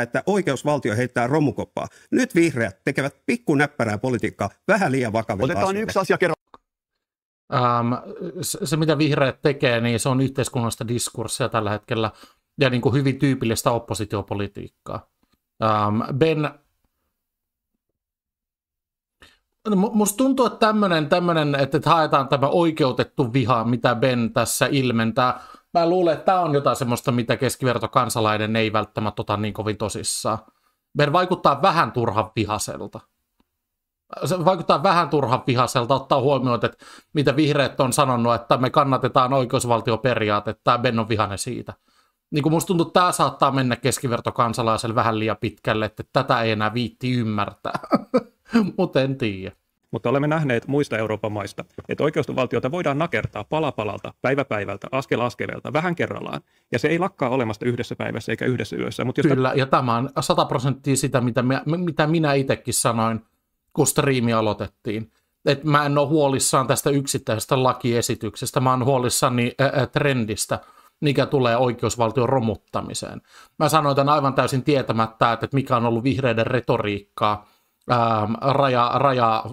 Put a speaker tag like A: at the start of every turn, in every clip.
A: että oikeusvaltio heittää romukoppaa. Nyt vihreät tekevät näppärää politiikkaa vähän
B: liian vakavilla Otetaan asioita. yksi asia kerran. Ähm, se, mitä vihreät tekee, niin se on yhteiskunnallista diskurssia tällä hetkellä ja niin kuin hyvin tyypillistä oppositiopolitiikkaa. Ähm, ben, no, Musta tuntuu, että tämmöinen, että haetaan tämä oikeutettu viha, mitä Ben tässä ilmentää, mä luulen, että tämä on jotain semmoista, mitä keskivertokansalainen ei välttämättä ota niin kovin tosissaan. Meidän vaikuttaa vähän turhan vihaselta. Se vaikuttaa vähän turhan vihaselta ottaa huomioon, että mitä vihreät on sanonut, että me kannatetaan oikeusvaltioperiaatetta ja Ben on vihane siitä. Niin kuin musta tuntuu, että tämä saattaa mennä keskivertokansalaiselle vähän liian pitkälle, että tätä ei enää viitti ymmärtää. Mutta en tiedä
C: mutta olemme nähneet muista Euroopan maista, että oikeusvaltiota voidaan nakertaa pala palalta, päivä päivältä,
B: askel askeleelta, vähän kerrallaan. Ja se ei lakkaa olemasta yhdessä päivässä eikä yhdessä yössä. Mutta Kyllä, ta- ja tämä on 100 prosenttia sitä, mitä, me, mitä minä itsekin sanoin, kun striimi aloitettiin. Et mä en ole huolissaan tästä yksittäisestä lakiesityksestä, mä oon huolissani ä, trendistä, mikä tulee oikeusvaltion romuttamiseen. Mä sanoin tämän aivan täysin tietämättä, että mikä on ollut vihreiden retoriikkaa – raja, raja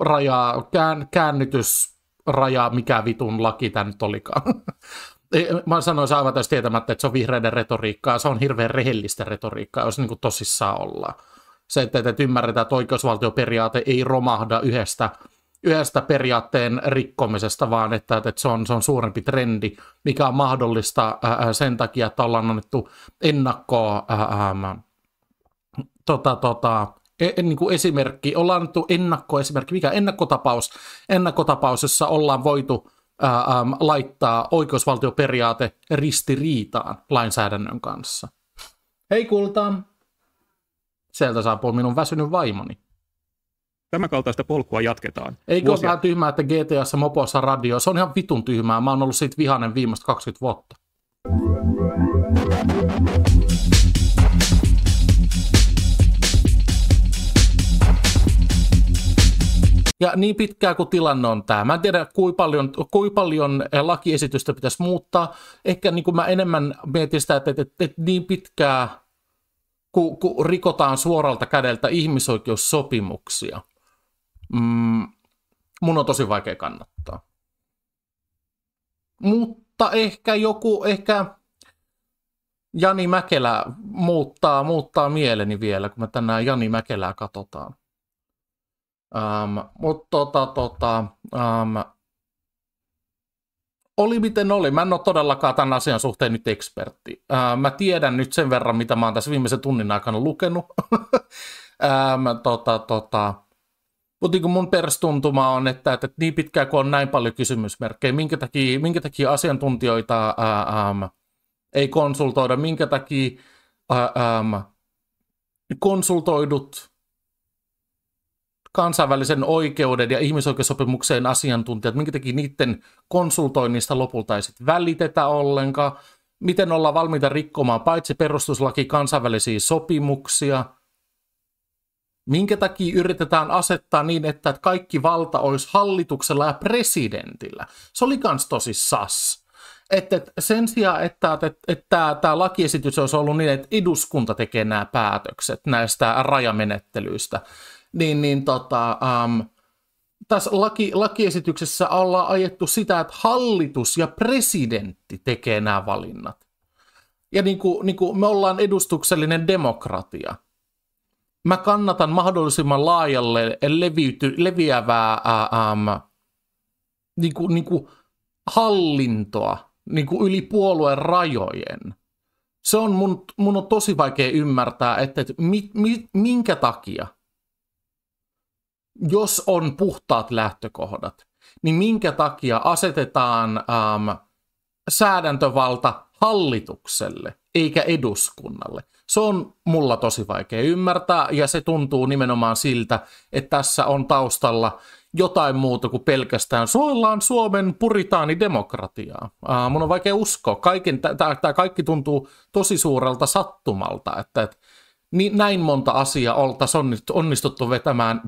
B: rajaa, kään, käännytysrajaa, mikä vitun laki tämä nyt olikaan. Mä sanoin aivan täysin tietämättä, että se on vihreiden retoriikkaa, se on hirveän rehellistä retoriikkaa, jos niin kuin tosissaan olla. Se, että, että ymmärretään, että oikeusvaltioperiaate ei romahda yhdestä, yhdestä periaatteen rikkomisesta, vaan että, että se, on, se on suurempi trendi, mikä on mahdollista ää, sen takia, että ollaan annettu ennakkoa ää, ää, tota, tota, E, e, niin kuin esimerkki, ollaan annettu ennakkoesimerkki, mikä ennakkotapaus, ennakkotapaus, jossa ollaan voitu ää, laittaa oikeusvaltioperiaate ristiriitaan lainsäädännön kanssa. Hei kulta! Sieltä saapuu minun väsynyt vaimoni. Tämän kaltaista polkua jatketaan. Eikö Vuosia... ole vähän tyhmää, että GTS mopossa radio, se on ihan vitun tyhmää. Mä oon ollut siitä vihanen viimeiset 20 vuotta. Ja niin pitkään kuin tilanne on tämä. Mä en tiedä, kuinka paljon, kuinka paljon eh, lakiesitystä pitäisi muuttaa. Ehkä niin kuin mä enemmän mietin sitä, että, että, että, että niin pitkään kun, ku rikotaan suoralta kädeltä ihmisoikeussopimuksia, mm, mun on tosi vaikea kannattaa. Mutta ehkä joku, ehkä Jani Mäkelä muuttaa, muuttaa mieleni vielä, kun me tänään Jani Mäkelää katsotaan. Um, Mutta tota, tota, um, oli miten oli. Mä en ole todellakaan tämän asian suhteen nyt ekspertti. Uh, mä tiedän nyt sen verran, mitä mä oon tässä viimeisen tunnin aikana lukenut. um, tota, tota, mutta niin mun perustuntuma on, että, että niin pitkään kuin on näin paljon kysymysmerkkejä, minkä takia, minkä takia asiantuntijoita ää, äm, ei konsultoida, minkä takia ää, äm, konsultoidut kansainvälisen oikeuden ja ihmisoikeussopimukseen asiantuntijat, minkä teki niiden konsultoinnista lopulta ei sitten välitetä ollenkaan, miten olla valmiita rikkomaan paitsi perustuslaki kansainvälisiä sopimuksia, minkä takia yritetään asettaa niin, että kaikki valta olisi hallituksella ja presidentillä. Se oli kans tosi sas. Että et sen sijaan, että et, et tämä lakiesitys olisi ollut niin, että eduskunta tekee nämä päätökset näistä rajamenettelyistä, niin, niin tota, um, tässä laki, lakiesityksessä ollaan ajettu sitä, että hallitus ja presidentti tekee nämä valinnat. Ja niin kuin, niin kuin me ollaan edustuksellinen demokratia. Mä kannatan mahdollisimman laajalle leviyty, leviävää ää, äh, ää, ähm, niin kuin, niin kuin hallintoa niin kuin yli puolueen rajojen. Se on mun, mun on tosi vaikea ymmärtää, että, että mi, mi, minkä takia – jos on puhtaat lähtökohdat, niin minkä takia asetetaan ähm, säädäntövalta hallitukselle eikä eduskunnalle? Se on mulla tosi vaikea ymmärtää ja se tuntuu nimenomaan siltä, että tässä on taustalla jotain muuta kuin pelkästään suojellaan Suomen puritaanidemokratiaa. Äh, mun on vaikea uskoa. Kaiken, tämä kaikki tuntuu tosi suurelta sattumalta, että, että niin näin monta asiaa oltaisiin onnistuttu vetämään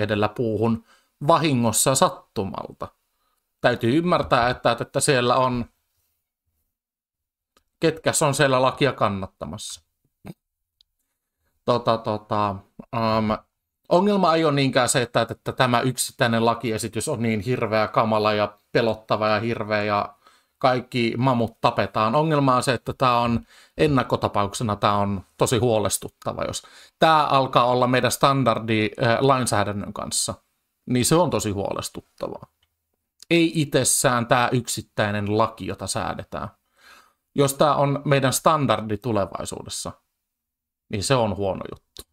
B: edellä puuhun vahingossa sattumalta. Täytyy ymmärtää, että, että siellä on, ketkä on siellä lakia kannattamassa. Tota, tota, um, ongelma ei ole niinkään se, että, että tämä yksittäinen lakiesitys on niin hirveä, kamala ja pelottava ja hirveä ja kaikki mamut tapetaan. Ongelma on se, että tämä on ennakkotapauksena tämä on tosi huolestuttava. Jos tämä alkaa olla meidän standardi eh, lainsäädännön kanssa, niin se on tosi huolestuttavaa. Ei itsessään tämä yksittäinen laki, jota säädetään. Jos tämä on meidän standardi tulevaisuudessa, niin se on huono juttu.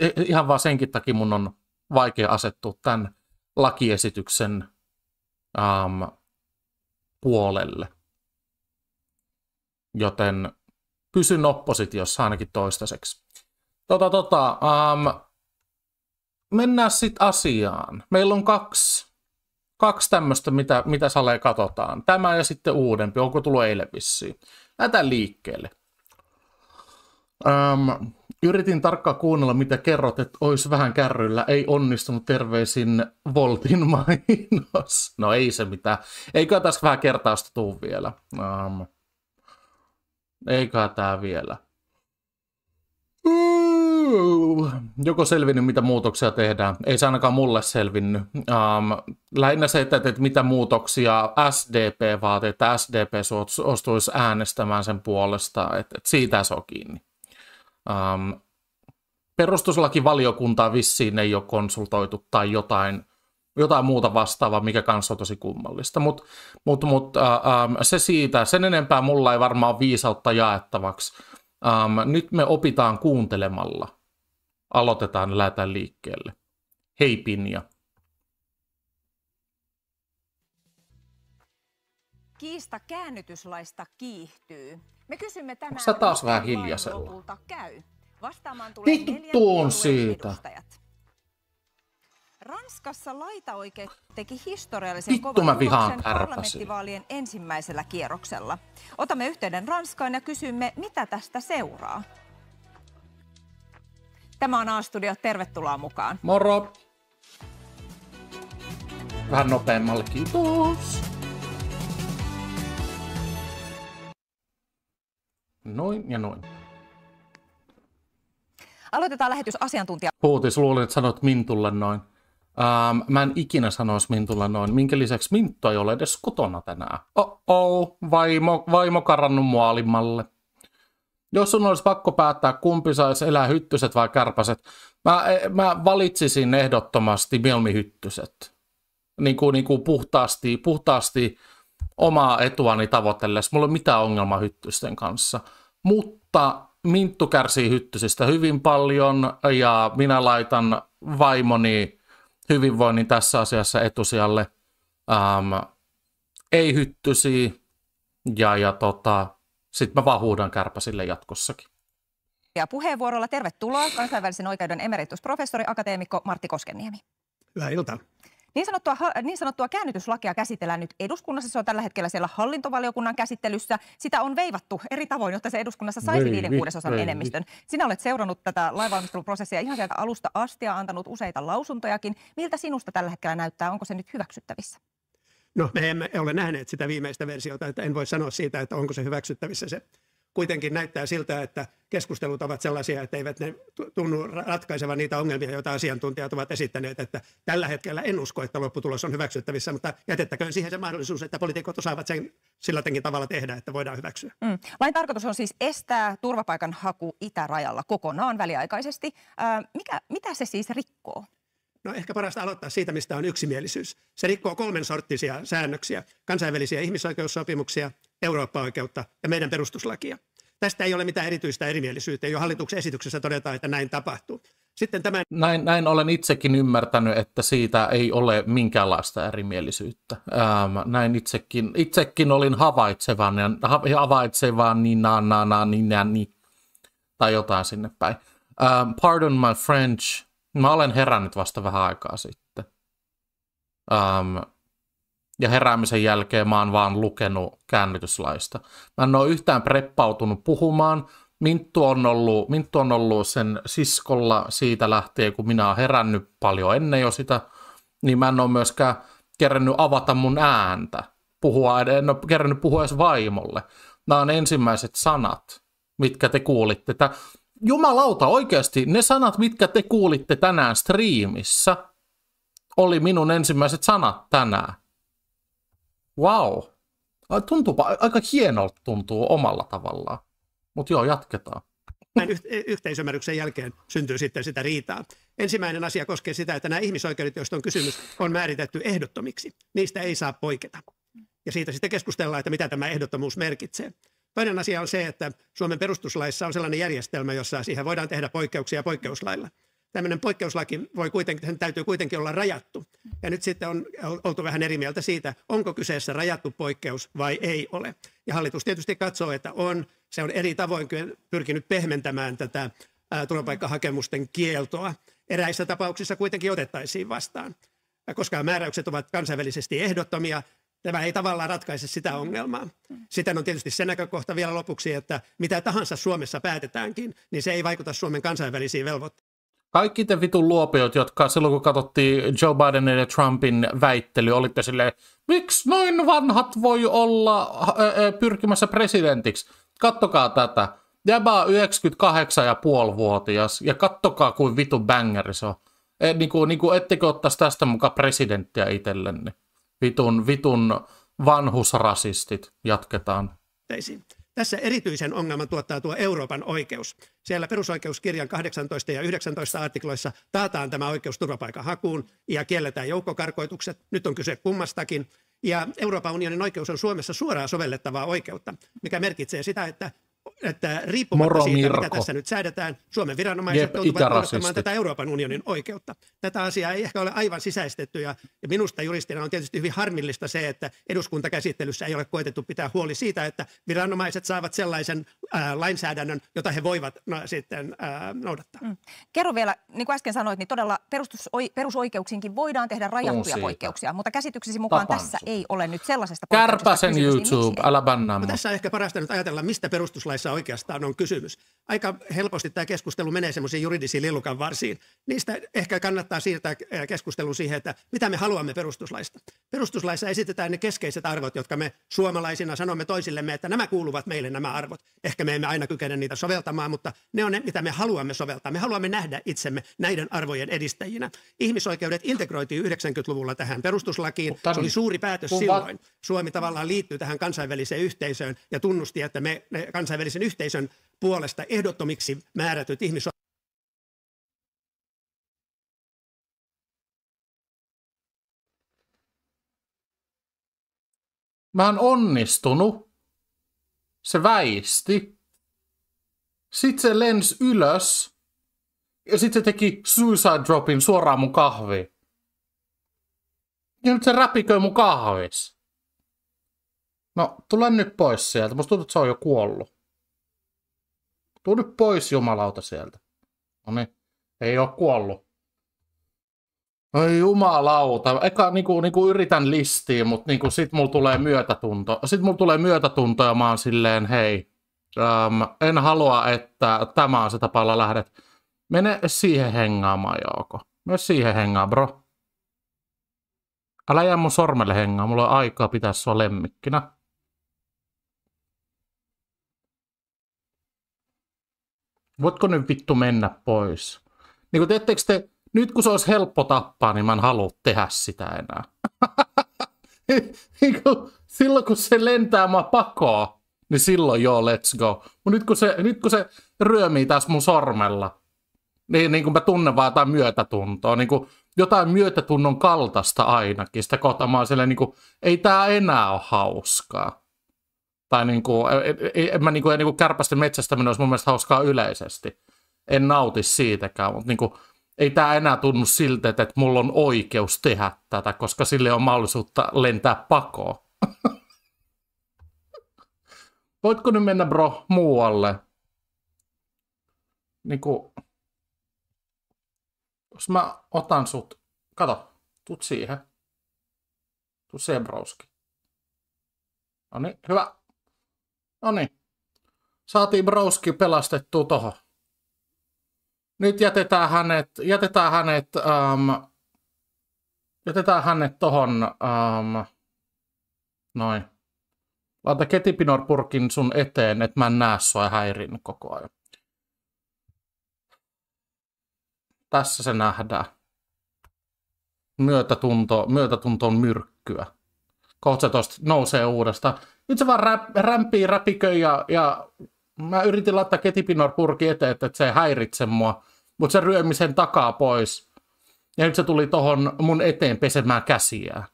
B: Eh, ihan vaan senkin takia mun on vaikea asettua tämän lakiesityksen um, puolelle. Joten pysyn oppositiossa ainakin toistaiseksi. Tota, tota, um, mennään sitten asiaan. Meillä on kaksi, kaksi tämmöistä, mitä, mitä salee katsotaan. Tämä ja sitten uudempi, onko tullut eilen vissiin. Lähdetään liikkeelle. Ähm, yritin tarkkaan kuunnella, mitä kerrot, että olisi vähän kärryllä, Ei onnistunut terveisin Voltin mainos. No ei se mitään. Eikö tässä vähän kertausta tuu vielä. Ähm, eikä tämä vielä. Joko selvinnyt, mitä muutoksia tehdään? Ei se ainakaan mulle selvinnyt. Um, lähinnä se, että, että mitä muutoksia SDP vaatii, että SDP suostuisi äänestämään sen puolesta, että, että siitä se on kiinni. Ähm, perustuslakivaliokuntaa vissiin ei ole konsultoitu tai jotain, jotain muuta vastaavaa, mikä kanssa on tosi kummallista. Mutta mut, mut, äh, äh, se siitä, sen enempää mulla ei varmaan viisautta jaettavaksi. Ähm, nyt me opitaan kuuntelemalla. Aloitetaan, lähdetään liikkeelle. Hei Pinja.
D: Kiista käännytyslaista kiihtyy. Me kysymme tänään, Sä taas vähän hiljaisella. käy. Vastaamaan tulee siitä. Edustajat. Ranskassa laitaoikeet teki historiallisen Vittu kovan vihaan parlamenttivaalien ensimmäisellä kierroksella. Otamme yhteyden Ranskaan ja kysymme, mitä tästä seuraa. Tämä on A-studio, tervetuloa mukaan.
B: Moro! Vähän nopeammalle, Kiitos! Noin ja noin.
D: Aloitetaan lähetys asiantuntija.
B: Puutis, luulin, että sanot Mintulle noin. Ähm, mä en ikinä sanoisi Mintulle noin, minkä lisäksi Minttu ei ole edes kotona tänään. Oh-oh, vaimo, vaimo karannut mualimmalle. Jos sun olisi pakko päättää, kumpi saisi elää hyttyset vai kärpäset, mä, mä valitsisin ehdottomasti mieluummin hyttyset. Niin kuin, niin kuin puhtaasti, puhtaasti omaa etuani tavoitellessa. Mulla ei ole mitään ongelmaa hyttysten kanssa. Mutta Minttu kärsii hyttysistä hyvin paljon ja minä laitan vaimoni hyvinvoinnin tässä asiassa etusijalle. Ähm, ei hyttysi ja, ja tota, sitten mä vaan huudan kärpäsille jatkossakin.
D: Ja puheenvuorolla tervetuloa kansainvälisen oikeuden emeritusprofessori, akateemikko Martti Koskeniemi. Hyvää iltaa. Niin sanottua, niin sanottua käännytyslakia käsitellään nyt eduskunnassa. Se on tällä hetkellä siellä hallintovaliokunnan käsittelyssä. Sitä on veivattu eri tavoin, jotta se eduskunnassa saisi viiden kuudesosan enemmistön. Sinä olet seurannut tätä lainvalmisteluprosessia ihan sieltä alusta asti ja antanut useita lausuntojakin. Miltä sinusta tällä hetkellä näyttää? Onko se nyt hyväksyttävissä?
E: No me emme ole nähneet sitä viimeistä versiota, että en voi sanoa siitä, että onko se hyväksyttävissä se kuitenkin näyttää siltä, että keskustelut ovat sellaisia, että eivät ne tunnu ratkaisevan niitä ongelmia, joita asiantuntijat ovat esittäneet. Että tällä hetkellä en usko, että lopputulos on hyväksyttävissä, mutta jätettäköön siihen se mahdollisuus, että poliitikot osaavat sen sillä tavalla tehdä, että voidaan hyväksyä.
D: Mm. Lain tarkoitus on siis estää turvapaikan haku itärajalla kokonaan väliaikaisesti. Äh, mikä, mitä se siis rikkoo?
E: No ehkä parasta aloittaa siitä, mistä on yksimielisyys. Se rikkoo kolmen sorttisia säännöksiä. Kansainvälisiä ihmisoikeussopimuksia, Eurooppa-oikeutta ja meidän perustuslakia. Tästä ei ole mitään erityistä erimielisyyttä, jo hallituksen esityksessä todetaan, että näin tapahtuu.
B: Sitten tämän... näin, näin olen itsekin ymmärtänyt, että siitä ei ole minkäänlaista erimielisyyttä. Ähm, näin itsekin, itsekin olin havaitsevan, ja, havaitsevan niin na na na niin na, niin, tai jotain sinne päin. Ähm, pardon my French, mä olen herännyt vasta vähän aikaa sitten. Ähm, ja heräämisen jälkeen mä oon vaan lukenut käännytyslaista. Mä en ole yhtään preppautunut puhumaan. Minttu on, ollut, Minttu on ollut sen siskolla siitä lähtien, kun minä oon herännyt paljon ennen jo sitä, niin mä en ole myöskään kerännyt avata mun ääntä. Puhua, en ole kerännyt puhua edes vaimolle. Nämä on ensimmäiset sanat, mitkä te kuulitte. Tää, jumalauta oikeasti, ne sanat, mitkä te kuulitte tänään striimissä, oli minun ensimmäiset sanat tänään Wow. Tuntuupa, aika hienolta tuntuu omalla tavallaan. Mutta joo, jatketaan. Näin e-,
E: yhteisymmärryksen jälkeen syntyy sitten sitä riitaa. Ensimmäinen asia koskee sitä, että nämä ihmisoikeudet, joista on kysymys, on määritetty ehdottomiksi. Niistä ei saa poiketa. Ja siitä sitten keskustellaan, että mitä tämä ehdottomuus merkitsee. Toinen asia on se, että Suomen perustuslaissa on sellainen järjestelmä, jossa siihen voidaan tehdä poikkeuksia poikkeuslailla tämmöinen poikkeuslaki voi kuitenkin, sen täytyy kuitenkin olla rajattu. Ja nyt sitten on oltu vähän eri mieltä siitä, onko kyseessä rajattu poikkeus vai ei ole. Ja hallitus tietysti katsoo, että on. Se on eri tavoin pyrkinyt pehmentämään tätä ää, turvapaikkahakemusten kieltoa. Eräissä tapauksissa kuitenkin otettaisiin vastaan. Ja koska määräykset ovat kansainvälisesti ehdottomia, tämä ei tavallaan ratkaise sitä ongelmaa. Sitten on tietysti se näkökohta vielä lopuksi, että mitä tahansa Suomessa päätetäänkin, niin se
B: ei vaikuta Suomen kansainvälisiin velvoitteisiin kaikki te vitun luopiot, jotka silloin kun katsottiin Joe Bidenin ja Trumpin väittely, olitte silleen, miksi noin vanhat voi olla pyrkimässä presidentiksi? Kattokaa tätä. Jäbä on 98,5-vuotias ja kattokaa kuin vitu bängeri se on. E, niin kuin, niinku, ettekö ottaisi tästä mukaan presidenttiä itsellenne? Vitun, vitun vanhusrasistit. Jatketaan. Ei siitä.
E: Tässä erityisen ongelman tuottaa tuo Euroopan oikeus. Siellä perusoikeuskirjan 18 ja 19 artikloissa taataan tämä oikeus hakuun ja kielletään joukkokarkoitukset. Nyt on kyse kummastakin. Ja Euroopan unionin oikeus on Suomessa suoraan sovellettavaa oikeutta, mikä merkitsee sitä, että että riippumatta Moro, siitä, Mirko. mitä tässä nyt säädetään, Suomen viranomaiset Jep, joutuvat noudattamaan tätä Euroopan unionin oikeutta. Tätä asiaa ei ehkä ole aivan sisäistetty ja, ja minusta juristina on tietysti hyvin harmillista se, että eduskuntakäsittelyssä ei ole koetettu pitää huoli siitä, että viranomaiset saavat sellaisen äh, lainsäädännön, jota he voivat no, sitten äh, noudattaa.
D: Mm. Kerro vielä, niin kuin äsken sanoit, niin todella perusoikeuksinkin perusoikeuksiinkin voidaan tehdä rajattuja poikkeuksia, mutta käsityksesi mukaan Tapansu. tässä ei ole nyt sellaisesta poikkeuksesta. Kärpäsen YouTube,
B: älä Tässä
E: on ehkä parasta nyt ajatella, mistä perustuslaissa oikeastaan on kysymys. Aika helposti tämä keskustelu menee semmoisiin juridisiin lillukan varsiin. Niistä ehkä kannattaa siirtää keskustelu siihen, että mitä me haluamme perustuslaista. Perustuslaissa esitetään ne keskeiset arvot, jotka me suomalaisina sanomme toisillemme, että nämä kuuluvat meille nämä arvot. Ehkä me emme aina kykene niitä soveltamaan, mutta ne on ne, mitä me haluamme soveltaa. Me haluamme nähdä itsemme näiden arvojen edistäjinä. Ihmisoikeudet integroitiin 90-luvulla tähän perustuslakiin. Mutta, Se oli suuri päätös silloin. Suomi tavallaan liittyy tähän kansainväliseen yhteisöön ja tunnusti, että me kansainväliset kansainvälisen yhteisön puolesta ehdottomiksi
B: määrätyt ihmisoikeudet. Mä oon onnistunut. Se väisti. Sitten se lensi ylös. Ja sitten se teki suicide dropin suoraan mun kahviin. Ja nyt se räpiköi mun kahvis. No, tule nyt pois sieltä. Musta tuntuu, että se on jo kuollut. Tuu nyt pois jumalauta sieltä. No niin, ei ole kuollut. Ai jumalauta. Eka niinku, niinku yritän listiä, mutta niinku sit mulla tulee myötätunto. Sit mulla tulee myötätunto ja mä oon silleen, hei, äm, en halua, että tämä on se tapa, lähdet. Mene siihen hengaamaan, Jouko. Mene siihen hengaa, bro. Älä jää mun sormelle hengaa, mulla on aikaa pitää sua lemmikkinä. voitko nyt vittu mennä pois? Niin kuin teettekö te, nyt kun se olisi helppo tappaa, niin mä en halua tehdä sitä enää. niin kuin, silloin kun se lentää mä pakoa, niin silloin joo, let's go. Mutta nyt kun se, nyt kun se ryömii tässä mun sormella, niin, niin kuin mä tunnen vaan jotain myötätuntoa, niin kuin jotain myötätunnon kaltaista ainakin. Sitä kohtaa mä oon silleen, niin kuin, ei tää enää ole hauskaa. Tai niin kuin, e, e, e, en mä niin kuin, niin kuin kärpästen metsästäminen olisi mun mielestä hauskaa yleisesti. En nauti siitäkään, mutta niin kuin, ei tämä enää tunnu siltä, että mulla on oikeus tehdä tätä, koska sille on mahdollisuutta lentää pakoon. Voitko nyt mennä bro muualle? Niin kuin, jos mä otan sut, kato, tuut siihen. Tuu siihen broski. No niin, hyvä. No niin. Saatiin Broski pelastettu toho. Nyt jätetään hänet, jätetään hänet, äm, jätetään hänet tohon, äm, noin. Laita ketipinorpurkin sun eteen, että mä en näe sua häirin koko ajan. Tässä se nähdään. Myötätunto, myötätunto on myrkkyä. Kohta se nousee uudestaan nyt se vaan rä, rämpii, räpiköi ja, ja mä yritin laittaa ketipinor purki eteen, että se ei häiritse mua, mutta se ryömi sen takaa pois. Ja nyt se tuli tohon mun eteen pesemään käsiään.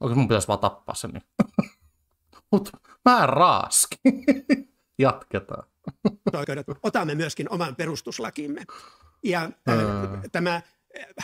B: Oikein mun pitäisi vaan tappaa sen. Mut mä raaski. Jatketaan.
E: Otamme myöskin oman perustuslakimme. Ja öö. tämä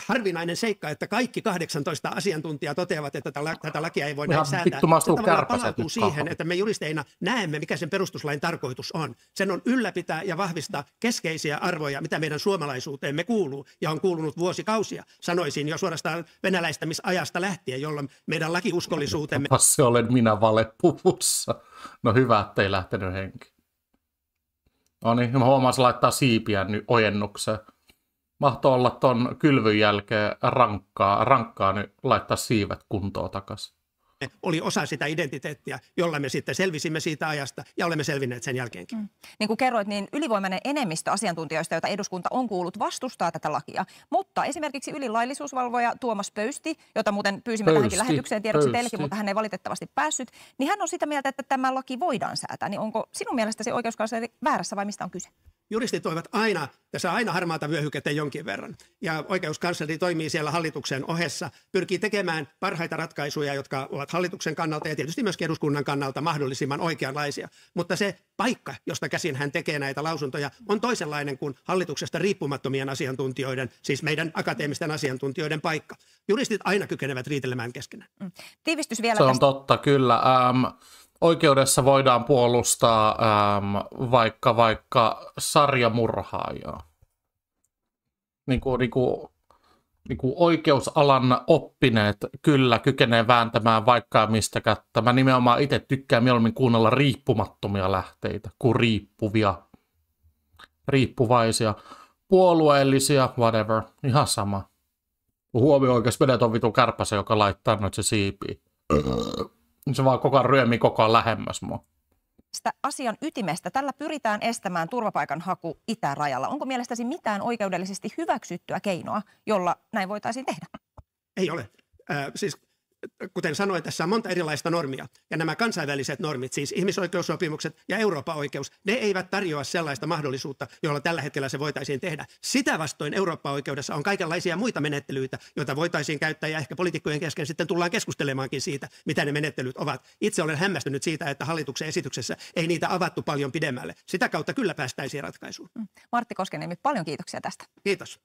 E: harvinainen seikka, että kaikki 18 asiantuntijaa toteavat, että tätä, lakia ei voi näin säätää. Se palautuu siihen, että me juristeina näemme, mikä sen perustuslain tarkoitus on. Sen on ylläpitää ja vahvistaa keskeisiä arvoja, mitä meidän suomalaisuuteemme kuuluu ja on kuulunut vuosikausia. Sanoisin jo suorastaan venäläistämisajasta lähtien, jolloin meidän lakiuskollisuutemme...
B: se olen minä valepuvussa. No hyvä, ettei lähtenyt henki. No niin, huomasin laittaa siipiä nyt ojennukseen mahtoi olla tuon kylvyn jälkeen rankkaa, rankkaa nyt laittaa siivet kuntoon takaisin.
E: Oli osa sitä identiteettiä, jolla me sitten selvisimme siitä ajasta ja olemme selvinneet sen jälkeenkin. Mm.
D: Niin kuin kerroit, niin ylivoimainen enemmistö asiantuntijoista, joita eduskunta on kuullut, vastustaa tätä lakia. Mutta esimerkiksi ylilaillisuusvalvoja Tuomas Pöysti, jota muuten pyysimme Pöysti, tähänkin lähetykseen tiedoksi Pöysti. teillekin, mutta hän ei valitettavasti päässyt, niin hän on sitä mieltä, että tämä laki voidaan säätää. Niin onko sinun mielestäsi oikeuskansleri väärässä vai mistä on kyse?
E: juristit voivat aina, tässä aina harmaata vyöhykettä jonkin verran. Ja oikeuskansleri toimii siellä hallituksen ohessa, pyrkii tekemään parhaita ratkaisuja, jotka ovat hallituksen kannalta ja tietysti myös eduskunnan kannalta mahdollisimman oikeanlaisia. Mutta se paikka, josta käsin hän tekee näitä lausuntoja, on toisenlainen kuin hallituksesta riippumattomien asiantuntijoiden, siis meidän akateemisten asiantuntijoiden paikka. Juristit aina kykenevät riitelemään keskenään. Mm.
D: Tiivistys vielä Se on
B: tästä. totta, kyllä. Um oikeudessa voidaan puolustaa äm, vaikka, vaikka sarjamurhaajaa. Niin kuin, niin kuin, niin kuin oikeusalan oppineet kyllä kykenee vääntämään vaikka mistä kättä. Mä nimenomaan itse tykkään mieluummin kuunnella riippumattomia lähteitä kuin riippuvia, riippuvaisia, puolueellisia, whatever, ihan sama. Huomio oikeus menee on vitun kärpäsen, joka laittaa noit se siipiin. Se vaan koko ajan ryömii koko ajan lähemmäs mua.
D: Sitä asian ytimestä. Tällä pyritään estämään turvapaikan haku itärajalla. Onko mielestäsi mitään oikeudellisesti hyväksyttyä keinoa, jolla näin voitaisiin tehdä?
E: Ei ole. Äh, siis kuten sanoin, tässä on monta erilaista normia. Ja nämä kansainväliset normit, siis ihmisoikeussopimukset ja Euroopan oikeus, ne eivät tarjoa sellaista mahdollisuutta, jolla tällä hetkellä se voitaisiin tehdä. Sitä vastoin Euroopan oikeudessa on kaikenlaisia muita menettelyitä, joita voitaisiin käyttää ja ehkä poliitikkojen kesken sitten tullaan keskustelemaankin siitä, mitä ne menettelyt ovat. Itse olen hämmästynyt siitä, että hallituksen esityksessä ei niitä avattu paljon pidemmälle. Sitä kautta kyllä päästäisiin ratkaisuun.
D: Mm. Martti Koskeniemi, paljon kiitoksia tästä. Kiitos.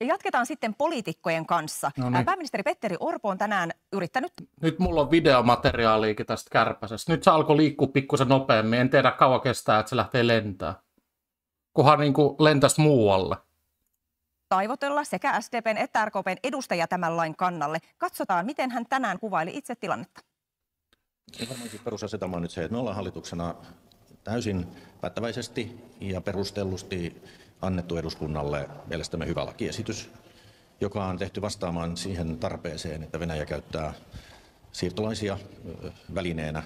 D: Ja jatketaan sitten poliitikkojen kanssa. No niin. Pääministeri Petteri Orpo on tänään yrittänyt...
B: Nyt mulla on videomateriaaliikin tästä kärpäsestä. Nyt se alkoi liikkua pikkusen nopeammin. En tiedä kauan kestää, että se lähtee lentää. Kunhan niin kuin lentäisi muualle.
D: Taivotella sekä SDPn että RKPn edustaja tämän lain kannalle. Katsotaan, miten hän tänään kuvaili itse tilannetta.
B: perusasetelma on nyt se, että me ollaan hallituksena täysin päättäväisesti ja perustellusti annettu eduskunnalle mielestämme hyvä lakiesitys, joka on tehty vastaamaan siihen tarpeeseen, että Venäjä käyttää
A: siirtolaisia välineenä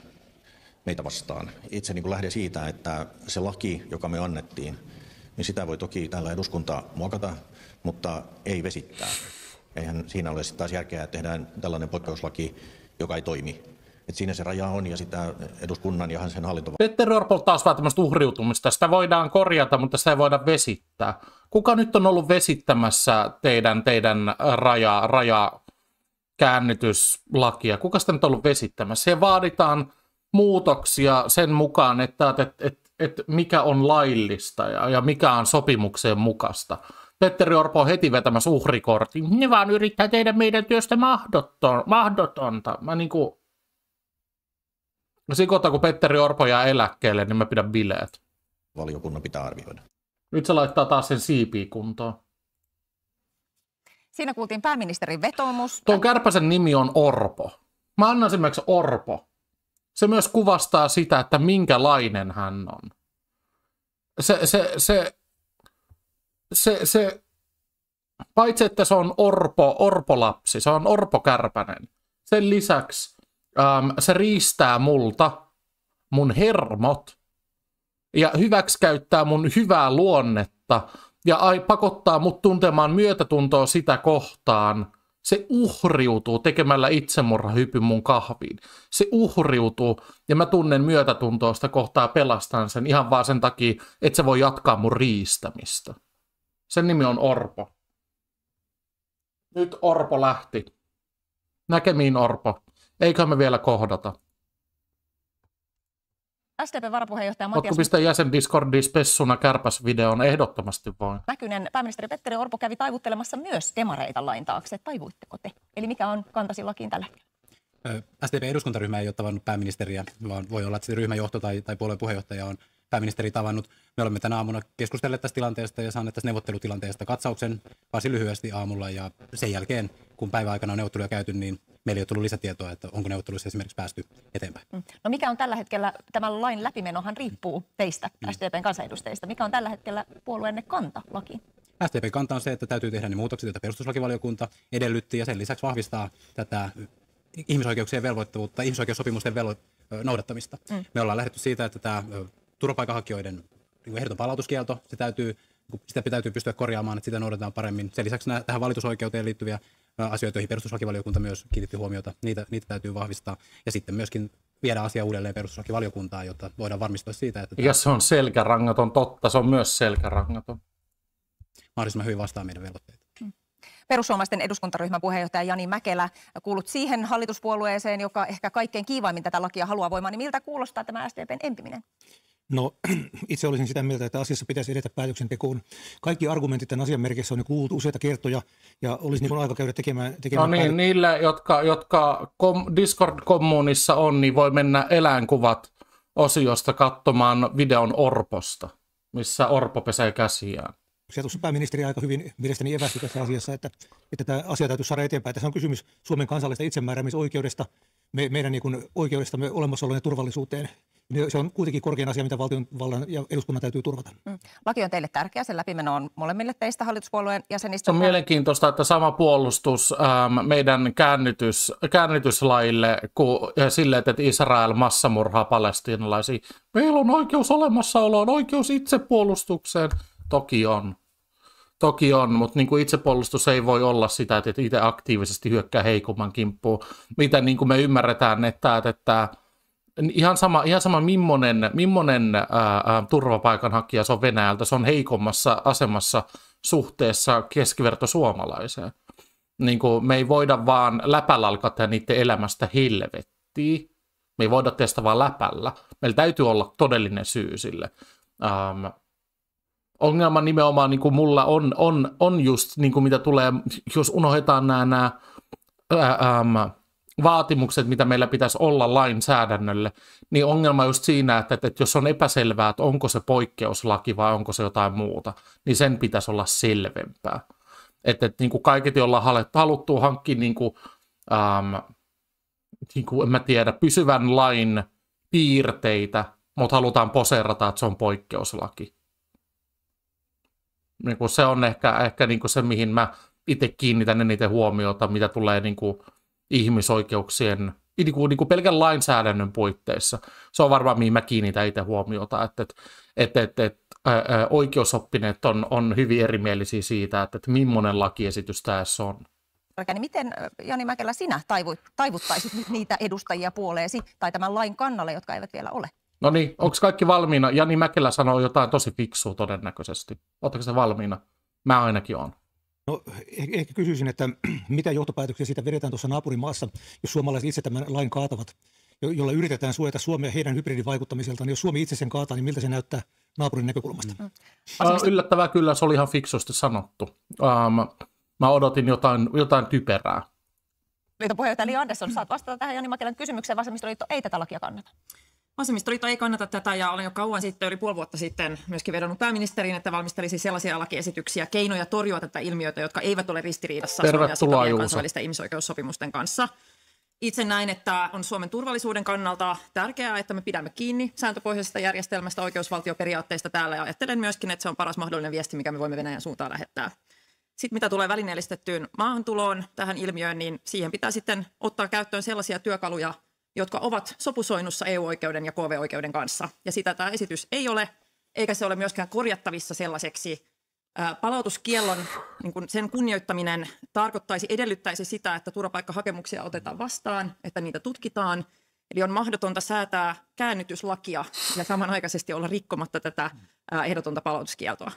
A: meitä vastaan. Itse niin lähden siitä, että se laki, joka me annettiin, niin sitä voi toki täällä eduskunta muokata, mutta ei vesittää. Eihän siinä ole sitten taas järkeä, että tehdään tällainen poikkeuslaki, joka ei
B: toimi et siinä se raja on ja sitä eduskunnan ja sen hallinto. Petteri Orpo taas vaan tämmöistä uhriutumista. Sitä voidaan korjata, mutta sitä ei voida vesittää. Kuka nyt on ollut vesittämässä teidän, teidän raja, raja käännytyslakia? Kuka sitä nyt on ollut vesittämässä? Se vaaditaan muutoksia sen mukaan, että, että, että, että mikä on laillista ja, ja mikä on sopimukseen mukaista. Petteri Orpo heti vetämässä uhrikortin. Ne vaan yrittää tehdä meidän työstä mahdotonta. Mä niin kuin, No kohtaa, kun Petteri Orpo jää eläkkeelle, niin mä pidän bileet. Valiokunnan pitää arvioida. Nyt se laittaa taas sen kuntoon.
D: Siinä kuultiin pääministerin vetomus.
B: Tuon kärpäsen nimi on Orpo. Mä annan esimerkiksi Orpo. Se myös kuvastaa sitä, että minkälainen hän on. Se, se, se, se, se, paitsi että se on Orpo, Orpolapsi, se on Orpo Kärpänen. Sen lisäksi Um, se riistää multa mun hermot ja hyväksikäyttää mun hyvää luonnetta ja ai, pakottaa mut tuntemaan myötätuntoa sitä kohtaan. Se uhriutuu tekemällä itsemurhahypyn mun kahviin. Se uhriutuu ja mä tunnen myötätuntoa sitä kohtaa pelastan sen ihan vaan sen takia, että se voi jatkaa mun riistämistä. Sen nimi on Orpo. Nyt Orpo lähti. Näkemiin Orpo. Eiköhän me vielä kohdata.
D: SDP-varapuheenjohtaja Matias... Otko pistää
B: jäsen Discordin spessuna kärpäs videon ehdottomasti vain?
D: Näkynen pääministeri Petteri Orpo kävi taivuttelemassa myös demareita lain taakse. Taivuitteko te? Eli mikä on kantasi lakiin tällä hetkellä?
F: SDP-eduskuntaryhmä ei ole tavannut pääministeriä, vaan voi olla, että ryhmäjohto tai, tai puolueen puheenjohtaja on pääministeri tavannut. Me olemme tänä aamuna keskustelleet tästä tilanteesta ja saaneet tästä neuvottelutilanteesta katsauksen varsin lyhyesti aamulla ja sen jälkeen, kun päiväaikana on neuvotteluja käyty, niin meillä ei ole tullut lisätietoa, että onko neuvotteluissa esimerkiksi päästy eteenpäin.
D: Mm. No mikä on tällä hetkellä, tämän lain läpimenohan riippuu teistä, mm. SDPn kansanedustajista. Mikä on tällä hetkellä puolueenne kanta lakiin?
F: SDPn kanta on se, että täytyy tehdä ne muutokset, joita perustuslakivaliokunta edellytti ja sen lisäksi vahvistaa tätä ihmisoikeuksien velvoittavuutta, ihmisoikeussopimusten velvo- noudattamista. Mm. Me ollaan lähdetty siitä, että tämä turvapaikanhakijoiden niin ehdoton palautuskielto, se täytyy sitä pitäytyy pystyä korjaamaan, että sitä noudatetaan paremmin. Sen lisäksi nämä tähän valitusoikeuteen liittyviä asioita, joihin perustuslakivaliokunta myös kiinnitti huomiota. Niitä, niitä täytyy vahvistaa. Ja sitten myöskin viedä asia uudelleen perustuslakivaliokuntaan, jotta voidaan varmistua siitä, että... Ja
B: se on selkärangaton, totta, se on myös selkärangaton. Mahdollisimman hyvin vastaa meidän velvoitteita.
F: Mm.
D: Perussuomalaisten eduskuntaryhmän puheenjohtaja Jani Mäkelä, äh, kuulut siihen hallituspuolueeseen, joka ehkä kaikkein kiivaimmin tätä lakia haluaa voimaan, niin miltä kuulostaa tämä SDPn empiminen?
G: No itse olisin sitä mieltä, että asiassa pitäisi edetä päätöksentekoon. Kaikki argumentit tämän asian merkissä on jo kuultu useita kertoja ja olisi niin aika käydä tekemään, tekemään No niin, päätö-
B: niillä, jotka, jotka kom- Discord-kommunissa on, niin voi mennä eläinkuvat osiosta katsomaan videon Orposta, missä Orpo pesee käsiään.
G: Se tuossa pääministeri aika hyvin mielestäni evästi tässä asiassa, että, että tämä asia täytyy saada eteenpäin. Tässä on kysymys Suomen kansallisesta itsemääräämisoikeudesta, me, meidän niin kuin oikeudestamme olemassaoloon ja turvallisuuteen. Niin se on kuitenkin korkein asia, mitä valtion vallan ja eduskunnan täytyy
B: turvata.
D: Mm. Laki on teille tärkeä, sen läpimeno on molemmille teistä hallituspuolueen jäsenistä. Se
B: on mielenkiintoista, että sama puolustus ähm, meidän käännytys, käännytyslaille kuin äh, sille, että Israel massamurhaa palestinalaisia. Meillä on oikeus olemassaoloon, oikeus itsepuolustukseen. Toki on. Toki on, mutta niin kuin itsepuolustus ei voi olla sitä, että itse aktiivisesti hyökkää heikomman kimppuun. Mitä niin kuin me ymmärretään, että, että, että ihan sama, ihan sama millainen, millainen ää, turvapaikanhakija se on Venäjältä, se on heikommassa asemassa suhteessa keskiverto suomalaiseen. Niin kuin me ei voida vaan läpälälkata niiden elämästä helvettiä. Me ei voida testata vaan läpällä. Meillä täytyy olla todellinen syy sille. Ähm, ongelma nimenomaan niin kuin mulla on, on, on just, niin kuin mitä tulee, jos unohdetaan nämä, nämä ää, ää, vaatimukset, mitä meillä pitäisi olla lainsäädännölle, niin ongelma just siinä, että, että jos on epäselvää, että onko se poikkeuslaki vai onko se jotain muuta, niin sen pitäisi olla selvempää. Että, että niin kuin kaiket, joilla haluttu hankkia niin kuin, ähm, niin kuin, en mä tiedä, pysyvän lain piirteitä, mutta halutaan poseerata, että se on poikkeuslaki. Niin kuin se on ehkä, ehkä niin kuin se, mihin mä itse kiinnitän eniten huomiota, mitä tulee niin kuin, ihmisoikeuksien niin kuin, niin kuin pelkän lainsäädännön puitteissa. Se on varmaan, mihin mä kiinnitän itse huomiota, että, että, että, että, että oikeusoppineet on, on hyvin erimielisiä siitä, että, että millainen lakiesitys tässä on.
D: Niin miten, Jani Mäkelä, sinä taivut, taivuttaisit niitä edustajia puoleesi tai tämän lain kannalle, jotka eivät vielä ole?
B: No niin, onko kaikki valmiina? Jani Mäkelä sanoo jotain tosi fiksua todennäköisesti. Oletteko se valmiina? Mä ainakin olen.
G: No eh, ehkä kysyisin, että mitä johtopäätöksiä siitä vedetään tuossa naapurimaassa, jos suomalaiset itse tämän lain kaatavat, jolla yritetään suojata Suomea heidän hybridivaikuttamiseltaan. Niin jos Suomi itse sen kaataa, niin miltä se näyttää
B: naapurin näkökulmasta? Mm. Äh, yllättävää kyllä, se oli ihan fiksusti sanottu. Um, mä odotin jotain, jotain typerää.
D: Liiton puheenjohtaja Li Andersson, saat vastata tähän Jani Makelan kysymykseen. Vasemmistoliitto ei tätä lakia kannata. Vasemmistoliitto ei kannata tätä ja olen jo kauan sitten, yli puoli vuotta
H: sitten myöskin vedonnut pääministeriin, että valmistelisi sellaisia lakiesityksiä, keinoja torjua tätä ilmiötä, jotka eivät ole ristiriidassa Suomen ja kansainvälisten ihmisoikeussopimusten kanssa. Itse näin, että on Suomen turvallisuuden kannalta tärkeää, että me pidämme kiinni sääntöpohjaisesta järjestelmästä, oikeusvaltioperiaatteista täällä ja ajattelen myöskin, että se on paras mahdollinen viesti, mikä me voimme Venäjän suuntaan lähettää. Sitten mitä tulee välineellistettyyn maahantuloon tähän ilmiöön, niin siihen pitää sitten ottaa käyttöön sellaisia työkaluja – jotka ovat sopusoinnussa EU-oikeuden ja KV-oikeuden kanssa. Ja sitä tämä esitys ei ole, eikä se ole myöskään korjattavissa sellaiseksi. Palautuskiellon niin kuin sen kunnioittaminen tarkoittaisi, edellyttäisi sitä, että turvapaikkahakemuksia otetaan vastaan, että niitä tutkitaan. Eli on mahdotonta säätää käännytyslakia ja samanaikaisesti olla rikkomatta tätä ehdotonta palautuskieltoa.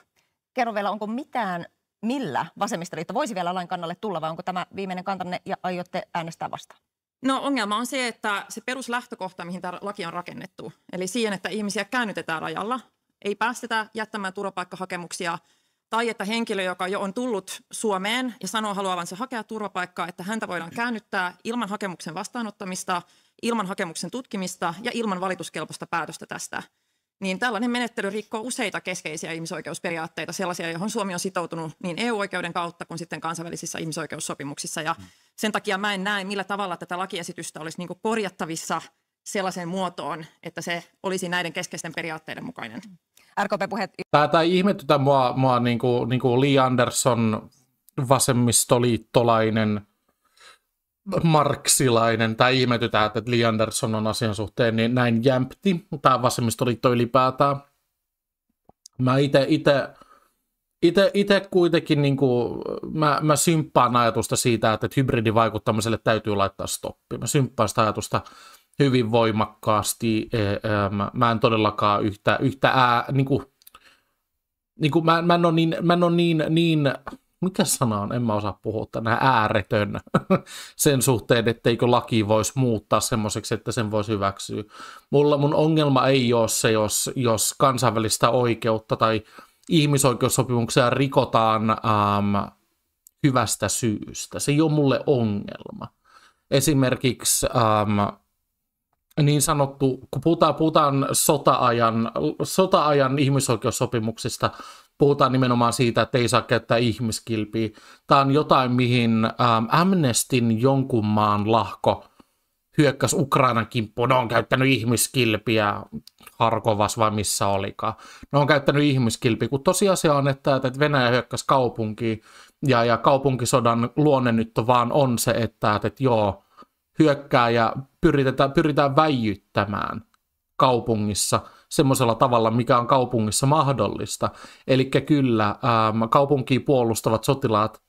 D: Kerro vielä, onko mitään, millä vasemmistoliitto voisi vielä lain kannalle tulla, vai onko tämä viimeinen kantanne ja aiotte äänestää vastaan?
H: No ongelma on se, että se peruslähtökohta, mihin tämä laki on rakennettu, eli siihen, että ihmisiä käännytetään rajalla, ei päästetä jättämään turvapaikkahakemuksia, tai että henkilö, joka jo on tullut Suomeen ja sanoo haluavansa hakea turvapaikkaa, että häntä voidaan käännyttää ilman hakemuksen vastaanottamista, ilman hakemuksen tutkimista ja ilman valituskelpoista päätöstä tästä niin tällainen menettely rikkoo useita keskeisiä ihmisoikeusperiaatteita, sellaisia, johon Suomi on sitoutunut niin EU-oikeuden kautta kuin sitten kansainvälisissä ihmisoikeussopimuksissa. Ja sen takia mä en näe, millä tavalla tätä lakiesitystä olisi niin korjattavissa sellaiseen muotoon, että se olisi näiden keskeisten periaatteiden mukainen.
B: rkp puhet. Tämä, tämä ihmetytä mua, mua niin kuin, niin kuin Lee Anderson, vasemmistoliittolainen – marksilainen tai ihmetytään, että Lee Anderson on asian suhteen niin näin jämpti, tämä vasemmistoliitto ylipäätään. Mä itse ite, ite, ite kuitenkin niin kuin, mä, mä symppaan ajatusta siitä, että hybridivaikuttamiselle täytyy laittaa stoppi. Mä symppaan sitä ajatusta hyvin voimakkaasti. E, e, mä en todellakaan yhtä, yhtä ää, niin kuin, niin kuin mä, mä en ole niin, mä en ole niin, niin mikä sana on, en mä osaa puhua tänään, ääretön sen suhteen, etteikö laki voisi muuttaa semmoiseksi, että sen voisi hyväksyä. Mulla mun ongelma ei ole se, jos, jos kansainvälistä oikeutta tai ihmisoikeussopimuksia rikotaan ähm, hyvästä syystä. Se ei ole mulle ongelma. Esimerkiksi ähm, niin sanottu, kun puhutaan, puhutaan sota-ajan, sota-ajan ihmisoikeussopimuksista, puhutaan nimenomaan siitä, että ei saa käyttää ihmiskilpiä. Tämä on jotain, mihin ähm, Amnestin jonkun maan lahko hyökkäsi Ukrainan kimppuun. Ne on käyttänyt ihmiskilpiä Harkovas vai missä olikaan. Ne on käyttänyt ihmiskilpiä, kun tosiasia on, että, Venäjä hyökkäsi kaupunkiin ja, ja kaupunkisodan luonne nyt vaan on se, että, että joo, hyökkää ja pyritään, pyritään väijyttämään kaupungissa – semmoisella tavalla, mikä on kaupungissa mahdollista. Eli kyllä, ähm, kaupunkia puolustavat sotilaat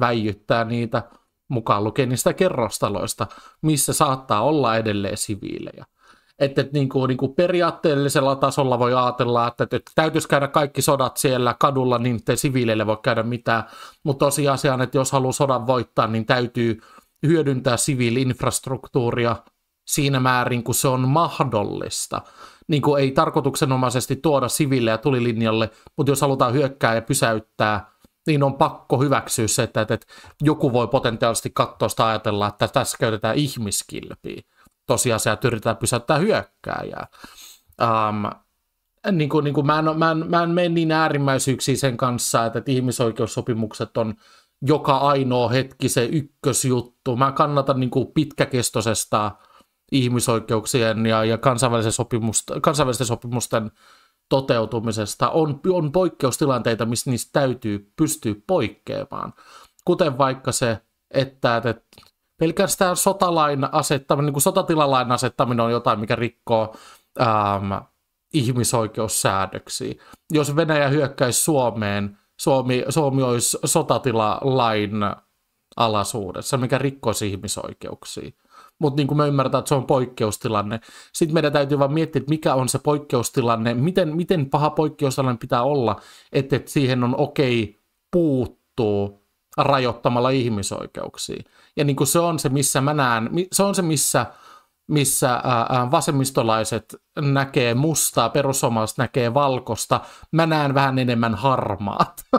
B: väijyttää niitä mukaan lukien niistä kerrostaloista, missä saattaa olla edelleen siviilejä. Että et, niin kuin, niin kuin niinku periaatteellisella tasolla voi ajatella, että, että täytyisi käydä kaikki sodat siellä kadulla, niin ettei siviileille voi käydä mitään. Mutta tosiasiaan, että jos haluaa sodan voittaa, niin täytyy hyödyntää siviiliinfrastruktuuria siinä määrin, kun se on mahdollista niin kuin ei tarkoituksenomaisesti tuoda ja tulilinjalle, mutta jos halutaan hyökkää ja pysäyttää, niin on pakko hyväksyä se, että, että joku voi potentiaalisesti katsoa sitä ajatella, että tässä käytetään ihmiskilpiä. Tosiasia, että yritetään pysäyttää hyökkääjää. Um, niin kuin, niin kuin mä, en, mä, en, mä en mene niin äärimmäisyyksiin sen kanssa, että, että ihmisoikeussopimukset on joka ainoa hetki se ykkösjuttu. Mä kannatan niin kuin pitkäkestoisesta ihmisoikeuksien ja, ja kansainvälisen sopimusta, kansainvälisten sopimusten toteutumisesta. On, on poikkeustilanteita, missä niistä täytyy pystyä poikkeamaan. Kuten vaikka se, että, että pelkästään sotalain asettaminen, niin sotatilalain asettaminen on jotain, mikä rikkoo ähm, ihmisoikeussäädöksiä. Jos Venäjä hyökkäisi Suomeen, Suomi, Suomi olisi sotatilalain alaisuudessa, mikä rikkoisi ihmisoikeuksia mutta niin kuin me ymmärtää, että se on poikkeustilanne. Sitten meidän täytyy vaan miettiä, että mikä on se poikkeustilanne, miten, miten paha poikkeustilanne pitää olla, että siihen on okei okay, puuttuu rajoittamalla ihmisoikeuksia. Ja niin kuin se on se, missä mä näen, se on se, missä missä vasemmistolaiset näkee mustaa, perussuomalaiset näkee valkosta, mä näen vähän enemmän harmaat.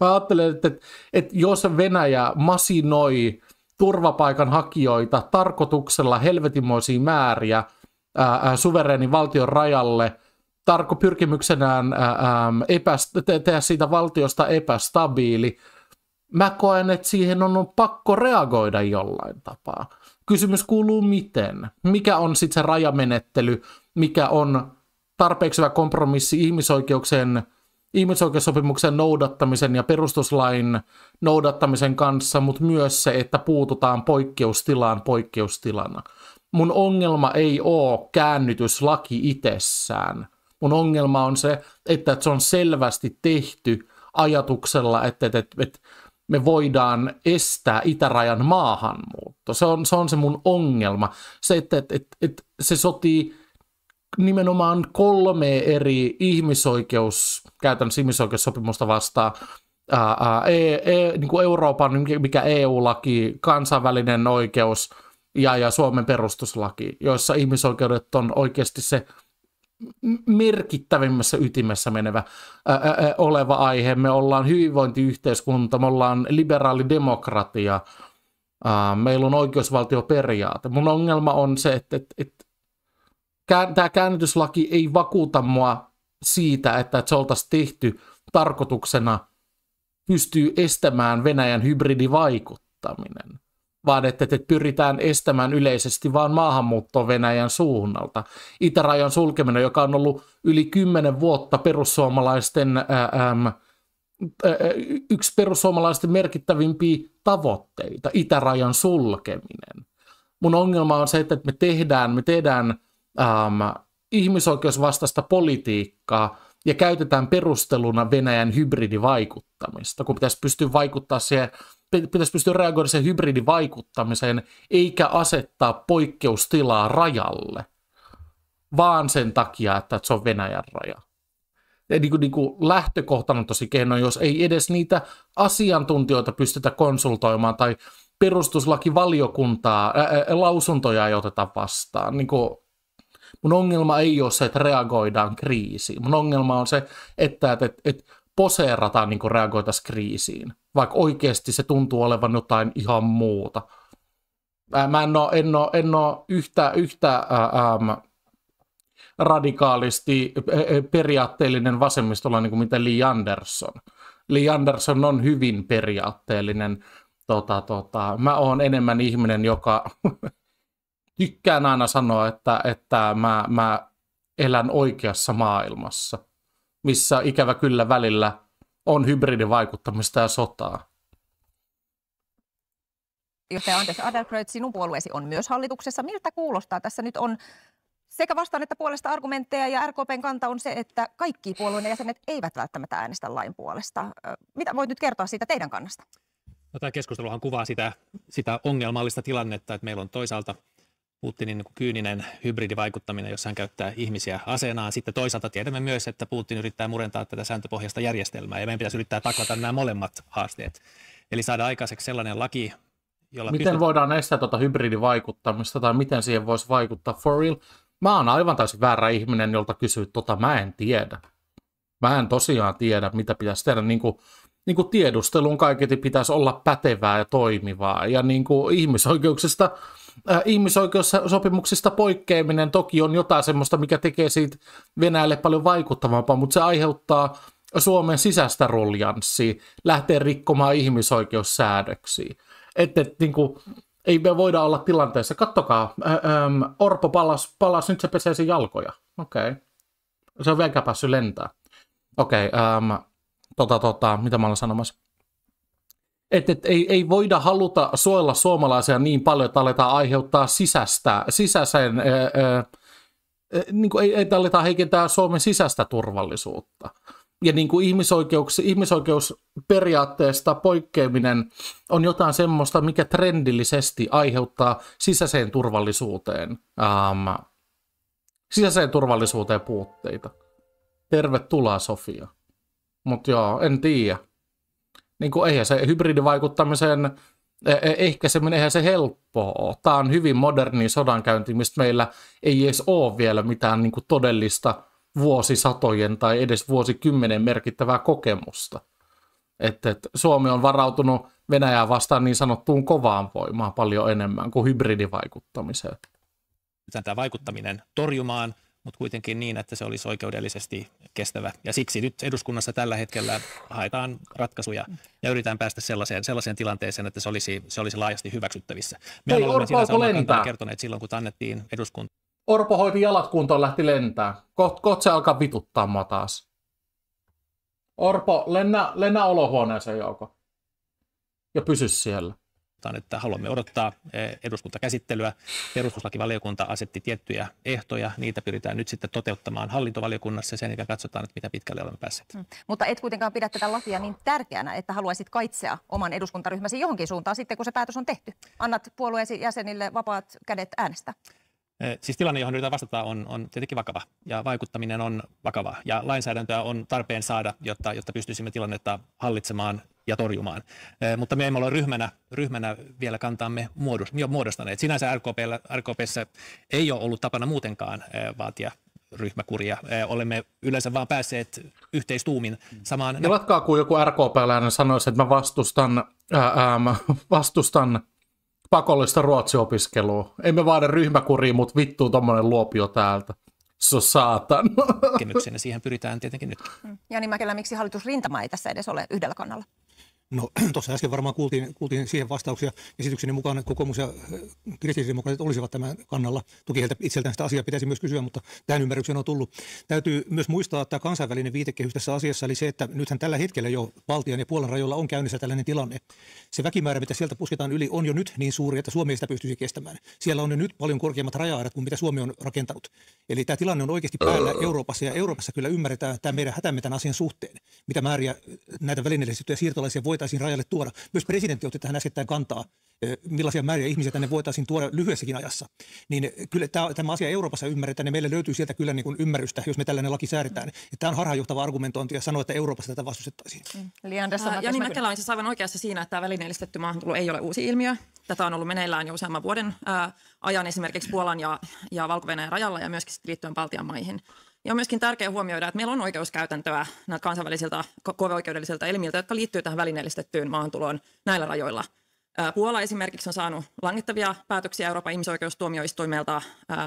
B: mä ajattelen, että, että jos Venäjä masinoi turvapaikanhakijoita tarkoituksella helvetimoisia määriä ää, suvereenin valtion rajalle tarko pyrkimyksenään epäs, te, tehdä siitä valtiosta epästabiili. Mä koen, että siihen on, on pakko reagoida jollain tapaa. Kysymys kuuluu miten? Mikä on sitten se rajamenettely? Mikä on tarpeeksi hyvä kompromissi ihmisoikeuksien ihmisoikeussopimuksen noudattamisen ja perustuslain noudattamisen kanssa, mutta myös se, että puututaan poikkeustilaan poikkeustilana. Mun ongelma ei ole käännytyslaki itsessään. Mun ongelma on se, että se on selvästi tehty ajatuksella, että, että, että, että me voidaan estää itärajan maahanmuutto. Se on se, on se mun ongelma. Se, että, että, että, että se sotii nimenomaan kolme eri ihmisoikeus, käytännössä ihmisoikeussopimusta vastaan, ää, e, e, niin kuin Euroopan, mikä EU-laki, kansainvälinen oikeus ja, ja Suomen perustuslaki, joissa ihmisoikeudet on oikeasti se merkittävimmässä ytimessä menevä ää, ää, oleva aihe. Me ollaan hyvinvointiyhteiskunta, me ollaan liberaali demokratia, ää, meillä on oikeusvaltioperiaate. Mun ongelma on se, että, että, että tämä käännytyslaki ei vakuuta mua siitä, että se oltaisiin tehty tarkoituksena pystyy estämään Venäjän hybridivaikuttaminen, vaan että, että pyritään estämään yleisesti vain maahanmuuttoa Venäjän suunnalta. Itärajan sulkeminen, joka on ollut yli kymmenen vuotta perussuomalaisten ää, ää, yksi perussuomalaisten merkittävimpiä tavoitteita, itärajan sulkeminen. Mun ongelma on se, että me tehdään, me tehdään ähm, ihmisoikeusvastaista politiikkaa ja käytetään perusteluna Venäjän hybridivaikuttamista, kun pitäisi pystyä vaikuttaa siihen, pitäisi pystyä reagoida siihen hybridivaikuttamiseen, eikä asettaa poikkeustilaa rajalle, vaan sen takia, että se on Venäjän raja. Ja niin kuin, niin kuin lähtökohtana tosi keino, jos ei edes niitä asiantuntijoita pystytä konsultoimaan tai perustuslakivaliokuntaa, ää, ää, lausuntoja ei oteta vastaan. Niin kuin, Mun ongelma ei ole se, että reagoidaan kriisiin. Mun ongelma on se, että, et et, et poseerataan niin kuin reagoitaisiin kriisiin, vaikka oikeasti se tuntuu olevan jotain ihan muuta. Mä en ole, en ole, en ole yhtä, yhtä ää, ää, radikaalisti periaatteellinen vasemmistolla niin kuin mitä Lee Anderson. Lee Anderson on hyvin periaatteellinen. Tota, tota, mä oon enemmän ihminen, joka tykkään aina sanoa, että, että mä, mä elän oikeassa maailmassa, missä ikävä kyllä välillä on hybridivaikuttamista ja sotaa.
D: Joten Anders Adelkreut, sinun puolueesi on myös hallituksessa. Miltä kuulostaa? Tässä nyt on sekä vastaan että puolesta argumentteja ja RKPn kanta on se, että kaikki puolueen jäsenet eivät välttämättä äänestä lain puolesta. Mitä voit nyt kertoa siitä teidän kannasta?
F: No, tämä
I: keskusteluhan kuvaa sitä, sitä ongelmallista tilannetta, että meillä on toisaalta – Putinin niin kyyninen hybridivaikuttaminen, jossa hän käyttää ihmisiä aseenaan. Sitten toisaalta tiedämme myös, että Putin yrittää murentaa tätä sääntöpohjasta järjestelmää ja meidän pitäisi yrittää taklata nämä molemmat haasteet. Eli saada aikaiseksi
B: sellainen laki,
G: jolla
I: Miten pystyt...
B: voidaan estää tuota hybridivaikuttamista tai miten siihen voisi vaikuttaa for real? Mä oon aivan täysin väärä ihminen, jolta kysyy tota, mä en tiedä. Mä en tosiaan tiedä, mitä pitäisi tehdä. Niin kuin niin kuin tiedustelun kaiketi pitäisi olla pätevää ja toimivaa. Ja niin kuin ihmisoikeuksista, äh, ihmisoikeussopimuksista poikkeaminen toki on jotain semmoista, mikä tekee siitä Venäjälle paljon vaikuttavampaa, mutta se aiheuttaa Suomen sisäistä ruljanssia, lähtee rikkomaan ihmisoikeussäädöksiä. Että et, niin kuin, ei me voida olla tilanteessa. Kattokaa, ä, äh, äm, Orpo palas, palas, nyt se pesee sen jalkoja. Okei. Okay. Se on vieläkään päässyt lentää. Okei, okay, ähm, tota, tota, mitä mä olen sanomassa, että et, ei, ei voida haluta suojella suomalaisia niin paljon, että aletaan aiheuttaa sisästä, sisäisen, ää, ää, niin kuin, ei aletaan heikentää Suomen sisäistä turvallisuutta. Ja niin kuin ihmisoikeus, ihmisoikeusperiaatteesta poikkeaminen on jotain semmoista, mikä trendillisesti aiheuttaa sisäiseen turvallisuuteen, ähm, sisäiseen turvallisuuteen puutteita. Tervetuloa Sofia. Mutta joo, en tiedä. Niin kuin eihän se hybridivaikuttamiseen e, e, ehkäiseminen, eihän se helppoa ole. Tämä on hyvin moderni sodankäynti, mistä meillä ei edes ole vielä mitään niin kuin todellista vuosisatojen tai edes vuosikymmenen merkittävää kokemusta. Että et Suomi on varautunut Venäjää vastaan niin sanottuun kovaan voimaan paljon enemmän kuin hybridivaikuttamiseen.
I: Tämä vaikuttaminen torjumaan – mutta kuitenkin niin, että se olisi oikeudellisesti kestävä. Ja siksi nyt eduskunnassa tällä hetkellä haetaan ratkaisuja ja yritetään päästä sellaiseen, sellaiseen tilanteeseen, että se olisi, se olisi laajasti hyväksyttävissä. Me Ei, olemme sinänsä lentää. kertoneet silloin, kun annettiin eduskunta.
B: Orpo hoiti jalat kuntoon, lähti lentää. Kohta koht se alkaa vituttaa mua taas. Orpo, lennä, lennä olohuoneeseen, Jouko. Ja pysy
I: siellä että haluamme odottaa eh, eduskuntakäsittelyä. Perustuslakivaliokunta asetti tiettyjä ehtoja, niitä pyritään nyt sitten toteuttamaan hallintovaliokunnassa ja sen jälkeen katsotaan, että mitä pitkälle olemme päässeet. Mm.
D: Mutta et kuitenkaan pidä tätä lakia niin tärkeänä, että haluaisit kaitsea oman eduskuntaryhmäsi johonkin suuntaan sitten, kun se päätös on tehty. Annat puolueesi jäsenille vapaat kädet äänestää.
I: Eh, siis tilanne, johon yritetään vastata, on, on tietenkin vakava ja vaikuttaminen on vakava ja lainsäädäntöä on tarpeen saada, jotta, jotta pystyisimme tilannetta hallitsemaan ja torjumaan. Eh, mutta me emme ole ryhmänä, ryhmänä vielä kantaamme muodostaneet. Sinänsä RKP, RKPssä ei ole ollut tapana muutenkaan eh, vaatia ryhmäkuria. Eh, olemme yleensä vaan päässeet
B: yhteistuumin samaan. Pelatkaa, kun joku rkp sanoisi, että mä vastustan, ää, ää, mä vastustan pakollista ruotsiopiskelua. Emme vaada ryhmäkuria, mutta vittu tuommoinen luopio täältä. Se on saatan. Kemyksenä siihen pyritään tietenkin nyt.
D: Mm. Jani Mäkelä, miksi hallitusrintama ei tässä edes ole yhdellä kannalla?
B: No tuossa äsken varmaan kuultiin,
G: kuultiin siihen vastauksia. Esitykseni mukaan kokoomus ja äh, kristillisdemokraatit olisivat tämän kannalla. Toki heiltä itseltään sitä asiaa pitäisi myös kysyä, mutta tähän ymmärrykseen on tullut. Täytyy myös muistaa että kansainvälinen viitekehys tässä asiassa, eli se, että nythän tällä hetkellä jo Valtian ja Puolan rajoilla on käynnissä tällainen tilanne. Se väkimäärä, mitä sieltä pusketaan yli, on jo nyt niin suuri, että Suomi ei sitä pystyisi kestämään. Siellä on jo nyt paljon korkeammat raja kuin mitä Suomi on rakentanut. Eli tämä tilanne on oikeasti päällä Euroopassa, ja Euroopassa kyllä ymmärretään tämä meidän hätämme tämän asian suhteen, mitä määriä näitä välineellistettyjä siirtolaisia voi voitaisiin rajalle tuoda. Myös presidentti otti tähän äskettäin kantaa, millaisia määriä ihmisiä tänne voitaisiin tuoda lyhyessäkin ajassa. Niin kyllä tämä asia Euroopassa ymmärretään ja meille löytyy sieltä kyllä niin kuin ymmärrystä, jos me tällainen laki säädetään. Ja tämä on harhaanjohtava argumentointi ja sanoa, että Euroopassa tätä vastustettaisiin. Mm.
H: Liian tässä Jani Mäkelä niin on siis aivan oikeassa siinä, että tämä välineellistetty maahantulo ei ole uusi ilmiö. Tätä on ollut meneillään jo useamman vuoden ää, ajan esimerkiksi Puolan ja, ja valko rajalla ja myöskin liittyen Baltian maihin. Ja on myöskin tärkeää huomioida, että meillä on oikeuskäytäntöä näiltä kansainvälisiltä kove-oikeudellisilta elimiltä, jotka liittyy tähän välineellistettyyn maahantuloon näillä rajoilla. Puola esimerkiksi on saanut langettavia päätöksiä Euroopan ihmisoikeustuomioistuimelta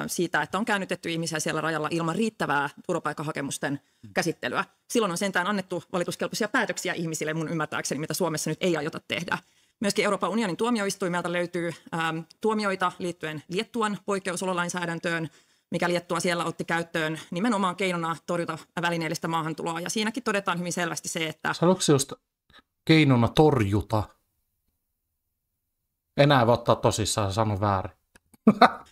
H: siitä, että on käännytetty ihmisiä siellä rajalla ilman riittävää turvapaikkahakemusten käsittelyä. Silloin on sentään annettu valituskelpoisia päätöksiä ihmisille, mun ymmärtääkseni, mitä Suomessa nyt ei aiota tehdä. Myöskin Euroopan unionin tuomioistuimelta löytyy ähm, tuomioita liittyen Liettuan poikkeusololainsäädäntöön, mikä Liettua siellä otti käyttöön nimenomaan keinona torjuta välineellistä maahantuloa. Ja siinäkin todetaan hyvin selvästi se,
B: että... Sanoiko se just keinona torjuta? Enää voi ottaa tosissaan, sanon väärin.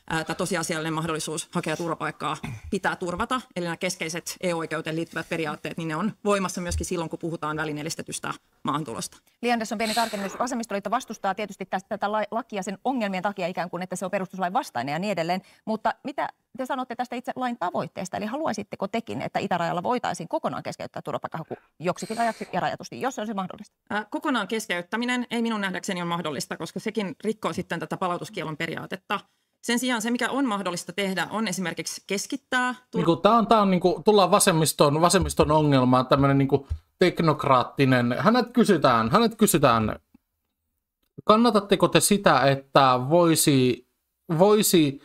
H: Tämä tosiasiallinen mahdollisuus hakea turvapaikkaa pitää turvata. Eli nämä keskeiset EU-oikeuteen liittyvät periaatteet, niin ne on voimassa myöskin silloin, kun puhutaan välineellistetystä maahantulosta.
D: Li on pieni tarkennus. Vasemmistoliitto vastustaa tietysti tästä, tätä lakia sen ongelmien takia ikään kuin, että se on perustuslain vastainen ja niin edelleen. Mutta mitä te sanotte tästä itse lain tavoitteesta, eli haluaisitteko tekin, että itärajalla voitaisiin kokonaan keskeyttää turvapaikanhaku joksikin ajaksi ja rajatusti, jos se olisi mahdollista?
H: Kokonaan keskeyttäminen ei minun nähdäkseni ole mahdollista, koska sekin rikkoo sitten tätä palautuskielon periaatetta. Sen sijaan se, mikä on mahdollista tehdä, on esimerkiksi keskittää. Tur- niin
B: kuin, tämä on, tämä on niin kuin, tullaan vasemmiston, vasemmiston ongelmaan, tämmöinen niin kuin teknokraattinen. Hänet kysytään, hänet kysytään, kannatatteko te sitä, että voisi, voisi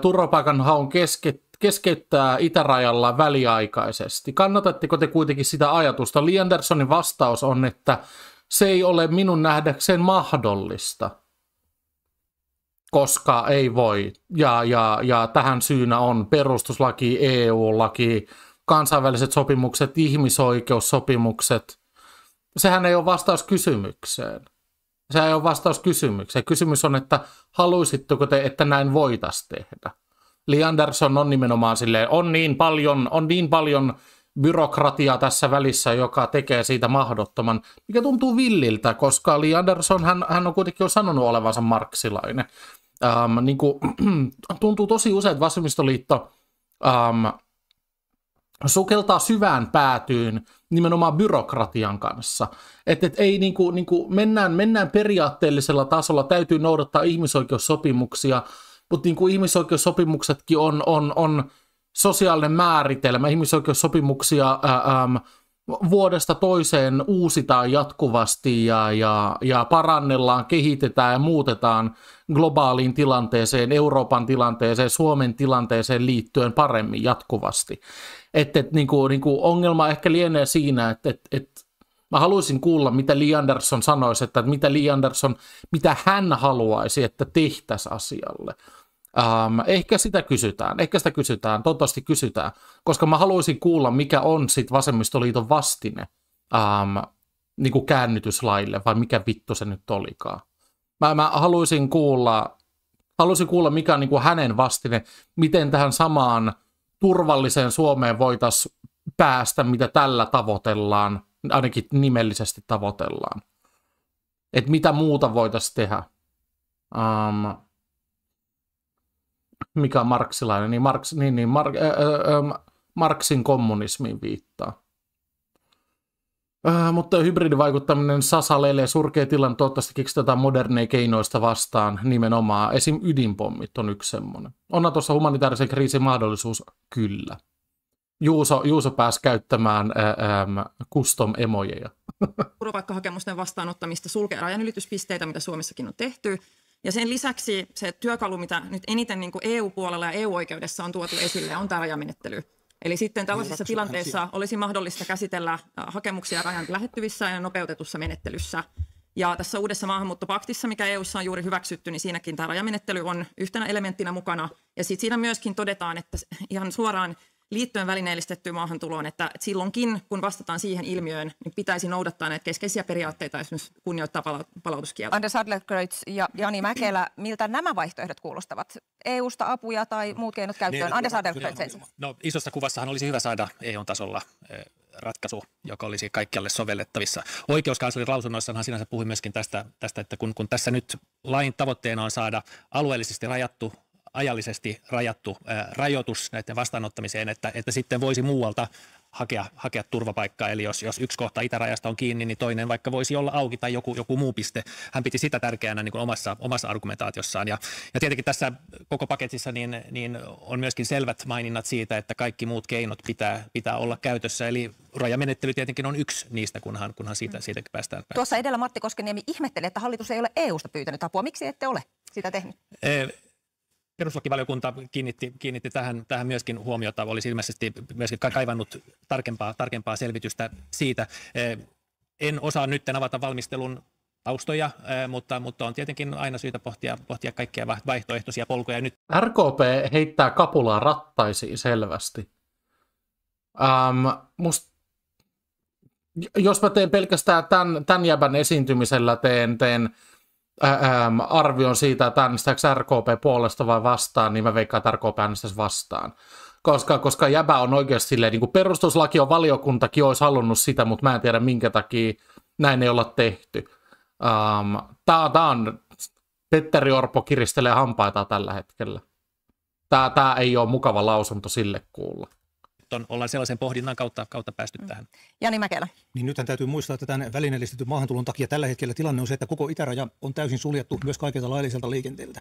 B: turvapaikan haun keske, keskeyttää itärajalla väliaikaisesti. Kannatatteko te kuitenkin sitä ajatusta? Li Anderssonin vastaus on, että se ei ole minun nähdäkseen mahdollista, koska ei voi. Ja, ja, ja tähän syynä on perustuslaki, EU-laki, kansainväliset sopimukset, ihmisoikeussopimukset. Sehän ei ole vastaus kysymykseen. Se ei ole vastaus kysymykseen. Kysymys on, että haluaisitteko te, että näin voitaisiin tehdä? Li Anderson on nimenomaan silleen, on niin paljon, on niin paljon byrokratiaa tässä välissä, joka tekee siitä mahdottoman, mikä tuntuu villiltä, koska Li Anderson, hän, hän on kuitenkin jo sanonut olevansa marksilainen. Ähm, niin kuin, tuntuu tosi usein, että vasemmistoliitto ähm, sukeltaa syvään päätyyn nimenomaan byrokratian kanssa. Että et ei niin kuin niinku mennään, mennään periaatteellisella tasolla, täytyy noudattaa ihmisoikeussopimuksia, mutta niin kuin ihmisoikeussopimuksetkin on, on, on sosiaalinen määritelmä, ihmisoikeussopimuksia ää, äm, vuodesta toiseen uusitaan jatkuvasti ja, ja, ja parannellaan, kehitetään ja muutetaan – globaaliin tilanteeseen, Euroopan tilanteeseen, Suomen tilanteeseen liittyen paremmin jatkuvasti. Että et, niinku, niinku ongelma ehkä lienee siinä, että et, et, mä haluaisin kuulla, mitä Li Anderson sanoisi, että mitä Li Anderson, mitä hän haluaisi, että tehtäisiin asialle. Ähm, ehkä sitä kysytään, ehkä sitä kysytään, toivottavasti kysytään, koska mä haluaisin kuulla, mikä on sit vasemmistoliiton vastine ähm, niin kuin käännytyslaille, vai mikä vittu se nyt olikaan. Mä, mä haluaisin kuulla, haluaisin kuulla, mikä on niin kuin hänen vastine, miten tähän samaan turvalliseen Suomeen voitaisiin päästä, mitä tällä tavoitellaan, ainakin nimellisesti tavoitellaan. Että mitä muuta voitaisiin tehdä. Um, mikä on marksilainen, niin, Marx, niin, niin Mark, äh, äh, Marksin kommunismiin viittaa. Äh, mutta hybridivaikuttaminen sasaleilee surkea tilanne, toivottavasti kikstetään moderneja keinoista vastaan nimenomaan. Esim. ydinpommit on yksi semmoinen. Onhan tuossa humanitaarisen kriisin mahdollisuus? Kyllä. Juuso, Juuso pääsi käyttämään ää, ää, custom-emojeja.
H: Turvapaikkahakemusten vastaanottamista sulkee rajanylityspisteitä, mitä Suomessakin on tehty. Ja sen lisäksi se työkalu, mitä nyt eniten niin EU-puolella ja EU-oikeudessa on tuotu esille, on tämä rajamenettely. Eli sitten tällaisissa tilanteissa olisi mahdollista käsitellä äh, hakemuksia rajan lähettyvissä ja nopeutetussa menettelyssä. Ja tässä uudessa maahanmuuttopaktissa, mikä EU:ssa on juuri hyväksytty, niin siinäkin tämä rajamenettely on yhtenä elementtinä mukana. Ja sitten siinä myöskin todetaan, että ihan suoraan liittyen välineellistettyyn maahantuloon, että, että silloinkin, kun vastataan siihen ilmiöön, niin pitäisi noudattaa näitä keskeisiä periaatteita, esimerkiksi kunnioittaa pala- palautuskieltä.
I: Anders
D: Adlercreutz ja Jani Mäkelä, miltä nämä vaihtoehdot kuulostavat? EU-sta apuja tai muut keinot käyttöön? Niin, Anders no, Adlercreutz ensin.
I: No isossa kuvassahan olisi hyvä saada EU-tasolla e, ratkaisu, joka olisi kaikkialle sovellettavissa. Oikeuskanslerin lausunnoissahan sinänsä puhui myöskin tästä, tästä että kun, kun tässä nyt lain tavoitteena on saada alueellisesti rajattu ajallisesti rajattu rajoitus näiden vastaanottamiseen, että, että sitten voisi muualta hakea, hakea turvapaikkaa. Eli jos, jos yksi kohta itärajasta on kiinni, niin toinen vaikka voisi olla auki tai joku, joku muu piste. Hän piti sitä tärkeänä niin kuin omassa, omassa argumentaatiossaan. Ja, ja tietenkin tässä koko paketissa niin, niin on myöskin selvät maininnat siitä, että kaikki muut keinot pitää, pitää olla käytössä. Eli rajamenettely tietenkin on yksi niistä, kunhan, kunhan siitä, mm. siitäkin päästään.
D: Tuossa edellä Matti Koskeniemi ihmetteli, että hallitus ei ole EUsta pyytänyt apua. Miksi ette ole sitä tehnyt?
I: perustuslakivaliokunta kiinnitti, kiinnitti tähän, tähän myöskin huomiota, olisi ilmeisesti myöskin kaivannut tarkempaa, tarkempaa selvitystä siitä. Eh, en osaa nyt avata valmistelun taustoja, eh, mutta, mutta on tietenkin aina syytä pohtia, pohtia kaikkia vaihtoehtoisia polkuja. Nyt...
B: RKP heittää kapulaa rattaisiin selvästi. Ähm, must, jos mä teen pelkästään tämän, tämän jäbän esiintymisellä, teen, teen arvion siitä, että äänestääkö RKP puolesta vai vastaan, niin mä veikkaan, että RKP äänestäisi vastaan. Koska, koska jäbä on oikeasti silleen, niin kuin perustuslaki on valiokuntakin olisi halunnut sitä, mutta mä en tiedä minkä takia näin ei olla tehty. Um, tää, tää on, Petteri Orpo kiristelee hampaita tällä hetkellä. Tää, tää ei ole mukava lausunto sille kuulla. On ollaan sellaisen pohdinnan kautta, kautta päästy mm. tähän.
G: Jani Mäkelä. Niin nythän täytyy muistaa, että tämän välineellistetyn maahantulon takia tällä hetkellä tilanne on se, että koko itäraja on täysin suljettu myös kaikilta lailliselta liikenteeltä.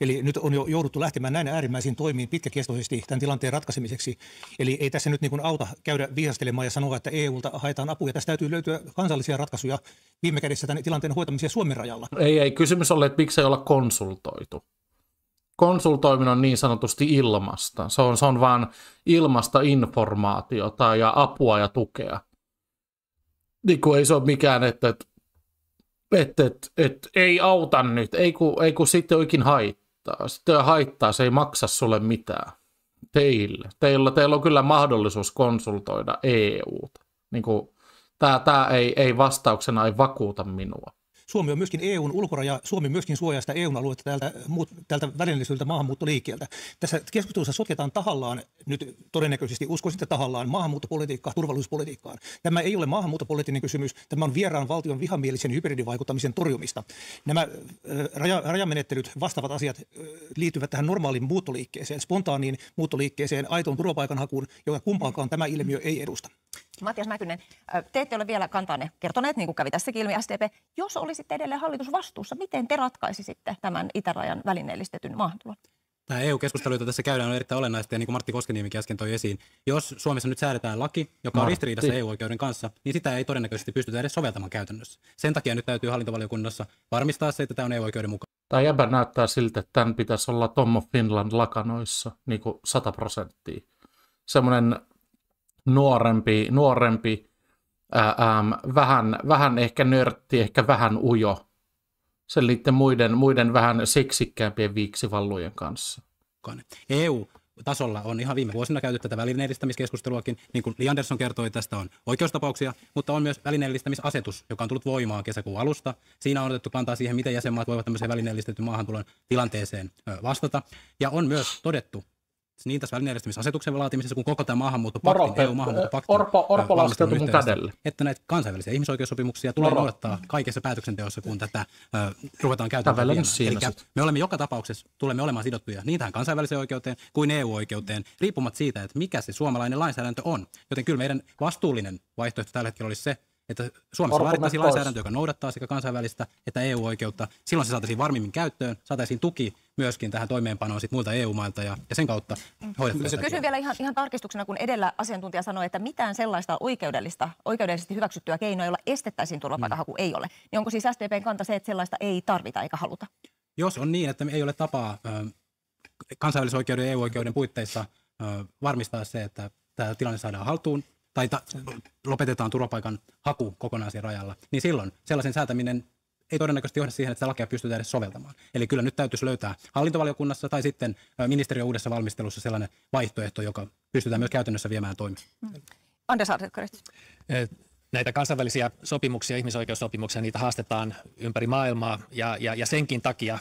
G: Eli nyt on jo jouduttu lähtemään näin äärimmäisiin toimiin pitkäkestoisesti tämän tilanteen ratkaisemiseksi. Eli ei tässä nyt niin kuin auta käydä viisastelemaan ja sanoa, että EUlta haetaan apuja. Tässä täytyy löytyä kansallisia ratkaisuja viime kädessä tämän tilanteen hoitamiseen Suomen rajalla.
B: Ei, ei. Kysymys ole, että miksei olla konsultoitu konsultoiminen on niin sanotusti ilmasta. Se on, se on vaan ilmasta informaatiota ja apua ja tukea. Niin kuin ei se ole mikään, että, että, että, että, että ei auta nyt, ei kun, ei kun sitten oikein haittaa. Sitten haittaa, se ei maksa sulle mitään teille. Teillä, teillä on kyllä mahdollisuus konsultoida EUta. Niin kuin, tämä, tämä ei, ei vastauksena ei vakuuta minua.
G: Suomi on myöskin EUn ulkoraja, Suomi myöskin suojaa sitä EUn aluetta tältä, eh, muut, tältä välineelliseltä maahanmuuttoliikkeeltä. Tässä keskustelussa sotketaan tahallaan, nyt todennäköisesti uskoisin, että tahallaan maahanmuuttopolitiikkaa turvallisuuspolitiikkaan. Tämä ei ole maahanmuuttopoliittinen kysymys, tämä on vieraan valtion vihamielisen hybridivaikuttamisen torjumista. Nämä eh, raja, rajamenettelyt, vastaavat asiat eh, liittyvät tähän normaaliin muuttoliikkeeseen, spontaaniin muuttoliikkeeseen, aitoon turvapaikanhakuun, joka kumpaankaan tämä ilmiö ei edusta.
D: Matias Mäkynen, te ette ole vielä kantanne kertoneet, niin kuin kävi tässä ilmi SDP. Jos olisitte edelleen hallitusvastuussa, miten te ratkaisisitte tämän itärajan välineellistetyn maahantulon?
F: Tämä EU-keskustelu, jota tässä käydään, on erittäin olennaista, ja niin kuin Martti Koskeniemikin äsken toi esiin, jos Suomessa nyt säädetään laki, joka on ristiriidassa EU-oikeuden kanssa, niin sitä ei todennäköisesti pystytä edes soveltamaan käytännössä. Sen takia nyt täytyy hallintovaliokunnassa varmistaa se, että tämä on EU-oikeuden mukaan.
B: Tämä jäbä näyttää siltä, että tämän pitäisi olla Tommo Finland lakanoissa niin kuin 100 prosenttia. Semmoinen nuorempi, nuorempi ää, äm, vähän, vähän ehkä nörtti, ehkä vähän ujo sen niiden muiden, muiden vähän seksikkäämpien viiksivallujen kanssa.
F: EU e tasolla on ihan viime vuosina käyty tätä välineellistämiskeskusteluakin. Niin kuin Li Andersson kertoi, tästä on oikeustapauksia, mutta on myös välineellistämisasetus, joka on tullut voimaan kesäkuun alusta. Siinä on otettu kantaa siihen, miten jäsenmaat voivat tämmöiseen välineellistetyn maahantulon tilanteeseen vastata. Ja on myös todettu, niin tässä välineellistämisasetuksen laatimisessa kuin koko tämä maahanmuuttopakti, niin EU maahanmuuttopakti. Eh, eh,
B: Orpo, Orpo laskeutui mun kädelle.
F: Että näitä kansainvälisiä ihmisoikeussopimuksia tulee noudattaa kaikessa päätöksenteossa, kun tätä ö, eh, ruvetaan käyttämään. Eli me olemme joka tapauksessa, tulemme olemaan sidottuja niin tähän kansainväliseen oikeuteen kuin EU-oikeuteen, riippumatta siitä, että mikä se suomalainen lainsäädäntö on. Joten kyllä meidän vastuullinen vaihtoehto tällä hetkellä olisi se, että Suomessa laadittaisiin lainsäädäntö, joka noudattaa sekä kansainvälistä että EU-oikeutta. Silloin se saataisiin varmimmin käyttöön, saataisiin tuki myöskin tähän toimeenpanoon sit muilta EU-mailta ja, ja sen kautta mm. hoidettaisiin. Kysyn tätä.
D: vielä ihan, ihan tarkistuksena, kun edellä asiantuntija sanoi, että mitään sellaista oikeudellista, oikeudellisesti hyväksyttyä keinoa, jolla estettäisiin turvapaikanhaku, hmm. ei ole. Niin onko siis SDPn kanta se, että sellaista ei tarvita eikä haluta?
F: Jos on niin, että me ei ole tapaa kansainvälisoikeuden ja EU-oikeuden puitteissa varmistaa se, että tämä tilanne saadaan haltuun tai ta, lopetetaan turvapaikan haku kokonaan siinä rajalla, niin silloin sellaisen säätäminen ei todennäköisesti johda siihen, että sitä lakia pystytään edes soveltamaan. Eli kyllä nyt täytyisi löytää hallintovaliokunnassa tai sitten ministeriön uudessa valmistelussa sellainen vaihtoehto, joka pystytään myös käytännössä viemään toimia.
D: Mm. Anders Adlercreutz.
I: Näitä kansainvälisiä sopimuksia, ihmisoikeussopimuksia, niitä haastetaan ympäri maailmaa ja, ja, ja senkin takia,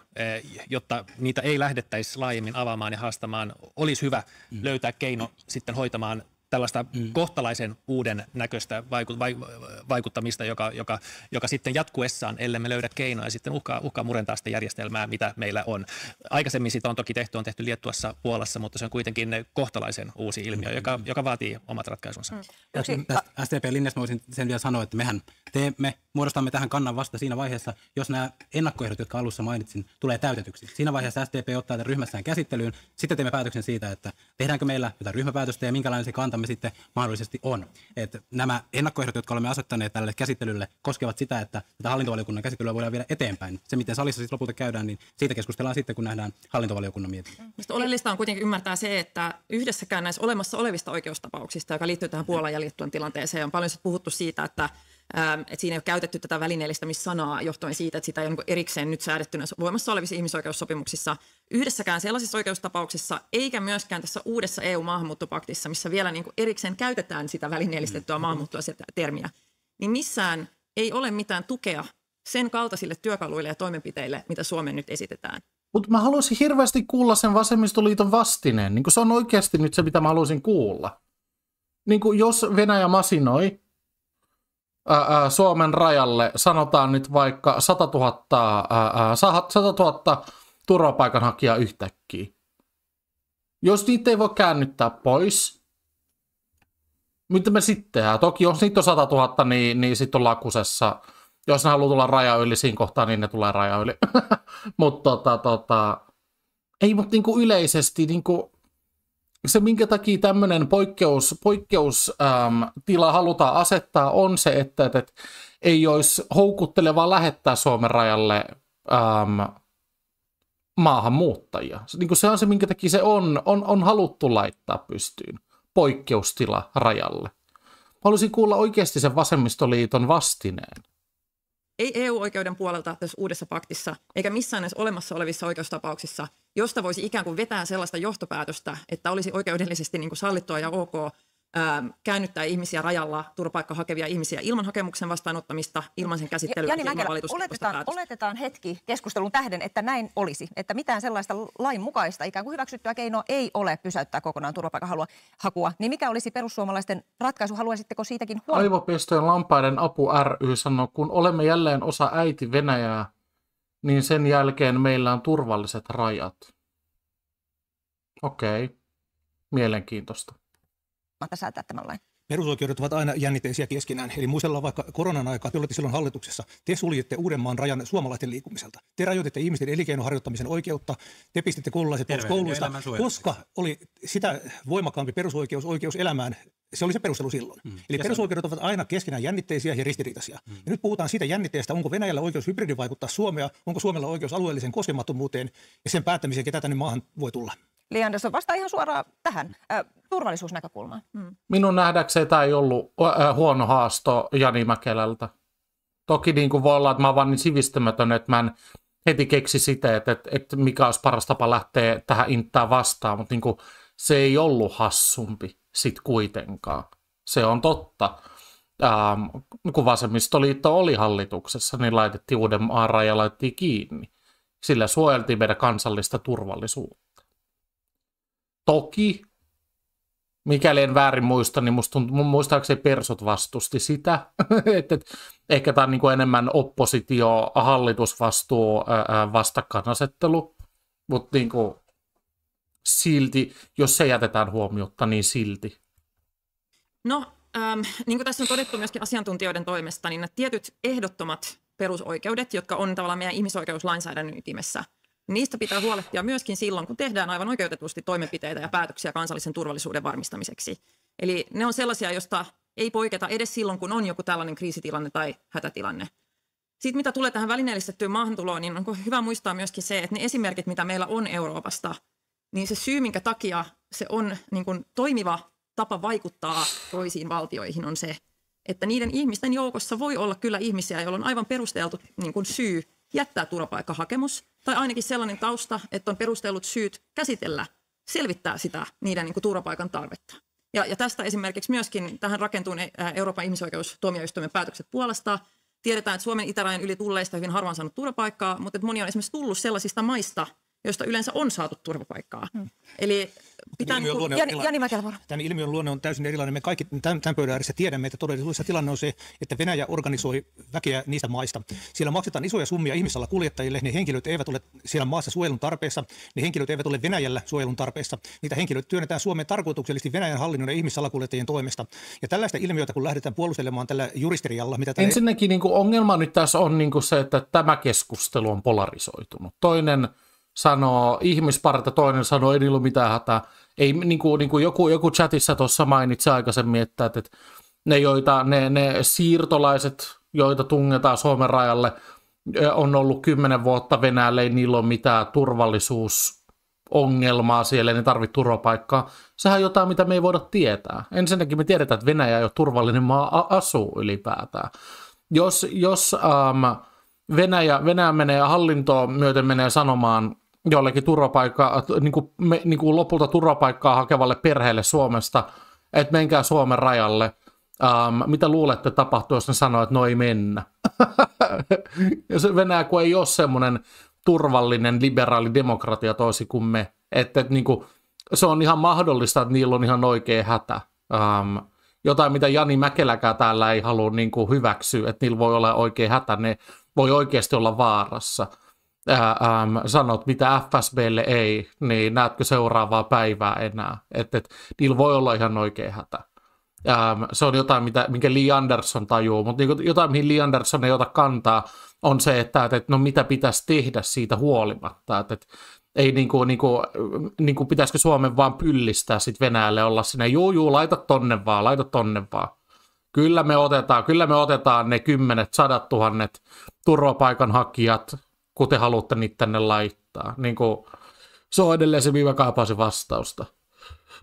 I: jotta niitä ei lähdettäisi laajemmin avaamaan ja haastamaan, olisi hyvä mm. löytää keino sitten hoitamaan tällaista mm. kohtalaisen uuden näköistä vaikuttamista, joka, joka, joka sitten jatkuessaan, ellei me löydä keinoja, sitten uhkaa, uhkaa murentaa sitä järjestelmää, mitä meillä on. Aikaisemmin sitä on toki tehty, on tehty Liettuassa, Puolassa, mutta se on kuitenkin kohtalaisen uusi ilmiö, mm. joka, joka vaatii omat ratkaisunsa. Mm.
F: Tästä SDP-linjasta voisin sen vielä sanoa, että mehän teemme, muodostamme tähän kannan vasta siinä vaiheessa, jos nämä ennakkoehdot, jotka alussa mainitsin, tulee täytetyksi. Siinä vaiheessa SDP ottaa tämän ryhmässään käsittelyyn, sitten teemme päätöksen siitä, että tehdäänkö meillä jotain ryhmäpäätöstä ja minkälainen se kanta me sitten mahdollisesti on. Et nämä ennakkoehdot, jotka olemme asettaneet tälle käsittelylle, koskevat sitä, että tätä hallintovaliokunnan käsittelyä voidaan viedä eteenpäin. Se, miten salissa sitten siis lopulta käydään, niin siitä keskustellaan sitten, kun nähdään hallintovaliokunnan mietintö. Mm-hmm.
H: Mielestäni oleellista on kuitenkin ymmärtää se, että yhdessäkään näissä olemassa olevista oikeustapauksista, joka liittyy tähän Puolan jäljittuön tilanteeseen, on paljon puhuttu siitä, että Ähm, että siinä ei ole käytetty tätä välineellistämissanaa johtuen siitä, että sitä ei ole niinku erikseen nyt säädettynä voimassa olevissa ihmisoikeussopimuksissa yhdessäkään sellaisissa oikeustapauksissa, eikä myöskään tässä uudessa EU-maahanmuuttopaktissa, missä vielä niin erikseen käytetään sitä välineellistettyä mm. maahanmuuttoa termiä, niin missään ei ole mitään tukea sen kaltaisille työkaluille ja toimenpiteille, mitä Suomen nyt esitetään.
B: Mutta mä haluaisin hirveästi kuulla sen vasemmistoliiton vastineen. Niin se on oikeasti nyt se, mitä mä haluaisin kuulla. Niin jos Venäjä masinoi, ää, Suomen rajalle, sanotaan nyt vaikka 100 000, ää, 100 000 turvapaikanhakijaa yhtäkkiä. Jos niitä ei voi käännyttää pois, mitä me sitten tehdään? Toki jos niitä on 100 000, niin, niin sitten ollaan kusessa. Jos ne haluaa tulla raja yli siinä kohtaa, niin ne tulee raja yli. mutta tota, tota, ei, mutta niinku yleisesti niinku, se, minkä takia tämmöinen poikkeus, poikkeustila ähm, halutaan asettaa, on se, että, että ei olisi houkuttelevaa lähettää Suomen rajalle ähm, maahanmuuttajia. Niin kuin se on se, minkä takia se on, on, on haluttu laittaa pystyyn. Poikkeustila rajalle. Haluaisin kuulla oikeasti sen vasemmistoliiton vastineen
H: ei EU-oikeuden puolelta tässä uudessa paktissa eikä missään edes olemassa olevissa oikeustapauksissa, josta voisi ikään kuin vetää sellaista johtopäätöstä, että olisi oikeudellisesti niin kuin sallittua ja ok Ähm, käännyttää ihmisiä rajalla, turvapaikkaa hakevia ihmisiä ilman hakemuksen vastaanottamista, ilman sen käsittelyä Jani ja ilman oletetaan,
D: oletetaan hetki keskustelun tähden, että näin olisi, että mitään sellaista lainmukaista ikään kuin hyväksyttyä keinoa ei ole pysäyttää kokonaan hakua. Niin mikä olisi perussuomalaisten ratkaisu? Haluaisitteko siitäkin huomioon?
B: Aivopestojen lampaiden apu ry sanoo, kun olemme jälleen osa äiti Venäjää, niin sen jälkeen meillä on turvalliset rajat. Okei, okay. mielenkiintoista
D: olematta säätää tämän lain.
B: Perusoikeudet ovat aina jännitteisiä
G: keskenään. Eli muistellaan vaikka koronan aikaa, te olette silloin hallituksessa. Te suljette Uudenmaan rajan suomalaisten liikkumiselta. Te rajoititte ihmisten elinkeinoharjoittamisen oikeutta. Te pistitte koululaiset pois kouluista, koska oli sitä voimakkaampi perusoikeus, oikeus elämään. Se oli se perustelu silloin. Mm. Eli ja perusoikeudet on. ovat aina keskenään jännitteisiä ja ristiriitaisia. Mm. Ja nyt puhutaan siitä jännitteestä, onko Venäjällä oikeus hybridivaikuttaa Suomea, onko Suomella oikeus alueelliseen koskemattomuuteen ja sen päättämiseen, ketä tänne maahan voi tulla.
D: Li Andersson, vastaa ihan suoraan tähän äh, turvallisuusnäkökulmaan. Mm.
B: Minun nähdäkseni tämä ei ollut äh, huono haasto Jani Mäkelältä. Toki niin kuin voi olla, että mä oon vaan niin sivistämätön, että mä en heti keksi sitä, että, että, että mikä olisi paras tapa lähteä tähän inttään vastaan, mutta niin kuin, se ei ollut hassumpi sit kuitenkaan. Se on totta. Ähm, kun vasemmistoliitto oli hallituksessa, niin laitettiin Uudenmaan raja laitettiin kiinni. Sillä suojeltiin meidän kansallista turvallisuutta toki, mikäli en väärin muista, niin musta tuntuu, muistaakseni persot vastusti sitä. että et, ehkä tämä on niin enemmän oppositio, hallitusvastuu, vastakkainasettelu, mutta niin silti, jos se jätetään huomiota, niin silti.
H: No, äm, niin kuin tässä on todettu myöskin asiantuntijoiden toimesta, niin ne tietyt ehdottomat perusoikeudet, jotka on tavallaan meidän ihmisoikeuslainsäädännön ytimessä – Niistä pitää huolehtia myöskin silloin, kun tehdään aivan oikeutetusti toimenpiteitä ja päätöksiä kansallisen turvallisuuden varmistamiseksi. Eli ne on sellaisia, joista ei poiketa edes silloin, kun on joku tällainen kriisitilanne tai hätätilanne. Sitten mitä tulee tähän välineellistettyyn maahantuloon, niin on hyvä muistaa myöskin se, että ne esimerkit, mitä meillä on Euroopasta, niin se syy, minkä takia se on niin kuin toimiva tapa vaikuttaa toisiin valtioihin on se, että niiden ihmisten joukossa voi olla kyllä ihmisiä, joilla on aivan perusteltu niin kuin syy jättää turvapaikkahakemus tai ainakin sellainen tausta, että on perustellut syyt käsitellä, selvittää sitä niiden niin kuin, turvapaikan tarvetta. Ja, ja tästä esimerkiksi myöskin tähän rakentuu Euroopan ihmisoikeustuomioistuimen päätökset puolesta. Tiedetään, että Suomen itärajan yli tulleista hyvin harvaan saanut turvapaikkaa, mutta että moni on esimerkiksi tullut sellaisista maista, joista yleensä on saatu turvapaikkaa. Hmm. Eli
G: pitää... Ilmiön niinku luonne Jani, Jani Tämän ilmiön luonne on täysin erilainen. Me kaikki tämän, tämän pöydän ääressä tiedämme, että todellisuudessa tilanne on se, että Venäjä organisoi väkeä niistä maista. Siellä maksetaan isoja summia ihmisellä kuljettajille. Ne henkilöt eivät ole siellä maassa suojelun tarpeessa. Ne henkilöt eivät ole Venäjällä suojelun tarpeessa. Niitä henkilöitä työnnetään Suomeen tarkoituksellisesti Venäjän hallinnon ja ihmissalakuljettajien toimesta. Ja tällaista ilmiötä, kun lähdetään puolustelemaan tällä juristerialla, mitä tämä
B: Ensinnäkin niin kuin ongelma nyt tässä on niin kuin se, että tämä keskustelu on polarisoitunut. Toinen sanoo ihmisparta, toinen sanoo, ei niillä ole mitään hätää. Ei, niin kuin, niin kuin joku, joku chatissa tuossa mainitsi aikaisemmin, että, että ne, joita, ne, ne siirtolaiset, joita tungetaan Suomen rajalle, on ollut kymmenen vuotta Venäjälle, ei niillä ole mitään turvallisuusongelmaa siellä, ne tarvitse turvapaikkaa. Sehän on jotain, mitä me ei voida tietää. Ensinnäkin me tiedetään, että Venäjä ei ole turvallinen maa asuu ylipäätään. Jos, jos ähm, Venäjä, Venäjä menee hallintoon myöten menee sanomaan jollekin turvapaikkaa, niin kuin, me, niin kuin lopulta turvapaikkaa hakevalle perheelle Suomesta, että menkää Suomen rajalle. Um, mitä luulette tapahtuu, jos ne sanoo, että no ei mennä? Venäjä kun ei ole semmoinen turvallinen liberaali demokratia toisi kuin me. Että että niin kuin, se on ihan mahdollista, että niillä on ihan oikea hätä. Um, jotain, mitä Jani Mäkeläkään täällä ei halua niin kuin, hyväksyä, että niillä voi olla oikea hätä. Ne voi oikeasti olla vaarassa. Ää, äm, sanot, mitä FSBlle ei, niin näetkö seuraavaa päivää enää. Että et, niillä voi olla ihan oikea hätä. Äm, se on jotain, mitä, minkä Lee Anderson tajuu, mutta niinku, jotain, mihin Lee Anderson ei ota kantaa, on se, että, et, no mitä pitäisi tehdä siitä huolimatta. Että, et, ei niin kuin, niin kuin, niin kuin pitäisikö Suomen vaan pyllistää sit Venäjälle olla sinne, juu, juu, laita tonne vaan, laita tonne vaan. Kyllä me otetaan, kyllä me otetaan ne kymmenet, sadat tuhannet turvapaikanhakijat, kun te haluatte niitä tänne laittaa. Niin kuin, se on edelleen se, mikä kaipaa vastausta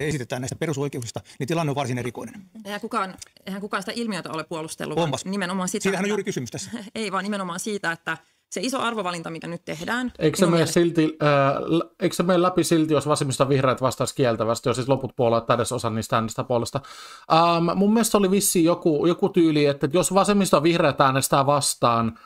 B: esitetään näistä perusoikeuksista, niin tilanne on varsin erikoinen.
H: Eihän kukaan, eihän kukaan sitä ilmiötä ole puolustellut. Onpas. Nimenomaan sitä, Siitähän on juuri
G: kysymys tässä.
H: ei, vaan nimenomaan siitä, että se iso arvovalinta, mikä nyt tehdään. Eikö se, mene, mielestä...
B: silti, äh, eikö se mene läpi silti, jos vasemmista vihreät vastaisi kieltävästi, jos siis loput puolueet täydessä osa niistä äänestä puolesta? Ähm, mun mielestä oli vissi joku, joku tyyli, että jos vasemmista vihreät äänestää vastaan,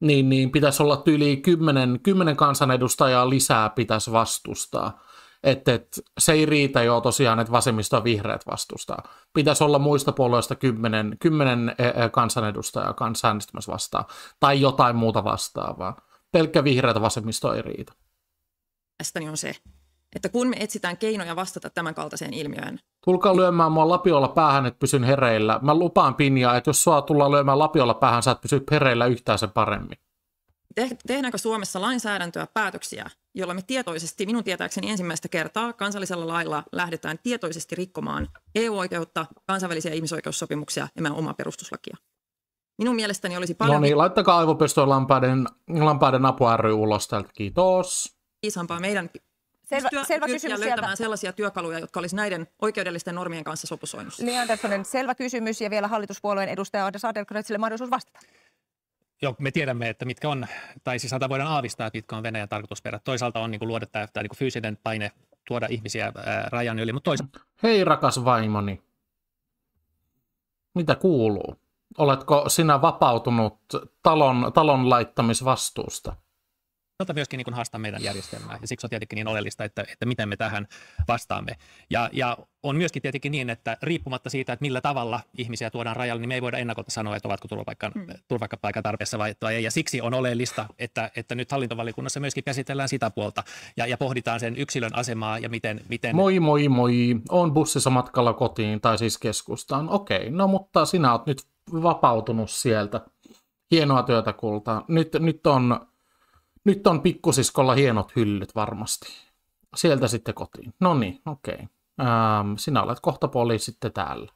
B: niin, niin pitäisi olla tyyli 10, 10 kansanedustajaa lisää pitäisi vastustaa että et, se ei riitä jo tosiaan, että vasemmisto ja vihreät vastustaa. Pitäisi olla muista puolueista kymmenen, kymmenen e, e, kansanedustajaa kansanäänestymässä vastaan, tai jotain muuta vastaavaa. Pelkkä vihreät vasemmisto ei riitä.
H: Tästäni on se, että kun me etsitään keinoja vastata tämän kaltaiseen ilmiöön.
B: Tulkaa lyömään mua lapiolla päähän, että pysyn hereillä. Mä lupaan Pinjaa, että jos sua tullaan lyömään lapiolla päähän, sä et pysy hereillä yhtään sen paremmin.
H: Te- tehdäänkö Suomessa lainsäädäntöä, päätöksiä, jolla me tietoisesti, minun tietääkseni ensimmäistä kertaa kansallisella lailla lähdetään tietoisesti rikkomaan EU-oikeutta, kansainvälisiä ihmisoikeussopimuksia ja meidän omaa perustuslakia. Minun mielestäni olisi paljon... No niin,
B: laittakaa aivopystyön lampaiden, lampaiden apu ry ulos täältä, kiitos.
H: Isampaa meidän
D: Selvä, työ, selvä kysymys löytämään sieltä.
H: sellaisia työkaluja,
I: jotka olisi näiden oikeudellisten normien kanssa sopusoinnussa.
D: Niin Anderssonen, selvä kysymys ja vielä hallituspuolueen edustaja Anders Adelkreutzille mahdollisuus vastata
I: jo, me tiedämme, että mitkä on, tai siis voidaan aavistaa, että mitkä on Venäjän tarkoitusperät. Toisaalta on niin kuin luoda tämä, tämä niin kuin fyysinen paine tuoda ihmisiä ää, rajan
B: yli, mutta toisaalta... Hei rakas vaimoni, mitä kuuluu? Oletko sinä vapautunut talon, talon laittamisvastuusta?
I: toisaalta myöskin niin haastaa meidän järjestelmää. Ja siksi on tietenkin niin oleellista, että, että miten me tähän vastaamme. Ja, ja on myöskin tietenkin niin, että riippumatta siitä, että millä tavalla ihmisiä tuodaan rajalle, niin me ei voida ennakolta sanoa, että ovatko turvapaikan, hmm. turvapaikan tarpeessa vai, ei. Ja siksi on oleellista, että, että nyt hallintovalikunnassa myöskin käsitellään sitä puolta ja, ja pohditaan sen yksilön asemaa ja miten... miten... Moi
B: moi moi, on bussissa matkalla kotiin tai siis keskustaan. Okei, no mutta sinä oot nyt vapautunut sieltä. Hienoa työtä kultaa. Nyt, nyt on nyt on pikkusiskolla hienot hyllyt varmasti. Sieltä sitten kotiin. No niin, okei. Okay. Ähm, sinä olet kohta poliisi sitten täällä.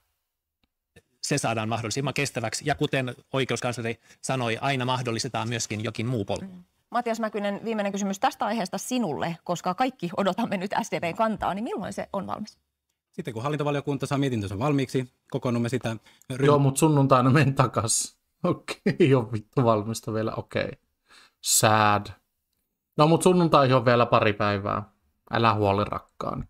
B: Se saadaan mahdollisimman kestäväksi.
I: Ja kuten oikeuskansleri sanoi, aina mahdollistetaan myöskin jokin muu polku. Mm.
D: Matias Mäkynen, viimeinen kysymys tästä aiheesta sinulle, koska kaikki odotamme nyt SDPn kantaa, niin milloin se on valmis?
F: Sitten kun hallintovaliokunta saa mietintönsä valmiiksi, kokoonnumme sitä. Ryhm- Joo, mutta sunnuntaina menen
B: takaisin. Okei, okay, ei ole vittu valmista vielä, okei. Okay sad. No mut sunnuntai on vielä pari päivää. Älä huoli rakkaan.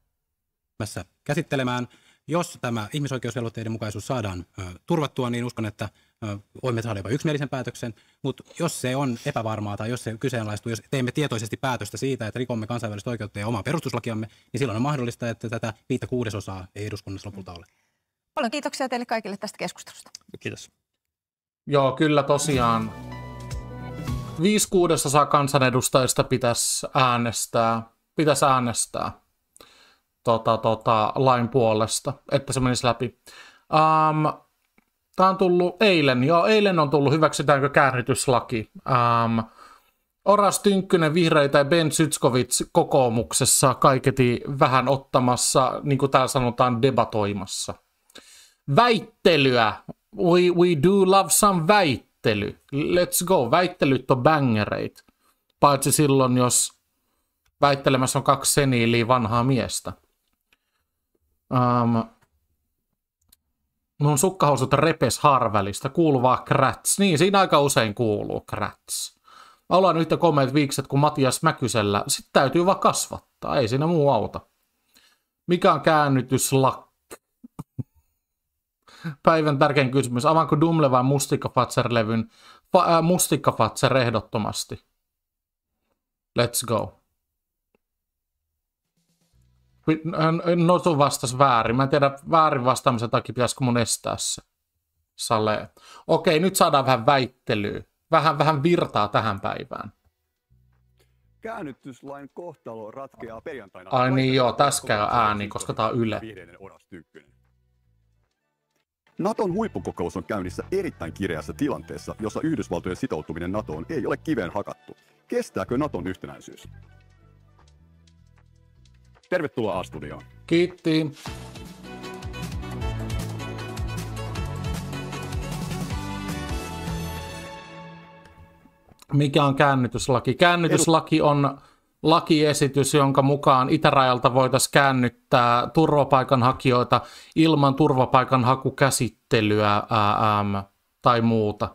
F: Tässä käsittelemään, jos tämä ihmisoikeusvelvoitteiden mukaisuus saadaan ö, turvattua, niin uskon, että voimme saada jopa yksimielisen päätöksen. Mutta jos se on epävarmaa tai jos se kyseenalaistuu, jos teemme tietoisesti päätöstä siitä, että rikomme kansainvälistä oikeutta ja omaa perustuslakiamme, niin silloin on mahdollista, että tätä
B: viittä kuudesosaa ei eduskunnassa lopulta ole.
D: Paljon kiitoksia teille kaikille tästä keskustelusta.
B: Kiitos. Joo, kyllä tosiaan Viisi saa kansanedustajista pitäisi äänestää, pitäisi äänestää tota, tota, lain puolesta, että se menisi läpi. Um, Tämä on tullut eilen, joo eilen on tullut hyväksytäänkö käännytyslaki. Um, Oras Tynkkynen vihreitä ja Ben Sytskovits kokoomuksessa kaiketi vähän ottamassa, niin kuin täällä sanotaan, debatoimassa. Väittelyä. We, we do love some väittelyä väittely. Let's go. Väittelyt on bangereit. Paitsi silloin, jos väittelemässä on kaksi seniiliä vanhaa miestä. Um, mun sukkahousut repes harvelista, kuuluvaa krats. Niin, siinä aika usein kuuluu krats. Mä ollaan yhtä komeet viikset kuin Matias Mäkysellä. Sitten täytyy vaan kasvattaa, ei siinä muu auta. Mikä on käännytyslakka? päivän tärkein kysymys. Avaanko Dumle vai Mustikka levyn Fa- äh, Mustikka ehdottomasti. Let's go. Äh, Notu vastasi väärin. Mä en tiedä väärin vastaamisen takia pitäisikö mun estää se. Sale. Okei, nyt saadaan vähän väittelyä. Vähän, vähän virtaa tähän päivään. Käännytyslain kohtalo ratkeaa perjantaina. Ai niin joo, tässä käy ääni, koska tää on Yle.
J: Naton huippukokous on käynnissä erittäin kireässä tilanteessa, jossa Yhdysvaltojen sitoutuminen NATOon ei ole kiveen hakattu. Kestääkö Naton yhtenäisyys? Tervetuloa A-studioon.
B: Kiitti. Mikä on käännytyslaki? Käännytyslaki on lakiesitys, jonka mukaan itärajalta voitaisiin käännyttää turvapaikanhakijoita ilman turvapaikanhakukäsittelyä ää, ää, tai muuta.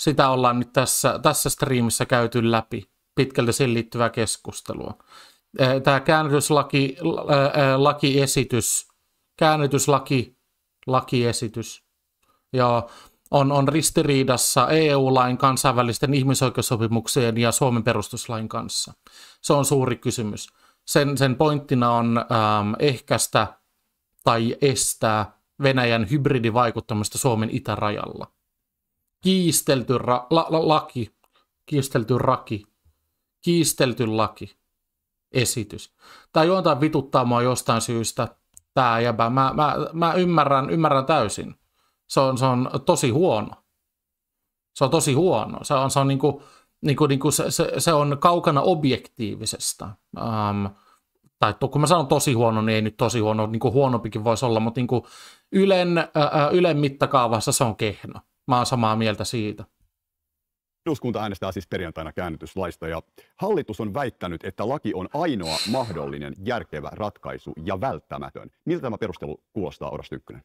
B: Sitä ollaan nyt tässä, tässä striimissä käyty läpi, pitkälti siihen liittyvää keskustelua. Tämä käännytyslaki, ää, lakiesitys, käännytyslaki, lakiesitys, joo, on, on ristiriidassa EU-lain kansainvälisten ihmisoikeussopimuksien ja Suomen perustuslain kanssa. Se on suuri kysymys. Sen, sen pointtina on ähm, ehkäistä tai estää Venäjän hybridivaikuttamista Suomen itärajalla. Kiistelty ra- la- la- laki, kiistelty raki, kiistelty laki, esitys. Tämä juontaa vituttaa mua jostain syystä, tämä jäbä. Mä, mä, mä ymmärrän, ymmärrän täysin se on, se on tosi huono. Se on tosi huono. Se on, se on, niinku, niinku, niinku se, se, se on kaukana objektiivisesta. Ähm, tai to, kun mä sanon tosi huono, niin ei nyt tosi huono, niin kuin huonompikin voisi olla, mutta niin kuin ylen, äh, äh, ylen mittakaavassa se on kehno. Mä oon samaa mieltä siitä.
J: Eduskunta äänestää siis perjantaina käännytyslaista ja hallitus on väittänyt, että laki on ainoa mahdollinen järkevä ratkaisu ja välttämätön. Miltä tämä perustelu kuulostaa, Oras Tykkönen?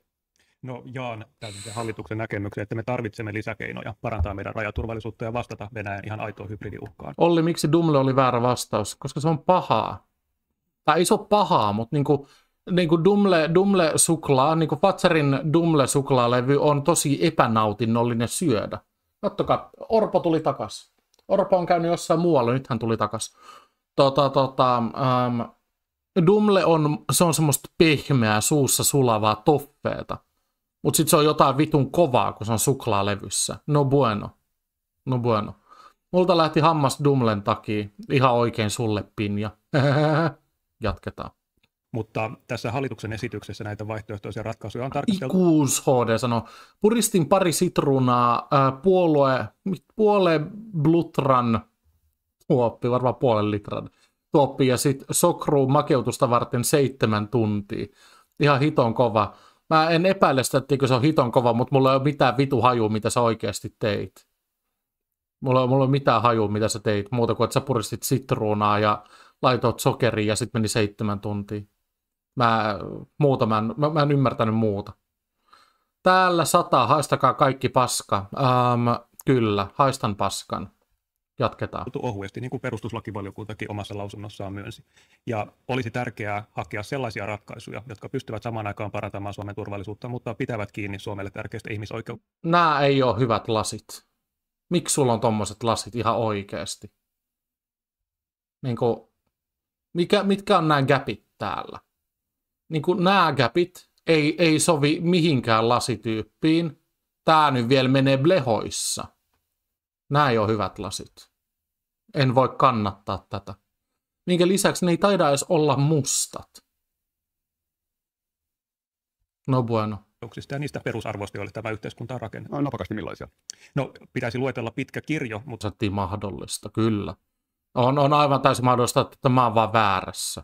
C: No jaan täysin hallituksen näkemyksen, että me tarvitsemme lisäkeinoja parantaa meidän rajaturvallisuutta ja vastata Venäjän ihan aitoon hybridiuhkaan.
B: Olli, miksi Dumle oli väärä vastaus? Koska se on pahaa. Tai iso pahaa, mutta niin kuin, niin kuin Dumle, Dumle suklaa, niin kuin Fatsarin Dumle suklaalevy on tosi epänautinnollinen syödä. Kattokaa, Orpo tuli takas. Orpo on käynyt jossain muualla, nyt hän tuli takas. Tota, tota, ähm, Dumle on, se on semmoista pehmeää, suussa sulavaa toffeeta. Mutta sitten se on jotain vitun kovaa, kun se on suklaalevyssä. No bueno. No bueno. Multa lähti hammas Dumlen takia. Ihan oikein sulle, Pinja. Jatketaan. Mutta tässä hallituksen esityksessä näitä vaihtoehtoisia ratkaisuja on tarkasteltu. Ikuus HD sanoo, puristin pari sitruunaa, äh, puolue, puole blutran tuoppi, varmaan puolen litran tuoppi, ja sitten sokruu makeutusta varten seitsemän tuntia. Ihan hiton kova mä en epäile sitä, että se on hiton kova, mutta mulla ei ole mitään vitu hajua, mitä sä oikeasti teit. Mulla ei, mulla ei ole mitään hajua, mitä sä teit, muuta kuin että sä puristit sitruunaa ja laitoit sokeria ja sitten meni seitsemän tuntia. Mä, muuta, mä en, mä, mä en ymmärtänyt muuta. Täällä sataa, haistakaa kaikki paska. Ähm, kyllä, haistan paskan jatketaan. Ohuesti, niin kuin
C: perustuslakivaliokuntakin omassa lausunnossaan myönsi. Ja olisi tärkeää hakea sellaisia ratkaisuja, jotka pystyvät samaan aikaan parantamaan Suomen turvallisuutta, mutta pitävät kiinni Suomelle tärkeistä ihmisoikeuksista.
B: Nämä ei ole hyvät lasit. Miksi sulla on tuommoiset lasit ihan oikeasti? Niin kuin, mikä, mitkä on nämä gapit täällä? Niin kuin nämä gapit ei, ei sovi mihinkään lasityyppiin. Tämä nyt vielä menee blehoissa nämä ei ole hyvät lasit. En voi kannattaa tätä. Minkä lisäksi ne ei taida edes olla mustat. No bueno ajatuksista siis ja niistä perusarvoista,
C: joille tämä yhteiskunta on rakennettu. No, napakasti
B: millaisia? No, pitäisi luetella pitkä kirjo, mutta... Satti mahdollista, kyllä. On, on aivan täysin mahdollista, että tämä on vaan väärässä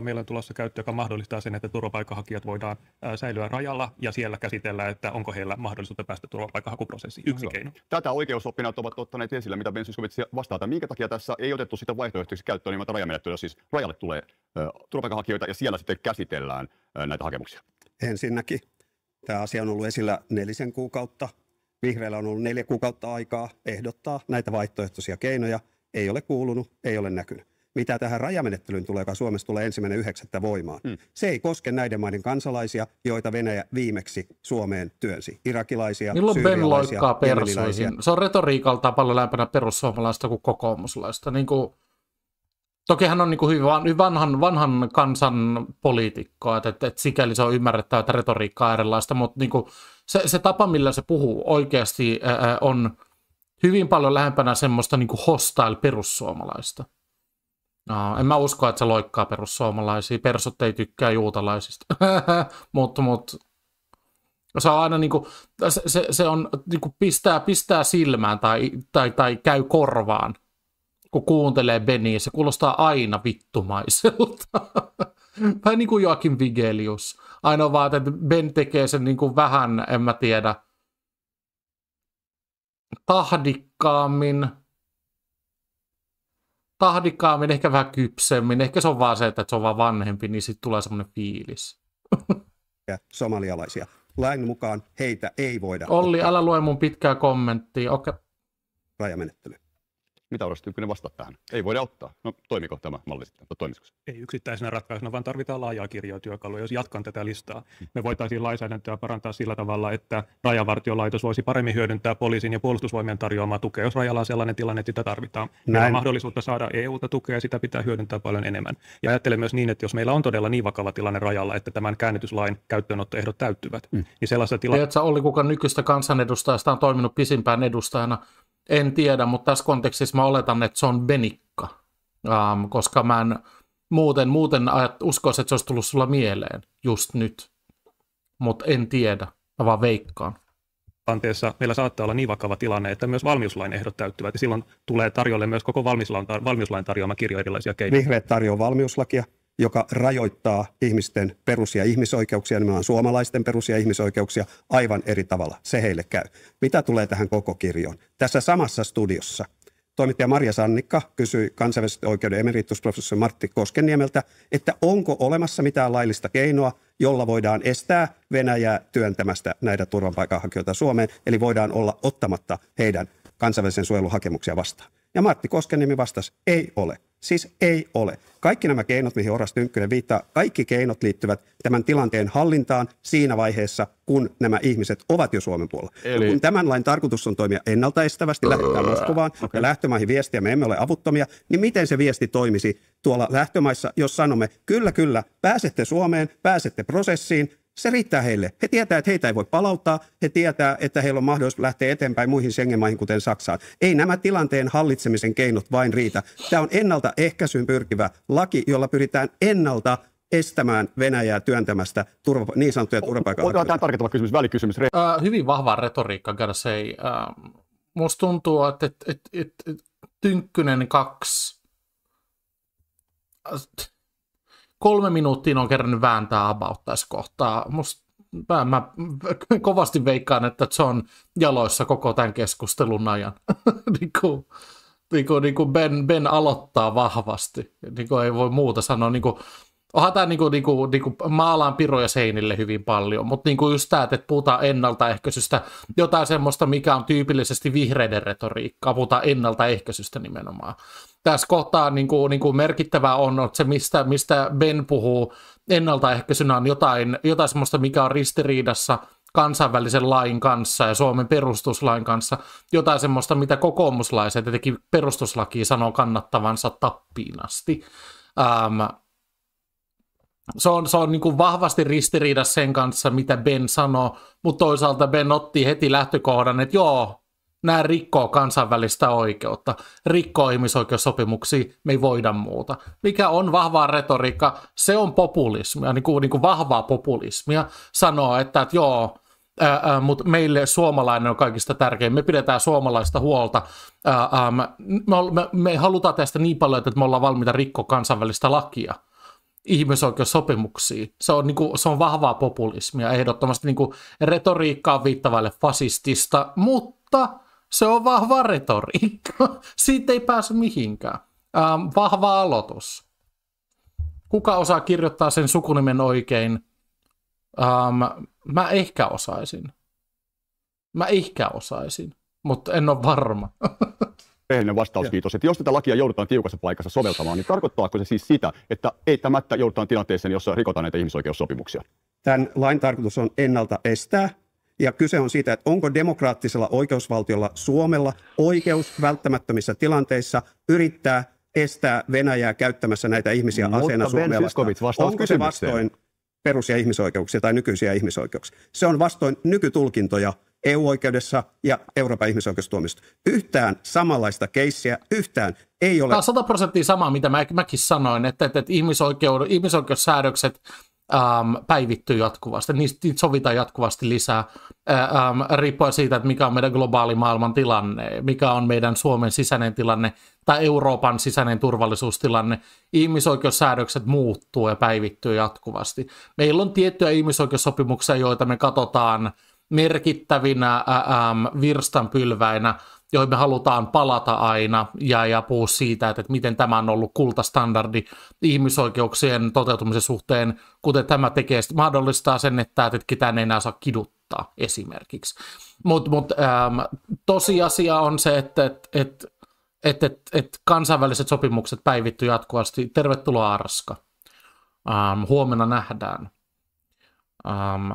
B: meillä on tulossa käyttö, joka mahdollistaa
C: sen, että turvapaikanhakijat voidaan säilyä rajalla ja siellä käsitellä, että onko heillä mahdollisuutta päästä turvapaikanhakuprosessiin. Yksi keino.
J: Tätä oikeusoppineet ovat ottaneet esille, mitä Ben Syskovitsi vastaa, että minkä takia tässä ei otettu sitä vaihtoehtoiseksi käyttöön rajamme niin rajamenettelyä, siis rajalle tulee turvapaikanhakijoita ja siellä sitten käsitellään näitä hakemuksia.
A: Ensinnäkin tämä asia on ollut esillä nelisen kuukautta. Vihreillä on ollut neljä kuukautta aikaa ehdottaa näitä vaihtoehtoisia keinoja. Ei ole kuulunut, ei ole näkynyt mitä tähän rajamenettelyyn tulee, joka Suomessa tulee ensimmäinen yhdeksättä voimaan. Mm. Se ei koske näiden maiden kansalaisia, joita Venäjä viimeksi Suomeen työnsi. Irakilaisia, Milloin Ben loikkaa persoihin?
B: Se on retoriikaltaan paljon lämpänä perussuomalaista kuin kokoomuslaista. Niin kuin, toki hän on niin kuin hyvin vanhan, vanhan kansan poliitikko, että, että, että sikäli se on ymmärrettävä, että retoriikka on erilaista, mutta niin kuin, se, se tapa, millä se puhuu oikeasti ää, on hyvin paljon lähempänä semmoista niin hostile perussuomalaista. No, en mä usko, että se loikkaa perussuomalaisia. Persut ei tykkää juutalaisista. mutta mut, se on aina niinku, se, se, on niinku pistää, pistää silmään tai, tai, tai käy korvaan, kun kuuntelee Beniä. Se kuulostaa aina vittumaiselta. Vähän niin kuin Joakin Vigelius. Ainoa vaan, että Ben tekee sen niin kuin vähän, en mä tiedä, tahdikkaammin – tahdikkaammin, ehkä vähän kypsemmin, ehkä se on vaan se, että se on vaan vanhempi, niin sitten tulee semmoinen fiilis.
A: Ja somalialaisia. Lain mukaan heitä ei voida Olli, ottaa.
B: älä lue mun pitkää kommenttia. Okei. Okay. Rajamenettely. Mitä olisi tyyppinen vastaa tähän?
J: Ei voida ottaa. No toimiko tämä malli sitten? No,
B: Ei
C: yksittäisenä ratkaisuna, vaan tarvitaan laajaa kirjotyökalua. Jos jatkan tätä listaa, me voitaisiin lainsäädäntöä parantaa sillä tavalla, että rajavartiolaitos voisi paremmin hyödyntää poliisin ja puolustusvoimien tarjoamaa tukea, jos rajalla on sellainen tilanne, että sitä tarvitaan. Näin. on mahdollisuutta saada EU-ta tukea ja sitä pitää hyödyntää paljon enemmän. Ja ajattelen myös niin, että jos meillä on todella niin vakava tilanne
B: rajalla, että tämän käännytyslain käyttöönottoehdot täyttyvät, mm. niin sellaisessa tilanteessa... Oli kuka nykyistä kansanedustajasta on toiminut pisimpään edustajana? En tiedä, mutta tässä kontekstissa mä oletan, että se on Benikka, um, koska mä en muuten, muuten uskoisi, että se olisi tullut sulla mieleen just nyt, mutta en tiedä, mä vaan veikkaan
C: Anteessa meillä saattaa olla niin vakava tilanne, että myös valmiuslain ehdot täyttyvät. Ja silloin tulee tarjolle myös koko valmiuslain, valmiuslain tarjoama kirjo erilaisia keinoja.
A: Vihreät tarjoaa valmiuslakia joka rajoittaa ihmisten perus- ja ihmisoikeuksia, nimenomaan suomalaisten perus- ja ihmisoikeuksia aivan eri tavalla. Se heille käy. Mitä tulee tähän koko kirjoon? Tässä samassa studiossa toimittaja Marja Sannikka kysyi kansainvälisen oikeuden emeritusprofessori Martti Koskeniemeltä, että onko olemassa mitään laillista keinoa, jolla voidaan estää Venäjää työntämästä näitä turvapaikanhakijoita Suomeen, eli voidaan olla ottamatta heidän kansainvälisen suojelun hakemuksia vastaan. Ja Martti Koskeniemi vastasi, ei ole. Siis ei ole. Kaikki nämä keinot, mihin Oras Tynkkynen viittaa, kaikki keinot liittyvät tämän tilanteen hallintaan siinä vaiheessa, kun nämä ihmiset ovat jo Suomen puolella. Eli... kun tämän lain tarkoitus on toimia ennaltaestävästi, lähettää Moskovaan okay. ja lähtömaihin viestiä, me emme ole avuttomia, niin miten se viesti toimisi tuolla lähtömaissa, jos sanomme, kyllä, kyllä, pääsette Suomeen, pääsette prosessiin, se riittää heille. He tietää, että heitä ei voi palauttaa. He tietää, että heillä on mahdollisuus lähteä eteenpäin muihin Schengen-maihin, kuten Saksaan. Ei nämä tilanteen hallitsemisen keinot vain riitä. Tämä on ennaltaehkäisyyn pyrkivä laki, jolla pyritään ennalta estämään Venäjää työntämästä turva, niin sanottuja turvapaikanhakijoita. Tämä on tarkentava kysymys, välikysymys.
B: Uh, hyvin vahva retoriikka, gotta Uh, ähm, Minusta tuntuu, että et, et, et, Tynkkynen kaksi kolme minuuttia on kerännyt vääntää about tässä kohtaa. Musta mä, mä kovasti veikkaan, että se on jaloissa koko tämän keskustelun ajan. niin kuin, niin kuin, ben, ben aloittaa vahvasti. Niin kuin ei voi muuta sanoa. Niin kuin, onhan tämä niinku, niinku, niinku, maalaan piroja seinille hyvin paljon, mutta niinku just tämä, että puhutaan ennaltaehkäisystä, jotain semmoista, mikä on tyypillisesti vihreiden retoriikkaa, puhutaan ennaltaehkäisystä nimenomaan. Tässä kohtaa niinku, niinku merkittävää on, että se mistä, mistä Ben puhuu ennaltaehkäisynä on jotain, jotain semmoista, mikä on ristiriidassa kansainvälisen lain kanssa ja Suomen perustuslain kanssa jotain semmoista, mitä kokoomuslaiset etenkin perustuslaki sanoo kannattavansa tappiin asti. Ähm, se on, se on niin kuin vahvasti ristiriidassa sen kanssa, mitä Ben sanoo, mutta toisaalta Ben otti heti lähtökohdan, että joo, nämä rikkoo kansainvälistä oikeutta, rikkoo ihmisoikeussopimuksia, me ei voida muuta. Mikä on vahvaa retoriikka? Se on populismia, niin kuin, niin kuin vahvaa populismia sanoa, että, että joo, mutta meille suomalainen on kaikista tärkein. Me pidetään suomalaista huolta. Ää, ää, me, me, me halutaan tästä niin paljon, että me ollaan valmiita rikkoa kansainvälistä lakia ihmisoikeussopimuksiin. Se on, niin kuin, se on vahvaa populismia, ehdottomasti niin kuin retoriikkaan viittavalle fasistista, mutta se on vahva retoriikka. Siitä ei pääse mihinkään. Ähm, vahva aloitus. Kuka osaa kirjoittaa sen sukunimen oikein? Ähm, mä ehkä osaisin. Mä ehkä osaisin, mutta en ole varma.
J: rehellinen vastaus, ja. kiitos. Että jos tätä lakia joudutaan tiukassa paikassa soveltamaan, niin tarkoittaako se siis sitä, että ei tämättä joudutaan tilanteeseen, jossa rikotaan näitä ihmisoikeussopimuksia?
A: Tämän lain tarkoitus on ennalta estää ja kyse on siitä, että onko demokraattisella oikeusvaltiolla Suomella oikeus välttämättömissä tilanteissa yrittää estää Venäjää käyttämässä näitä ihmisiä Mutta aseena Suomea vastaan. Onko se vastoin perus- ja ihmisoikeuksia tai nykyisiä ihmisoikeuksia? Se on vastoin nykytulkintoja EU-oikeudessa ja Euroopan ihmisoikeustuomioista. Yhtään samanlaista keissiä, yhtään ei ole. Tämä on
B: 100 prosenttia samaa, mitä mä, mäkin sanoin, että, että, että ihmisoikeud- ihmisoikeussäädökset äm, päivittyy jatkuvasti, niistä sovitaan jatkuvasti lisää, äm, äh, ähm, riippuen siitä, että mikä on meidän globaali maailman tilanne, mikä on meidän Suomen sisäinen tilanne tai Euroopan sisäinen turvallisuustilanne. Ihmisoikeussäädökset muuttuu ja päivittyy jatkuvasti. Meillä on tiettyjä ihmisoikeussopimuksia, joita me katsotaan – merkittävinä virstanpylväinä, joihin me halutaan palata aina ja, ja puhua siitä, että, että miten tämä on ollut kultastandardi ihmisoikeuksien toteutumisen suhteen, kuten tämä tekee, mahdollistaa sen, että, että ketään ei enää saa kiduttaa esimerkiksi. Mutta mut, tosiasia on se, että et, et, et, et, et kansainväliset sopimukset päivittyy jatkuvasti. Tervetuloa Arska. Ähm, huomenna nähdään. Ähm,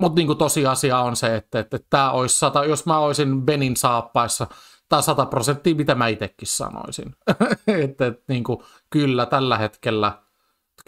B: mutta niin tosiasia on se, että, että, että tämä olisi sata, jos mä olisin Benin saappaissa, tämä 100 prosenttia, mitä mä itsekin sanoisin. että että niin kuin, kyllä tällä hetkellä,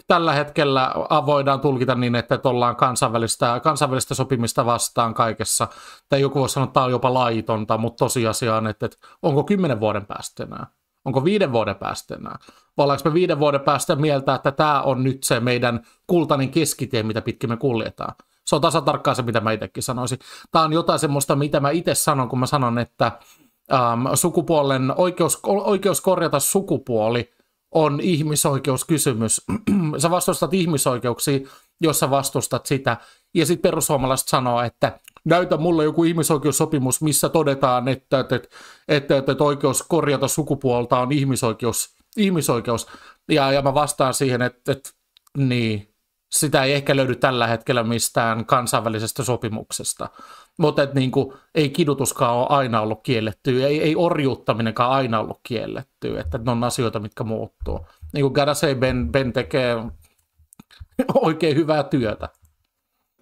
B: tällä hetkellä voidaan tulkita niin, että että ollaan kansainvälistä, kansainvälistä sopimista vastaan kaikessa. Tai joku voi sanoa, että tämä on jopa laitonta, mutta tosiasia on, että, että onko kymmenen vuoden päästä enää? Onko viiden vuoden päästä enää? Vai ollaanko me viiden vuoden päästä mieltä, että tämä on nyt se meidän kultainen keskitie, mitä pitkin me kuljetaan? Se on tasatarkkaan se, mitä mä itsekin sanoisin. Tämä on jotain semmoista, mitä mä itse sanon, kun mä sanon, että äm, sukupuolen oikeus, oikeus korjata sukupuoli on ihmisoikeuskysymys. sä vastustat ihmisoikeuksia, jos sä vastustat sitä. Ja sitten perussuomalaiset sanoo, että näytä mulle joku ihmisoikeussopimus, missä todetaan, että, että, että, että, että oikeus korjata sukupuolta on ihmisoikeus. ihmisoikeus. Ja, ja mä vastaan siihen, että, että niin, sitä ei ehkä löydy tällä hetkellä mistään kansainvälisestä sopimuksesta. Mutta et niin kuin, ei kidutuskaan ole aina ollut kielletty, ei, ei orjuuttaminenkaan aina ollut kielletty, että ne on asioita, mitkä muuttuu. Niin kuin Gadasei ben, ben tekee oikein hyvää työtä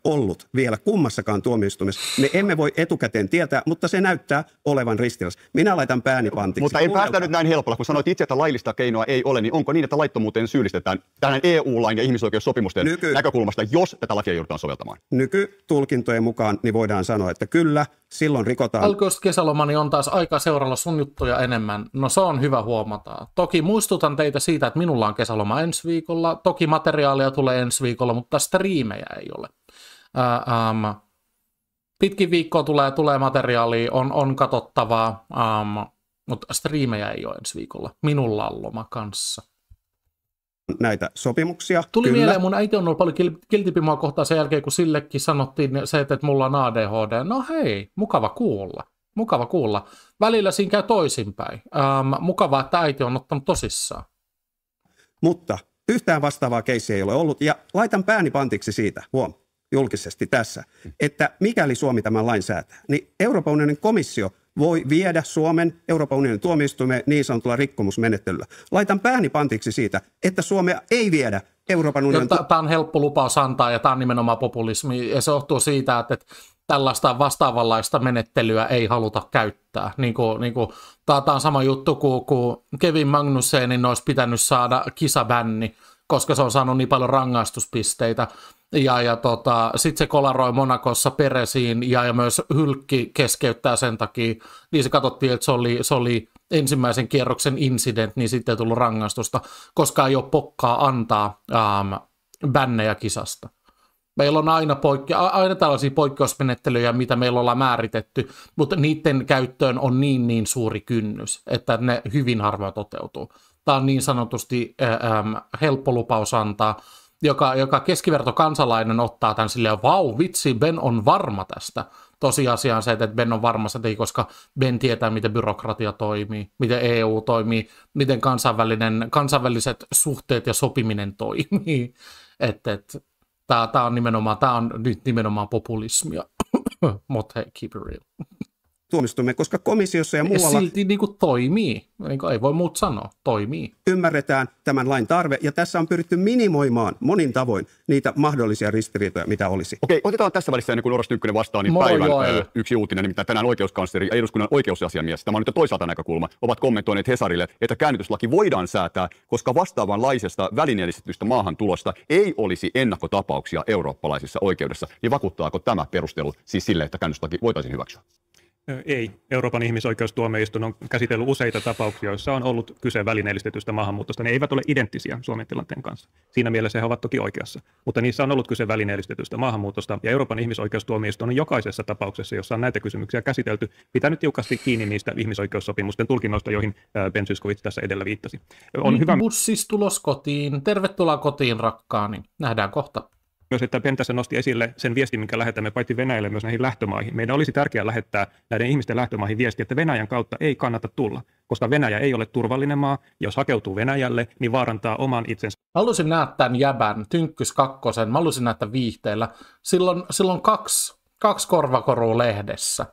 A: ollut vielä kummassakaan tuomioistuimessa. Me emme voi etukäteen tietää, mutta se näyttää olevan ristiriidassa. Minä laitan pääni pantiksi. Mutta ei päästä nyt näin
J: helpolla, kun sanoit itse, että laillista keinoa ei ole, niin onko niin, että laittomuuteen syyllistetään tähän EU-lain ja ihmisoikeussopimusten Nyky... näkökulmasta, jos tätä lakia joudutaan soveltamaan?
B: Nykytulkintojen mukaan niin voidaan sanoa,
A: että kyllä, silloin rikotaan.
B: Alkuista kesälomani on taas aika seuralla sun juttuja enemmän. No se on hyvä huomata. Toki muistutan teitä siitä, että minulla on kesäloma ensi viikolla. Toki materiaalia tulee ensi viikolla, mutta striimejä ei ole. Ää, äm, pitkin viikkoa tulee, tulee materiaalia, on, on katsottavaa, mutta striimejä ei ole ensi viikolla. Minulla on loma kanssa. Näitä sopimuksia. Tuli kyllä. mieleen, mun äiti on ollut paljon kiltimpi mua kohtaan sen jälkeen, kun sillekin sanottiin se, että mulla on ADHD. No hei, mukava kuulla. Mukava kuulla. Välillä siinä käy toisinpäin. Ähm, mukavaa, että äiti on ottanut tosissaan.
A: Mutta yhtään vastaavaa keissiä ei ole ollut, ja laitan pääni pantiksi siitä, huom julkisesti tässä, että mikäli Suomi tämän lain säätää, niin Euroopan unionin komissio voi viedä Suomen Euroopan unionin tuomioistuimeen niin sanotulla rikkomusmenettelyllä. Laitan pääni pantiksi siitä, että Suomea ei viedä Euroopan unionin... Tämä
B: on helppo lupaus antaa ja tämä on nimenomaan populismi ja se johtuu siitä, että tällaista vastaavanlaista menettelyä ei haluta käyttää. Niin kuin, niin kuin, tämä on sama juttu kuin, kuin Kevin Magnussenin olisi pitänyt saada kisabänni, koska se on saanut niin paljon rangaistuspisteitä ja, ja tota, sitten se kolaroi Monakossa peresiin ja, ja myös hylkki keskeyttää sen takia, niin se katsottiin, että se oli, se oli ensimmäisen kierroksen incident, niin sitten ei tullut rangaistusta, koska ei ole pokkaa antaa ähm, bännejä kisasta. Meillä on aina, poikke- aina tällaisia poikkeusmenettelyjä, mitä meillä ollaan määritetty, mutta niiden käyttöön on niin niin suuri kynnys, että ne hyvin harvoin toteutuu. Tämä on niin sanotusti ähm, helppo lupaus antaa, joka, joka keskivertokansalainen ottaa tämän silleen, vau vitsi, Ben on varma tästä. Tosiasia on se, että Ben on varma se, koska Ben tietää, miten byrokratia toimii, miten EU toimii, miten kansainvälinen, kansainväliset suhteet ja sopiminen toimii. Että et, tämä on nimenomaan, tämä on nyt nimenomaan populismia, mutta hei, keep it real
A: tuomistumme, koska komissiossa ja muualla... Ja silti
B: niin kuin toimii, niin kuin ei voi
A: muut sanoa, toimii. Ymmärretään tämän lain tarve, ja tässä on pyritty minimoimaan monin tavoin niitä mahdollisia ristiriitoja, mitä olisi.
J: Okei, otetaan tässä välissä ennen kuin Oras Tynkkönen vastaa, niin Moi, päivän joo, ö, äh, yksi uutinen, nimittäin tänään oikeuskansleri ja eduskunnan oikeusasiamies, tämä on nyt toisaalta näkökulma, ovat kommentoineet Hesarille, että käännytyslaki voidaan säätää, koska vastaavanlaisesta välineellistetystä maahantulosta ei olisi ennakkotapauksia eurooppalaisessa oikeudessa. Niin vakuuttaako tämä perustelu siis sille, että käännytyslaki voitaisiin hyväksyä?
C: Ei. Euroopan ihmisoikeustuomioistuin on käsitellyt useita tapauksia, joissa on ollut kyse välineellistetystä maahanmuutosta. Ne eivät ole identtisiä Suomen tilanteen kanssa. Siinä mielessä he ovat toki oikeassa. Mutta niissä on ollut kyse välineellistetystä maahanmuutosta. Ja Euroopan ihmisoikeustuomioistuin on jokaisessa tapauksessa, jossa on näitä kysymyksiä käsitelty, pitänyt tiukasti kiinni niistä ihmisoikeussopimusten tulkinnoista, joihin Ben Syskovits tässä edellä viittasi. On niin, hyvä... Bussis tulos kotiin. Tervetuloa kotiin, rakkaani. Nähdään kohta myös, että Pentässä nosti esille sen viestin, minkä lähetämme paitsi Venäjälle myös näihin lähtömaihin. Meidän olisi tärkeää lähettää näiden ihmisten lähtömaihin viesti, että Venäjän kautta ei kannata tulla, koska Venäjä ei ole turvallinen
B: maa. Jos hakeutuu Venäjälle, niin vaarantaa oman itsensä. Halusin nähdä tämän jäbän, Tynkkys kakkosen, mä halusin nähdä viihteellä. Silloin, silloin kaksi, kaksi korvakorua lehdessä.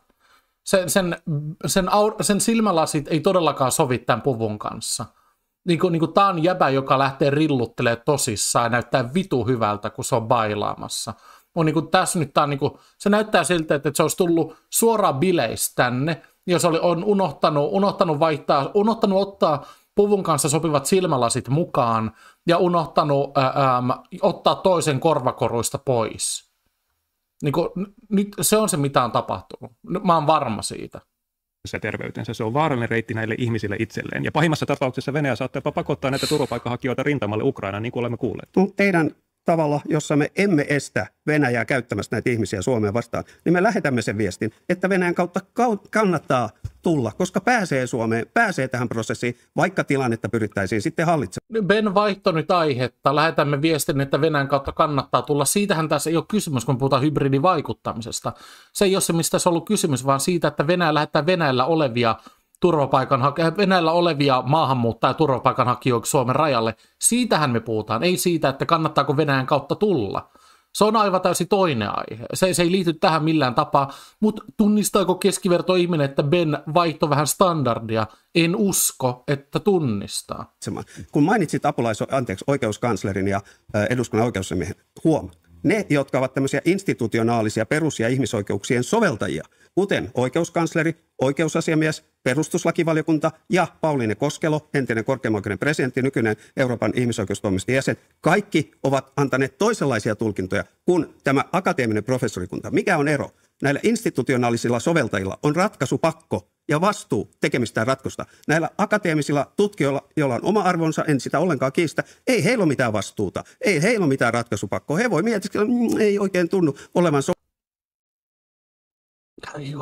B: Sen, sen, sen, sen silmälasit ei todellakaan sovi tämän puvun kanssa niin kuin, niin kuin tämä on jäbä, joka lähtee rilluttelemaan tosissaan ja näyttää vitu hyvältä, kun se on bailaamassa. On niin kuin, tässä nyt tämä niin kuin, se näyttää siltä, että se olisi tullut suoraan bileistä tänne, jos oli, on unohtanut, unohtanut vaihtaa, unohtanut ottaa puvun kanssa sopivat silmälasit mukaan ja unohtanut ää, ää, ottaa toisen korvakoruista pois. Niin kuin, nyt se on se, mitä on tapahtunut. Mä oon varma siitä ja terveytensä. Se on vaarallinen reitti näille ihmisille itselleen. Ja pahimmassa
C: tapauksessa Venäjä saattaa jopa pakottaa näitä turvapaikanhakijoita rintamalle Ukrainaan, niin kuin olemme kuulleet.
A: Teidän tavalla, jossa me emme estä Venäjää käyttämästä näitä ihmisiä Suomeen vastaan, niin me lähetämme sen viestin, että Venäjän kautta kannattaa tulla, koska pääsee Suomeen, pääsee tähän prosessiin, vaikka tilannetta pyrittäisiin sitten hallitsemaan.
B: Ben vaihto nyt aihetta. Lähetämme viestin, että Venäjän kautta kannattaa tulla. Siitähän tässä ei ole kysymys, kun puhutaan hybridivaikuttamisesta. Se ei ole se, mistä se on ollut kysymys, vaan siitä, että Venäjä lähettää Venäjällä olevia turvapaikanhak- äh, Venäjällä olevia maahanmuuttaja turvapaikanhakijoiksi Suomen rajalle. Siitähän me puhutaan, ei siitä, että kannattaako Venäjän kautta tulla. Se on aivan täysin toinen aihe. Se, se ei liity tähän millään tapaa, mutta tunnistaako keskiverto ihminen, että Ben vaihto vähän standardia? En usko, että tunnistaa.
A: Kun mainitsit apulaiso, anteeksi, oikeuskanslerin ja äh, eduskunnan oikeusmiehen huom, ne, jotka ovat tämmöisiä institutionaalisia perus- ja ihmisoikeuksien soveltajia, kuten oikeuskansleri, oikeusasiamies, perustuslakivaliokunta ja Pauliine Koskelo, entinen korkeimman oikeuden presidentti, nykyinen Euroopan ihmisoikeustuomioistuin jäsen, kaikki ovat antaneet toisenlaisia tulkintoja kuin tämä akateeminen professorikunta. Mikä on ero? Näillä institutionaalisilla soveltajilla on ratkaisupakko ja vastuu tekemistä ratkosta. Näillä akateemisilla tutkijoilla, joilla on oma arvonsa, en sitä ollenkaan kiistä, ei heillä ole mitään vastuuta, ei heillä ole mitään ratkaisupakkoa.
B: He voi miettiä, että mm, ei oikein tunnu olevan so-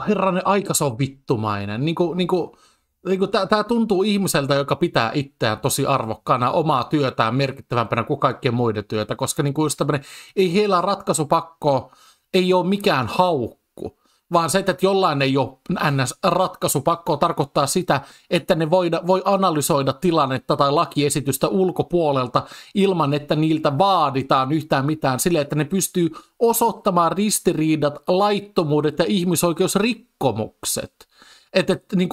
B: herranen aika se on vittumainen. Niin kuin, niin kuin, niin kuin tämä tuntuu ihmiseltä, joka pitää itseään tosi arvokkaana omaa työtään merkittävämpänä kuin kaikkien muiden työtä, koska niin kuin just tämmöinen, ei heillä ratkaisupakko, ei ole mikään haukka vaan se, että jollain ei ole NS-ratkaisu, pakko tarkoittaa sitä, että ne voida, voi analysoida tilannetta tai lakiesitystä ulkopuolelta ilman, että niiltä vaaditaan yhtään mitään sille, että ne pystyy osoittamaan ristiriidat, laittomuudet ja ihmisoikeusrikkomukset. Että et, niin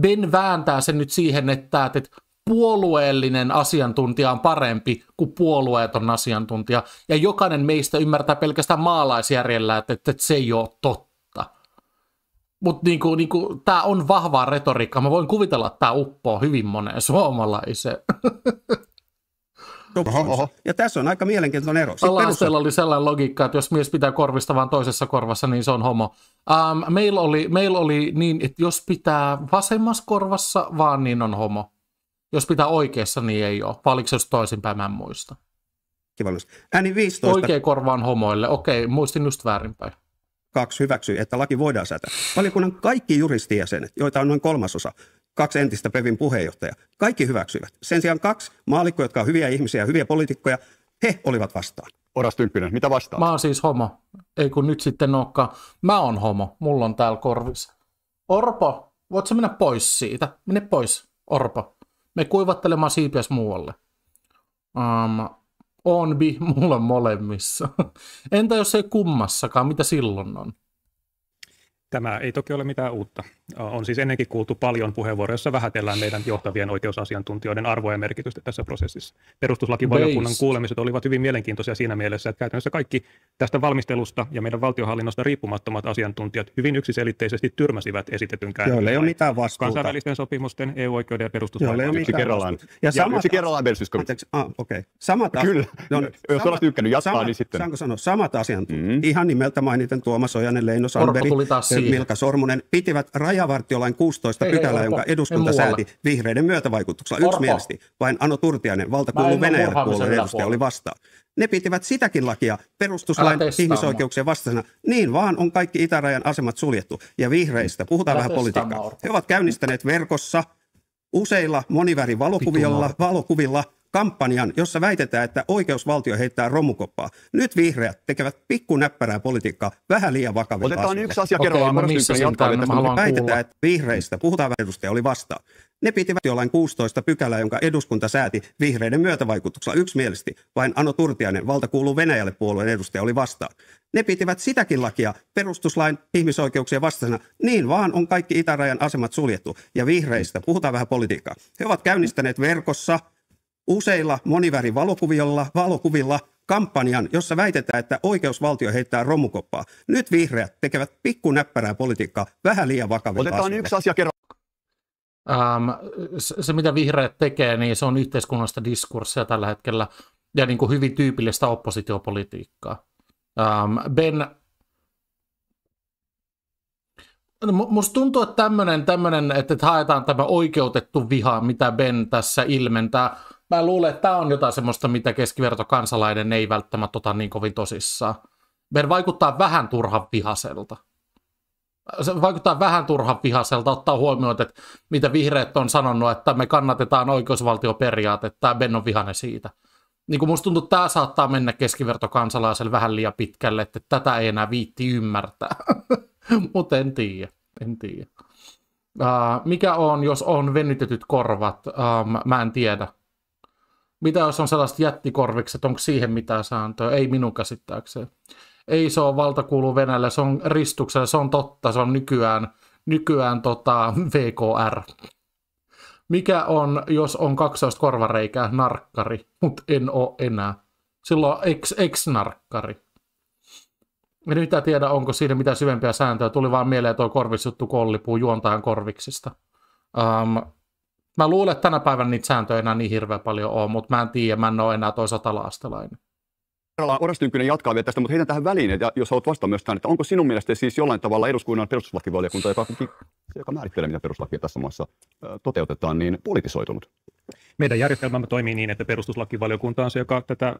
B: Ben vääntää sen nyt siihen, että et, puolueellinen asiantuntija on parempi kuin puolueeton asiantuntija. Ja jokainen meistä ymmärtää pelkästään maalaisjärjellä, että, että, että se ei ole totta mutta niinku, niinku, tämä on vahvaa retoriikkaa. Mä voin kuvitella, että tämä uppoo hyvin moneen suomalaiseen. Oho, oho. Ja
A: tässä on aika mielenkiintoinen ero. Alasteella
B: oli sellainen logiikka, että jos mies pitää korvista vaan toisessa korvassa, niin se on homo. Um, ähm, meillä, oli, meillä oli niin, että jos pitää vasemmassa korvassa vaan, niin on homo. Jos pitää oikeassa, niin ei ole. Vai se toisinpäin, mä en muista. Kiva, Ääni 15. Oikea korva on homoille. Okei, muistin just väärinpäin kaksi hyväksyi, että laki voidaan säätää.
A: Valiokunnan kaikki juristijäsenet, joita on noin kolmasosa, kaksi entistä PEVin puheenjohtajaa, kaikki hyväksyivät. Sen sijaan kaksi maalikkoa, jotka ovat hyviä ihmisiä ja hyviä poliitikkoja, he olivat vastaan. Oras Tynkkynen, mitä vastaan?
B: Mä oon siis homo. Ei kun nyt sitten olekaan. Mä oon homo. Mulla on täällä korvissa. Orpo, voit mennä pois siitä? Mene pois, Orpo. Me kuivattelemaan siipiäs muualle. Um, on bi, mulla on molemmissa. Entä jos ei kummassakaan, mitä silloin on? Tämä
C: ei toki ole mitään uutta. Äh, on siis ennenkin kuultu paljon puheenvuoroja, joissa vähätellään meidän johtavien oikeusasiantuntijoiden arvoja ja merkitystä tässä prosessissa. Perustuslakivaliokunnan Based. kuulemiset olivat hyvin mielenkiintoisia siinä mielessä, että käytännössä kaikki tästä valmistelusta ja meidän valtiohallinnosta riippumattomat asiantuntijat hyvin yksiselitteisesti tyrmäsivät esitetyn käytännön. Joille ei ole mitään
A: vastuuta. Kansainvälisten
C: sopimusten, EU-oikeuden ja perustuslain. Yksi kerrallaan. Ja, samat ja yksi kerrallaan okei.
A: Samat Kyllä. No, Jos olet tykännyt jatkaa, niin sitten. Saanko sanoa? Samat asiantuntijat. Mm-hmm. Ihan nimeltä mainiten Tuomas Ojanen, Leino Sandberg. Niin. Milka Sormunen pitivät rajavartiolain 16 ei, pykälää, ei, jonka eduskunta sääti vihreiden myötävaikutuksella yksimielisesti. Vain Ano Turtiainen, valtakuulu Venäjälle puolueen edustaja, oli vastaan. Ne pitivät sitäkin lakia perustuslain ihmisoikeuksien vastaisena. Niin vaan on kaikki itärajan asemat suljettu. Ja vihreistä, puhutaan Älä vähän politiikkaa. He ovat käynnistäneet verkossa useilla monivärivalokuvilla valokuvilla kampanjan, jossa väitetään, että oikeusvaltio heittää romukoppaa. Nyt vihreät tekevät pikkunäppärää politiikkaa vähän liian vakavilla Otetaan asioilla. yksi asia kerrallaan. Okay, no missä jatkaa, että väitetään, kuulla. että vihreistä, puhutaan edustaja, oli vastaan. Ne pitivät jollain 16 pykälää, jonka eduskunta sääti vihreiden myötävaikutuksella yksimielisesti. Vain Ano Turtiainen, valta kuuluu Venäjälle puolueen edustaja, oli vastaan. Ne pitivät sitäkin lakia perustuslain ihmisoikeuksien vastaisena. Niin vaan on kaikki itärajan asemat suljettu. Ja vihreistä, puhutaan vähän politiikkaa. He ovat käynnistäneet verkossa – useilla monivärivalokuvilla valokuvilla, kampanjan, jossa väitetään, että oikeusvaltio heittää romukoppaa. Nyt vihreät tekevät pikkunäppärää politiikkaa vähän liian vakavilla Otetaan asioita. yksi asia kerran.
B: Ähm, se, mitä vihreät tekee, niin se on yhteiskunnallista diskurssia tällä hetkellä ja niin kuin hyvin tyypillistä oppositiopolitiikkaa. Ähm, ben, no, Musta tuntuu, että tämmöinen, että haetaan tämä oikeutettu viha, mitä Ben tässä ilmentää, mä luulen, että tämä on jotain semmoista, mitä keskivertokansalainen ei välttämättä ota niin kovin tosissaan. Meidän vaikuttaa vähän turhan vihaselta. Se vaikuttaa vähän turhan vihaselta ottaa huomioon, että mitä vihreät on sanonut, että me kannatetaan oikeusvaltioperiaatetta ja Ben on vihane siitä. Niin kuin musta tuntuu, että tämä saattaa mennä keskivertokansalaiselle vähän liian pitkälle, että tätä ei enää viitti ymmärtää. Mutta en tiedä, en tiedä. Uh, mikä on, jos on venytetyt korvat? Um, mä en tiedä mitä jos on sellaiset jättikorvikset, onko siihen mitään sääntöä? Ei minun käsittääkseen. Ei se ole valtakuulu Venäjälle, se on ristuksella, se on totta, se on nykyään, nykyään tota, VKR. Mikä on, jos on 12 korvareikää, narkkari, mutta en ole enää. Silloin ex, ex-narkkari. En yhtään tiedä, onko siinä mitä syvempiä sääntöjä. Tuli vaan mieleen tuo korvissuttu kollipuu juontajan korviksista. Um, Mä luulen, että tänä päivänä niitä sääntöjä enää niin hirveän paljon ole, mutta mä en tiedä, mä en ole enää toisaalta ala
J: Kerrallaan ah. Oras Tynkkynen jatkaa vielä tästä, mutta heitän tähän väliin, että jos haluat vastata myös tähän, että onko sinun mielestä siis jollain tavalla eduskunnan perustuslakivaliokunta, joka, joka määrittelee, mitä perustuslakia tässä maassa toteutetaan, niin politisoitunut?
C: Meidän järjestelmämme toimii niin, että perustuslakivaliokunta on se, joka tätä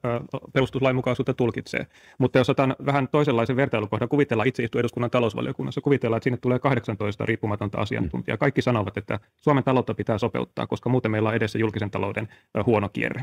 C: perustuslainmukaisuutta tulkitsee. Mutta jos otan vähän toisenlaisen vertailukohdan, kuvitella itse istu eduskunnan talousvaliokunnassa, kuvitellaan, että sinne tulee 18 riippumatonta asiantuntijaa. Mm. Kaikki sanovat, että Suomen taloutta pitää sopeuttaa, koska muuten meillä on edessä julkisen talouden huono kierre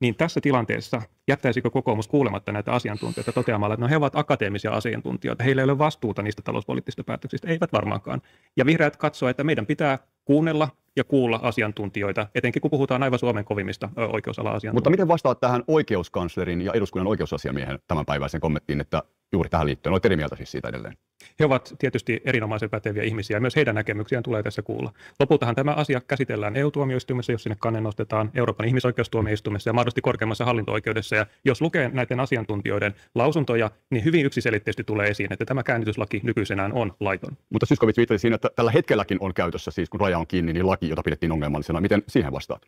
C: niin tässä tilanteessa jättäisikö kokoomus kuulematta näitä asiantuntijoita toteamalla, että no he ovat akateemisia asiantuntijoita, heillä ei ole vastuuta niistä talouspoliittisista päätöksistä, eivät varmaankaan. Ja vihreät katsoo, että meidän pitää kuunnella ja kuulla asiantuntijoita, etenkin kun puhutaan aivan Suomen kovimmista oikeusala Mutta miten
J: vastaat tähän oikeuskanslerin ja eduskunnan oikeusasiamiehen tämänpäiväisen kommenttiin, että juuri tähän liittyen. Olet eri mieltä siis siitä edelleen.
C: He ovat tietysti erinomaisen päteviä ihmisiä ja myös heidän näkemyksiään tulee tässä kuulla. Lopultahan tämä asia käsitellään EU-tuomioistuimessa, jos sinne kannen nostetaan, Euroopan ihmisoikeustuomioistuimessa ja mahdollisesti korkeammassa hallinto-oikeudessa. Ja jos lukee näiden asiantuntijoiden lausuntoja, niin hyvin yksiselitteisesti tulee esiin, että tämä käännytyslaki nykyisenään on laiton.
J: Mutta Syskovits viittasi siinä, että tällä hetkelläkin on käytössä, siis kun raja on kiinni, niin laki, jota pidettiin ongelmallisena. Miten siihen vastaat?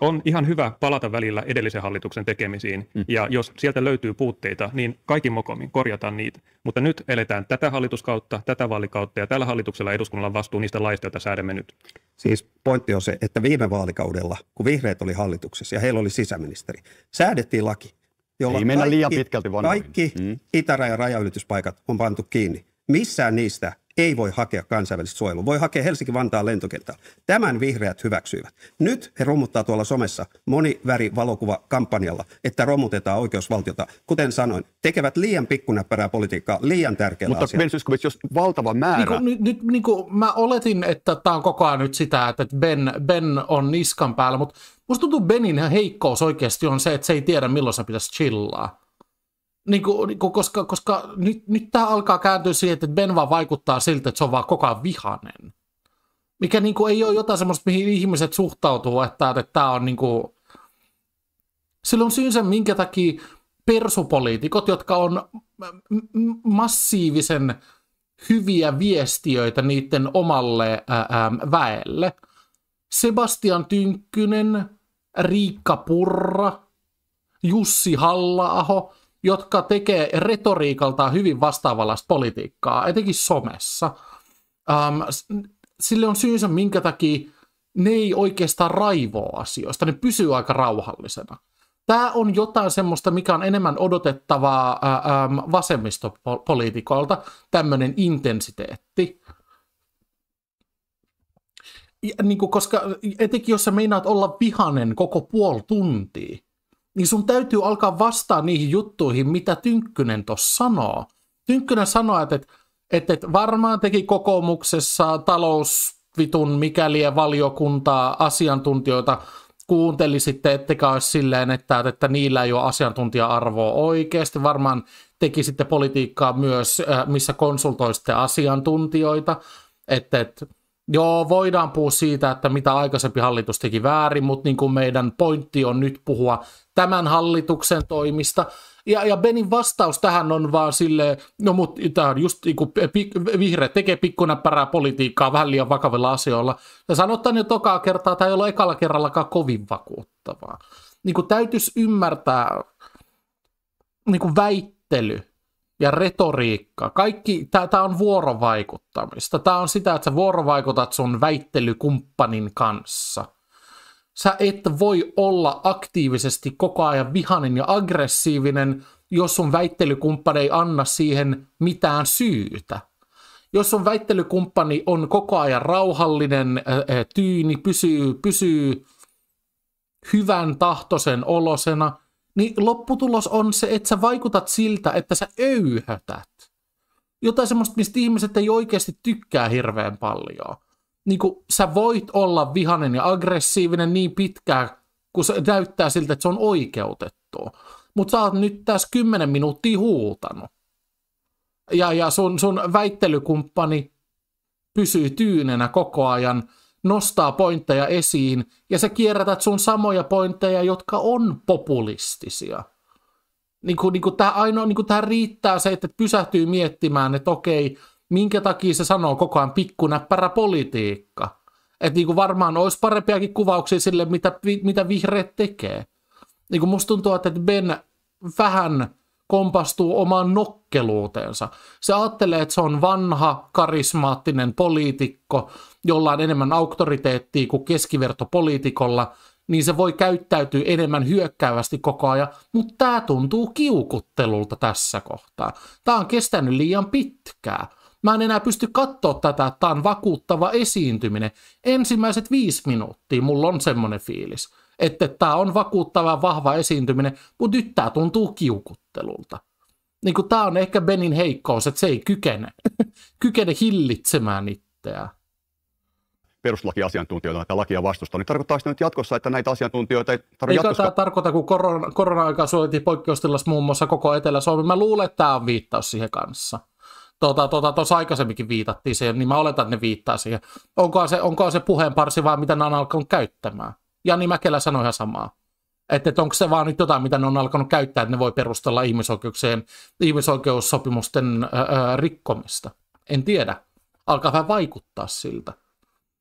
C: On ihan hyvä palata välillä edellisen hallituksen tekemisiin. Mm. Ja jos sieltä löytyy puutteita, niin kaikin mokomin korjata korjata niitä. Mutta nyt eletään tätä hallituskautta, tätä vaalikautta ja tällä hallituksella eduskunnalla on vastuu niistä laista, joita säädämme nyt.
A: Siis pointti on se, että viime vaalikaudella, kun vihreät oli hallituksessa ja heillä oli sisäministeri, säädettiin laki,
C: jolla Ei mennä kaikki, liian
A: pitkälti kaikki mm. itärajan rajaylityspaikat on pantu kiinni. Missään niistä ei voi hakea kansainvälistä suojelua. Voi hakea Helsinki-Vantaan lentokentältä. Tämän vihreät hyväksyivät. Nyt he romuttaa tuolla somessa valokuva kampanjalla, että romutetaan oikeusvaltiota. Kuten sanoin, tekevät liian pikkunäppärää politiikkaa, liian tärkeää Mutta Ben
J: Zyskowicz, jos valtava
A: määrä...
B: Niin kuin, nyt, niin kuin mä oletin, että tämä on koko ajan nyt sitä, että Ben, ben on niskan päällä, mutta musta tuntuu Benin heikkous oikeasti on se, että se ei tiedä milloin se pitäisi chillaa niin kuin, niin kuin, koska, koska nyt, nyt tämä alkaa kääntyä siihen, että Ben vaan vaikuttaa siltä, että se on vaan koko ajan vihanen. Mikä niin kuin, ei ole jotain semmoista, mihin ihmiset suhtautuu, että, että tämä on niin kuin... Sillä on syynsä, minkä takia persupoliitikot, jotka on massiivisen hyviä viestiöitä niiden omalle ää, ää, väelle. Sebastian Tynkkynen, Riikka Purra, Jussi halla jotka tekee retoriikaltaan hyvin vastaavanlaista politiikkaa, etenkin somessa. Um, sille on syynsä, minkä takia ne ei oikeastaan raivoa asioista, ne pysyy aika rauhallisena. Tämä on jotain semmoista, mikä on enemmän odotettavaa ähm, vasemmistopoliitikoilta, tämmöinen intensiteetti. Ja, niin kuin, koska etenkin jos sä meinaat olla vihanen koko puoli tuntia, niin sun täytyy alkaa vastaa niihin juttuihin, mitä Tynkkynen tuossa sanoo. Tynkkynen sanoo, että, että, että varmaan teki kokoomuksessa talousvitun mikäli valiokuntaa asiantuntijoita, kuunteli sitten, ettekä olisi silleen, että, että niillä ei ole asiantuntija-arvoa oikeasti. Varmaan teki sitten politiikkaa myös, äh, missä konsultoisitte asiantuntijoita. Että, että Joo, voidaan puhua siitä, että mitä aikaisempi hallitus teki väärin, mutta niin kuin meidän pointti on nyt puhua tämän hallituksen toimista. Ja, ja Benin vastaus tähän on vaan silleen, no mutta on just niin kuin, vihreä tekee pikkunäppärää politiikkaa vähän liian vakavilla asioilla. Ja sanotaan jo tokaa kertaa, tai ei ole ekalla kerrallakaan kovin vakuuttavaa. Niin kuin täytyisi ymmärtää niin kuin väittely ja retoriikka, kaikki, tämä on vuorovaikuttamista. Tämä on sitä, että sä vuorovaikutat sun väittelykumppanin kanssa. Sä et voi olla aktiivisesti koko ajan vihanen ja aggressiivinen, jos sun väittelykumppani ei anna siihen mitään syytä. Jos sun väittelykumppani on koko ajan rauhallinen, tyyni, pysyy, pysyy hyvän tahtoisen olosena – niin lopputulos on se, että sä vaikutat siltä, että sä öyhötät. Jotain semmoista, mistä ihmiset ei oikeasti tykkää hirveän paljon. Niin kuin sä voit olla vihanen ja aggressiivinen niin pitkään, kun se näyttää siltä, että se on oikeutettu. Mutta sä oot nyt tässä kymmenen minuuttia huutanut. Ja, ja sun, sun väittelykumppani pysyy tyynenä koko ajan – nostaa pointteja esiin ja sä kierrätät sun samoja pointteja, jotka on populistisia. Niin kuin, niin kuin tämä ainoa, niin kuin tämä riittää se, että pysähtyy miettimään, että okei, minkä takia se sanoo koko ajan pikkunäppärä politiikka. Että niin kuin varmaan olisi parempiakin kuvauksia sille, mitä, mitä vihreät tekee. Niin kuin musta tuntuu, että Ben vähän kompastuu omaan nokkeluuteensa. Se ajattelee, että se on vanha, karismaattinen poliitikko, Jolla on enemmän auktoriteettia kuin keskivertopoliitikolla, niin se voi käyttäytyä enemmän hyökkäävästi koko ajan, mutta tämä tuntuu kiukuttelulta tässä kohtaa. Tämä on kestänyt liian pitkää. Mä en enää pysty katsoa tätä, että tämä on vakuuttava esiintyminen. Ensimmäiset viisi minuuttia mulla on semmoinen fiilis, että tämä on vakuuttava vahva esiintyminen, mutta nyt tämä tuntuu kiukuttelulta. Niin tämä on ehkä Benin heikkous, että se ei kykene, kykene hillitsemään
J: itseään perustuslakiasiantuntijoita näitä lakia vastustaa, niin tarkoittaa sitä nyt jatkossa, että
B: näitä asiantuntijoita ei tarvitse jatkossa... tämä tarkoita, kun korona, korona-aikaa suojeltiin poikkeustilassa muun muassa koko Etelä-Suomi. Mä luulen, että tämä on viittaus siihen kanssa. Tuota, tuota, aikaisemminkin viitattiin siihen, niin mä oletan, että ne viittaa siihen. Onko se, onko se puheenparsi vai mitä ne on alkanut käyttämään? Jani Mäkelä sanoi ihan samaa. Että, että onko se vaan nyt jotain, mitä ne on alkanut käyttää, että ne voi perustella ihmisoikeuksien, ihmisoikeussopimusten ää, rikkomista. En tiedä. Alkaa vähän vaikuttaa siltä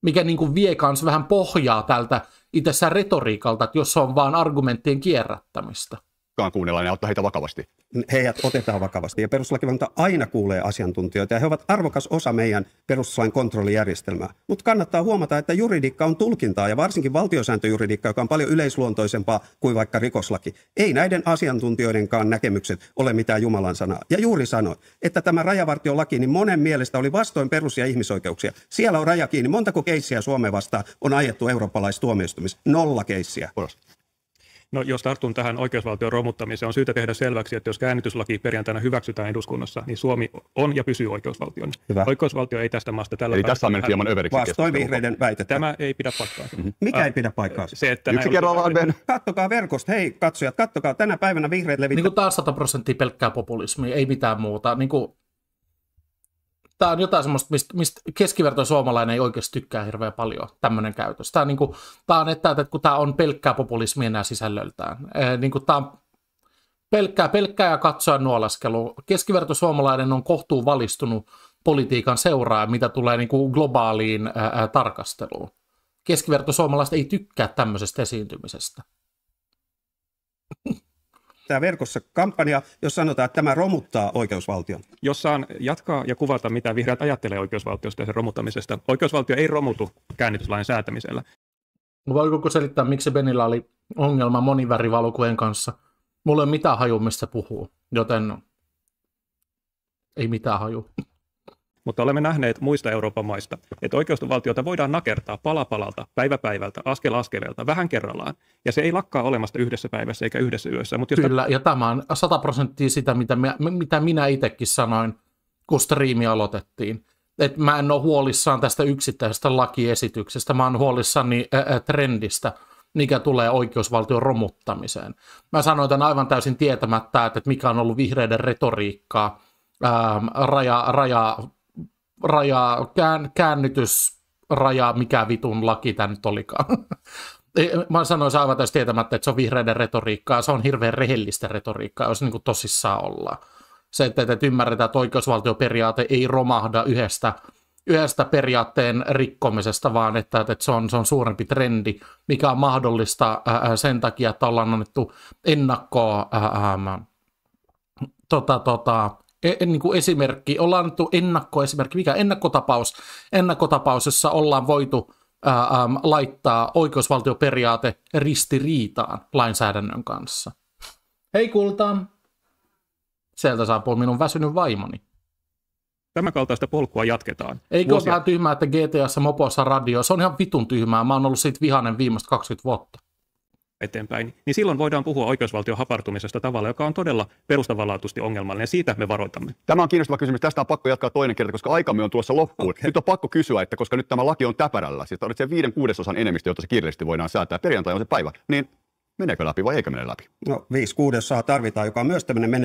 B: mikä niin kuin vie myös vähän pohjaa tältä itse retoriikalta, että jos se on vaan argumenttien kierrättämistä
J: kukaan kuunnella ja niin ottaa heitä vakavasti.
A: Heidät otetaan vakavasti ja perustuslakivaliokunta aina kuulee asiantuntijoita ja he ovat arvokas osa meidän perustuslain kontrollijärjestelmää. Mutta kannattaa huomata, että juridiikka on tulkintaa ja varsinkin valtiosääntöjuridiikka, joka on paljon yleisluontoisempaa kuin vaikka rikoslaki. Ei näiden asiantuntijoidenkaan näkemykset ole mitään Jumalan sanaa. Ja juuri sanoin, että tämä rajavartiolaki niin monen mielestä oli vastoin perus- ja ihmisoikeuksia. Siellä on raja kiinni. Montako keissiä Suomeen vastaan on ajettu eurooppalaistuomioistumissa? Nolla keissiä. Olos.
C: No, jos tartun tähän oikeusvaltion romuttamiseen, on syytä tehdä selväksi, että jos käännytyslaki perjantaina hyväksytään eduskunnassa, niin Suomi on ja pysyy oikeusvaltion. Hyvä. Oikeusvaltio ei tästä maasta tällä Eli tässä on mennyt hieman överiksi. Vastoin vihreiden väitettä. Tämä ei pidä paikkaansa. Mm-hmm. Mikä ei pidä paikkaansa? Se, että
J: Yksi kerrallaan mennyt.
B: Kattokaa verkosta, hei katsojat, kattokaa tänä päivänä vihreät levittää. Niin kuin taas 100 prosenttia pelkkää populismia, ei mitään muuta. Niin kuin Tämä on jotain semmoista, mistä, mistä keskiverto suomalainen ei oikeasti tykkää hirveän paljon, tämmöinen käytös. Tämä on, niin kuin, tämä on että, että kun tämä on pelkkää populismia enää sisällöltään. Niin kuin tämä on pelkkää, pelkkää ja katsoa nuolaskelu. Keskiverto suomalainen on kohtuun valistunut politiikan seuraa, mitä tulee niin kuin globaaliin ää, tarkasteluun. Keskiverto suomalaiset ei tykkää tämmöisestä esiintymisestä
A: tämä verkossa kampanja, jos sanotaan, että tämä romuttaa oikeusvaltion?
C: Jos saan jatkaa ja kuvata, mitä vihreät ajattelee oikeusvaltiosta ja sen
B: romuttamisesta.
C: Oikeusvaltio ei romutu käännytyslain säätämisellä.
B: No voiko selittää, miksi Benillä oli ongelma monivärivalokuvien kanssa? Mulla ei ole mitään haju, mistä puhuu, joten ei mitään haju mutta olemme nähneet muista
C: Euroopan maista, että oikeusvaltiota voidaan nakertaa pala palalta, päivä päivältä, askel askeleelta, vähän
B: kerrallaan. Ja se ei lakkaa olemasta yhdessä päivässä eikä yhdessä yössä. Mutta Kyllä, ta- ja tämä on 100 prosenttia sitä, mitä, me, mitä minä itsekin sanoin, kun striimi aloitettiin. Et mä en ole huolissaan tästä yksittäisestä lakiesityksestä, mä oon huolissani ä, trendistä, mikä tulee oikeusvaltion romuttamiseen. Mä sanoin tämän aivan täysin tietämättä, että mikä on ollut vihreiden retoriikkaa, ää, raja, raja rajaa, kään, käännytysrajaa, mikä vitun laki tämä nyt olikaan. Mä sanoisin aivan täysin tietämättä, että se on vihreiden retoriikkaa, se on hirveän rehellistä retoriikkaa, jos niin kuin tosissaan ollaan. Se, että, että ymmärretään, että oikeusvaltioperiaate ei romahda yhdestä, yhdestä periaatteen rikkomisesta, vaan että, että se, on, se on suurempi trendi, mikä on mahdollista ää, äh, äh, sen takia, että ollaan annettu ennakkoa ää, äh, ää, tota, tota, E, e, niin kuin esimerkki, ollaan annettu ennakkoesimerkki, mikä ennakkotapaus, ennakkotapaus, jossa ollaan voitu ää, laittaa oikeusvaltioperiaate ristiriitaan lainsäädännön kanssa. Hei kulta! Sieltä saapuu minun väsynyt vaimoni. Tämän kaltaista polkua jatketaan. Eikö ole vähän tyhmää, että GTS mopossa radio, se on ihan vitun tyhmää. Mä oon ollut siitä vihanen viimeiset 20 vuotta eteenpäin, niin silloin voidaan puhua oikeusvaltion hapartumisesta tavalla, joka on todella perustavanlaatuisesti
J: ongelmallinen. Siitä me varoitamme. Tämä on kiinnostava kysymys. Tästä on pakko jatkaa toinen kerta, koska aikamme on tuossa loppuun. Okay. Nyt on pakko kysyä, että koska nyt tämä laki on täpärällä, siis tarvitsee viiden kuudesosan enemmistö, jotta se kirjallisesti voidaan säätää. Perjantai on se päivä. Niin meneekö läpi vai eikö mene läpi?
A: No viisi kuudessa tarvitaan, joka on myös tämmöinen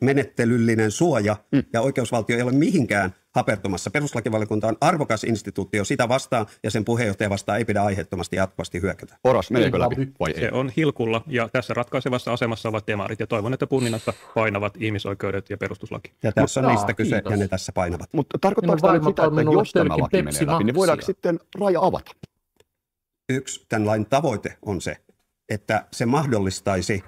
A: menettelyllinen suoja, mm. ja oikeusvaltio ei ole mihinkään hapertumassa. Peruslakivaliokunta on arvokas instituutio, sitä vastaan ja sen puheenjohtaja vastaan ei pidä aiheettomasti jatkuvasti hyökätä.
J: Oras,
C: meneekö läpi vai ei? Se on hilkulla, ja tässä ratkaisevassa asemassa ovat demarit, ja toivon, että punninnassa painavat ihmisoikeudet ja perustuslaki. Ja tässä Mutta,
A: on niistä kyse, kiitos. ja ne tässä painavat. Mutta tarkoittaako tämä sitä, että jos tämä laki menee läpi, niin voidaanko sitten raja avata? Yksi tämän lain tavoite on se, että se mahdollistaisi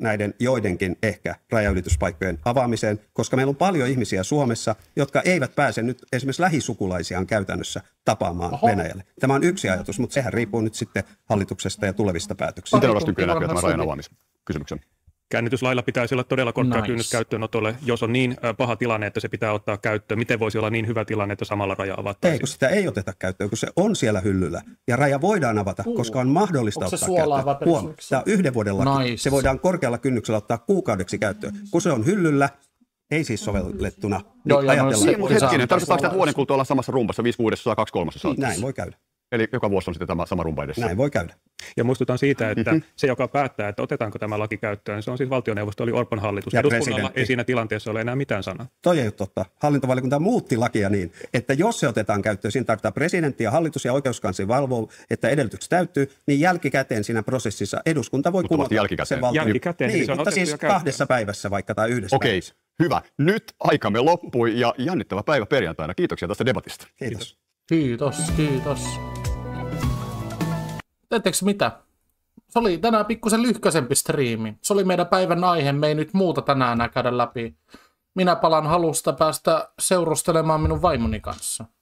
A: näiden joidenkin ehkä rajaylityspaikkojen avaamiseen, koska meillä on paljon ihmisiä Suomessa, jotka eivät pääse nyt esimerkiksi lähisukulaisiaan käytännössä tapaamaan Oho. Venäjälle. Tämä on yksi ajatus, mutta sehän riippuu nyt sitten hallituksesta ja tulevista päätöksistä. Miten ollaan näkyä tämän rajan Kysymyksen.
C: Käännytyslailla pitäisi olla todella korkea nice. kynnys käyttöönotolle, jos on niin äh, paha tilanne, että se pitää ottaa käyttöön. Miten voisi olla niin hyvä tilanne, että samalla raja avataan?
A: Ei, kun sitä ei oteta käyttöön, kun se on siellä hyllyllä. Ja raja voidaan avata, Uu. koska on mahdollista Onko ottaa käyttöön. Onko tämä yhden vuoden laki. Nice. Se voidaan korkealla kynnyksellä ottaa kuukaudeksi käyttöön. Kun se on hyllyllä, ei siis sovellettuna. Niin, Joo, no ajatellaan. No, se, niin, hetkinen, tarkoittaako sitä, että vuoden
J: kuluttua ollaan samassa rumpassa, 5 kuudesosaa, 2 kolmasosaa? Niin, näin voi käydä. Eli joka vuosi on sitten tämä sama rumba edessä. Näin voi käydä. Ja
C: muistutan siitä, että mm-hmm. se, joka päättää, että otetaanko tämä laki käyttöön, se on siis valtioneuvosto, oli Orpon hallitus. Ja Eduskunnalla ei siinä tilanteessa ole enää mitään sanaa.
A: Toi ei ole totta. Hallintovaliokunta muutti lakia niin, että jos se otetaan käyttöön, siinä tarvitaan presidentti ja hallitus ja oikeuskansi valvoo, että edellytykset täyttyy, niin jälkikäteen
J: siinä prosessissa eduskunta voi kumota jälkikäteen. sen Jälkikäteen, niin, niin se on niin, mutta siis käyttöön.
A: kahdessa päivässä vaikka
J: tai yhdessä Okei, päivässä. hyvä. Nyt aikamme loppui ja jännittävä päivä perjantaina. Kiitoksia tästä debatista.
B: Kiitos. Kiitos, kiitos. kiitos teettekö mitä? Se oli tänään pikkusen lyhkäsempi striimi. Se oli meidän päivän aihe. Me ei nyt muuta tänään enää käydä läpi. Minä palan halusta päästä seurustelemaan minun vaimoni kanssa.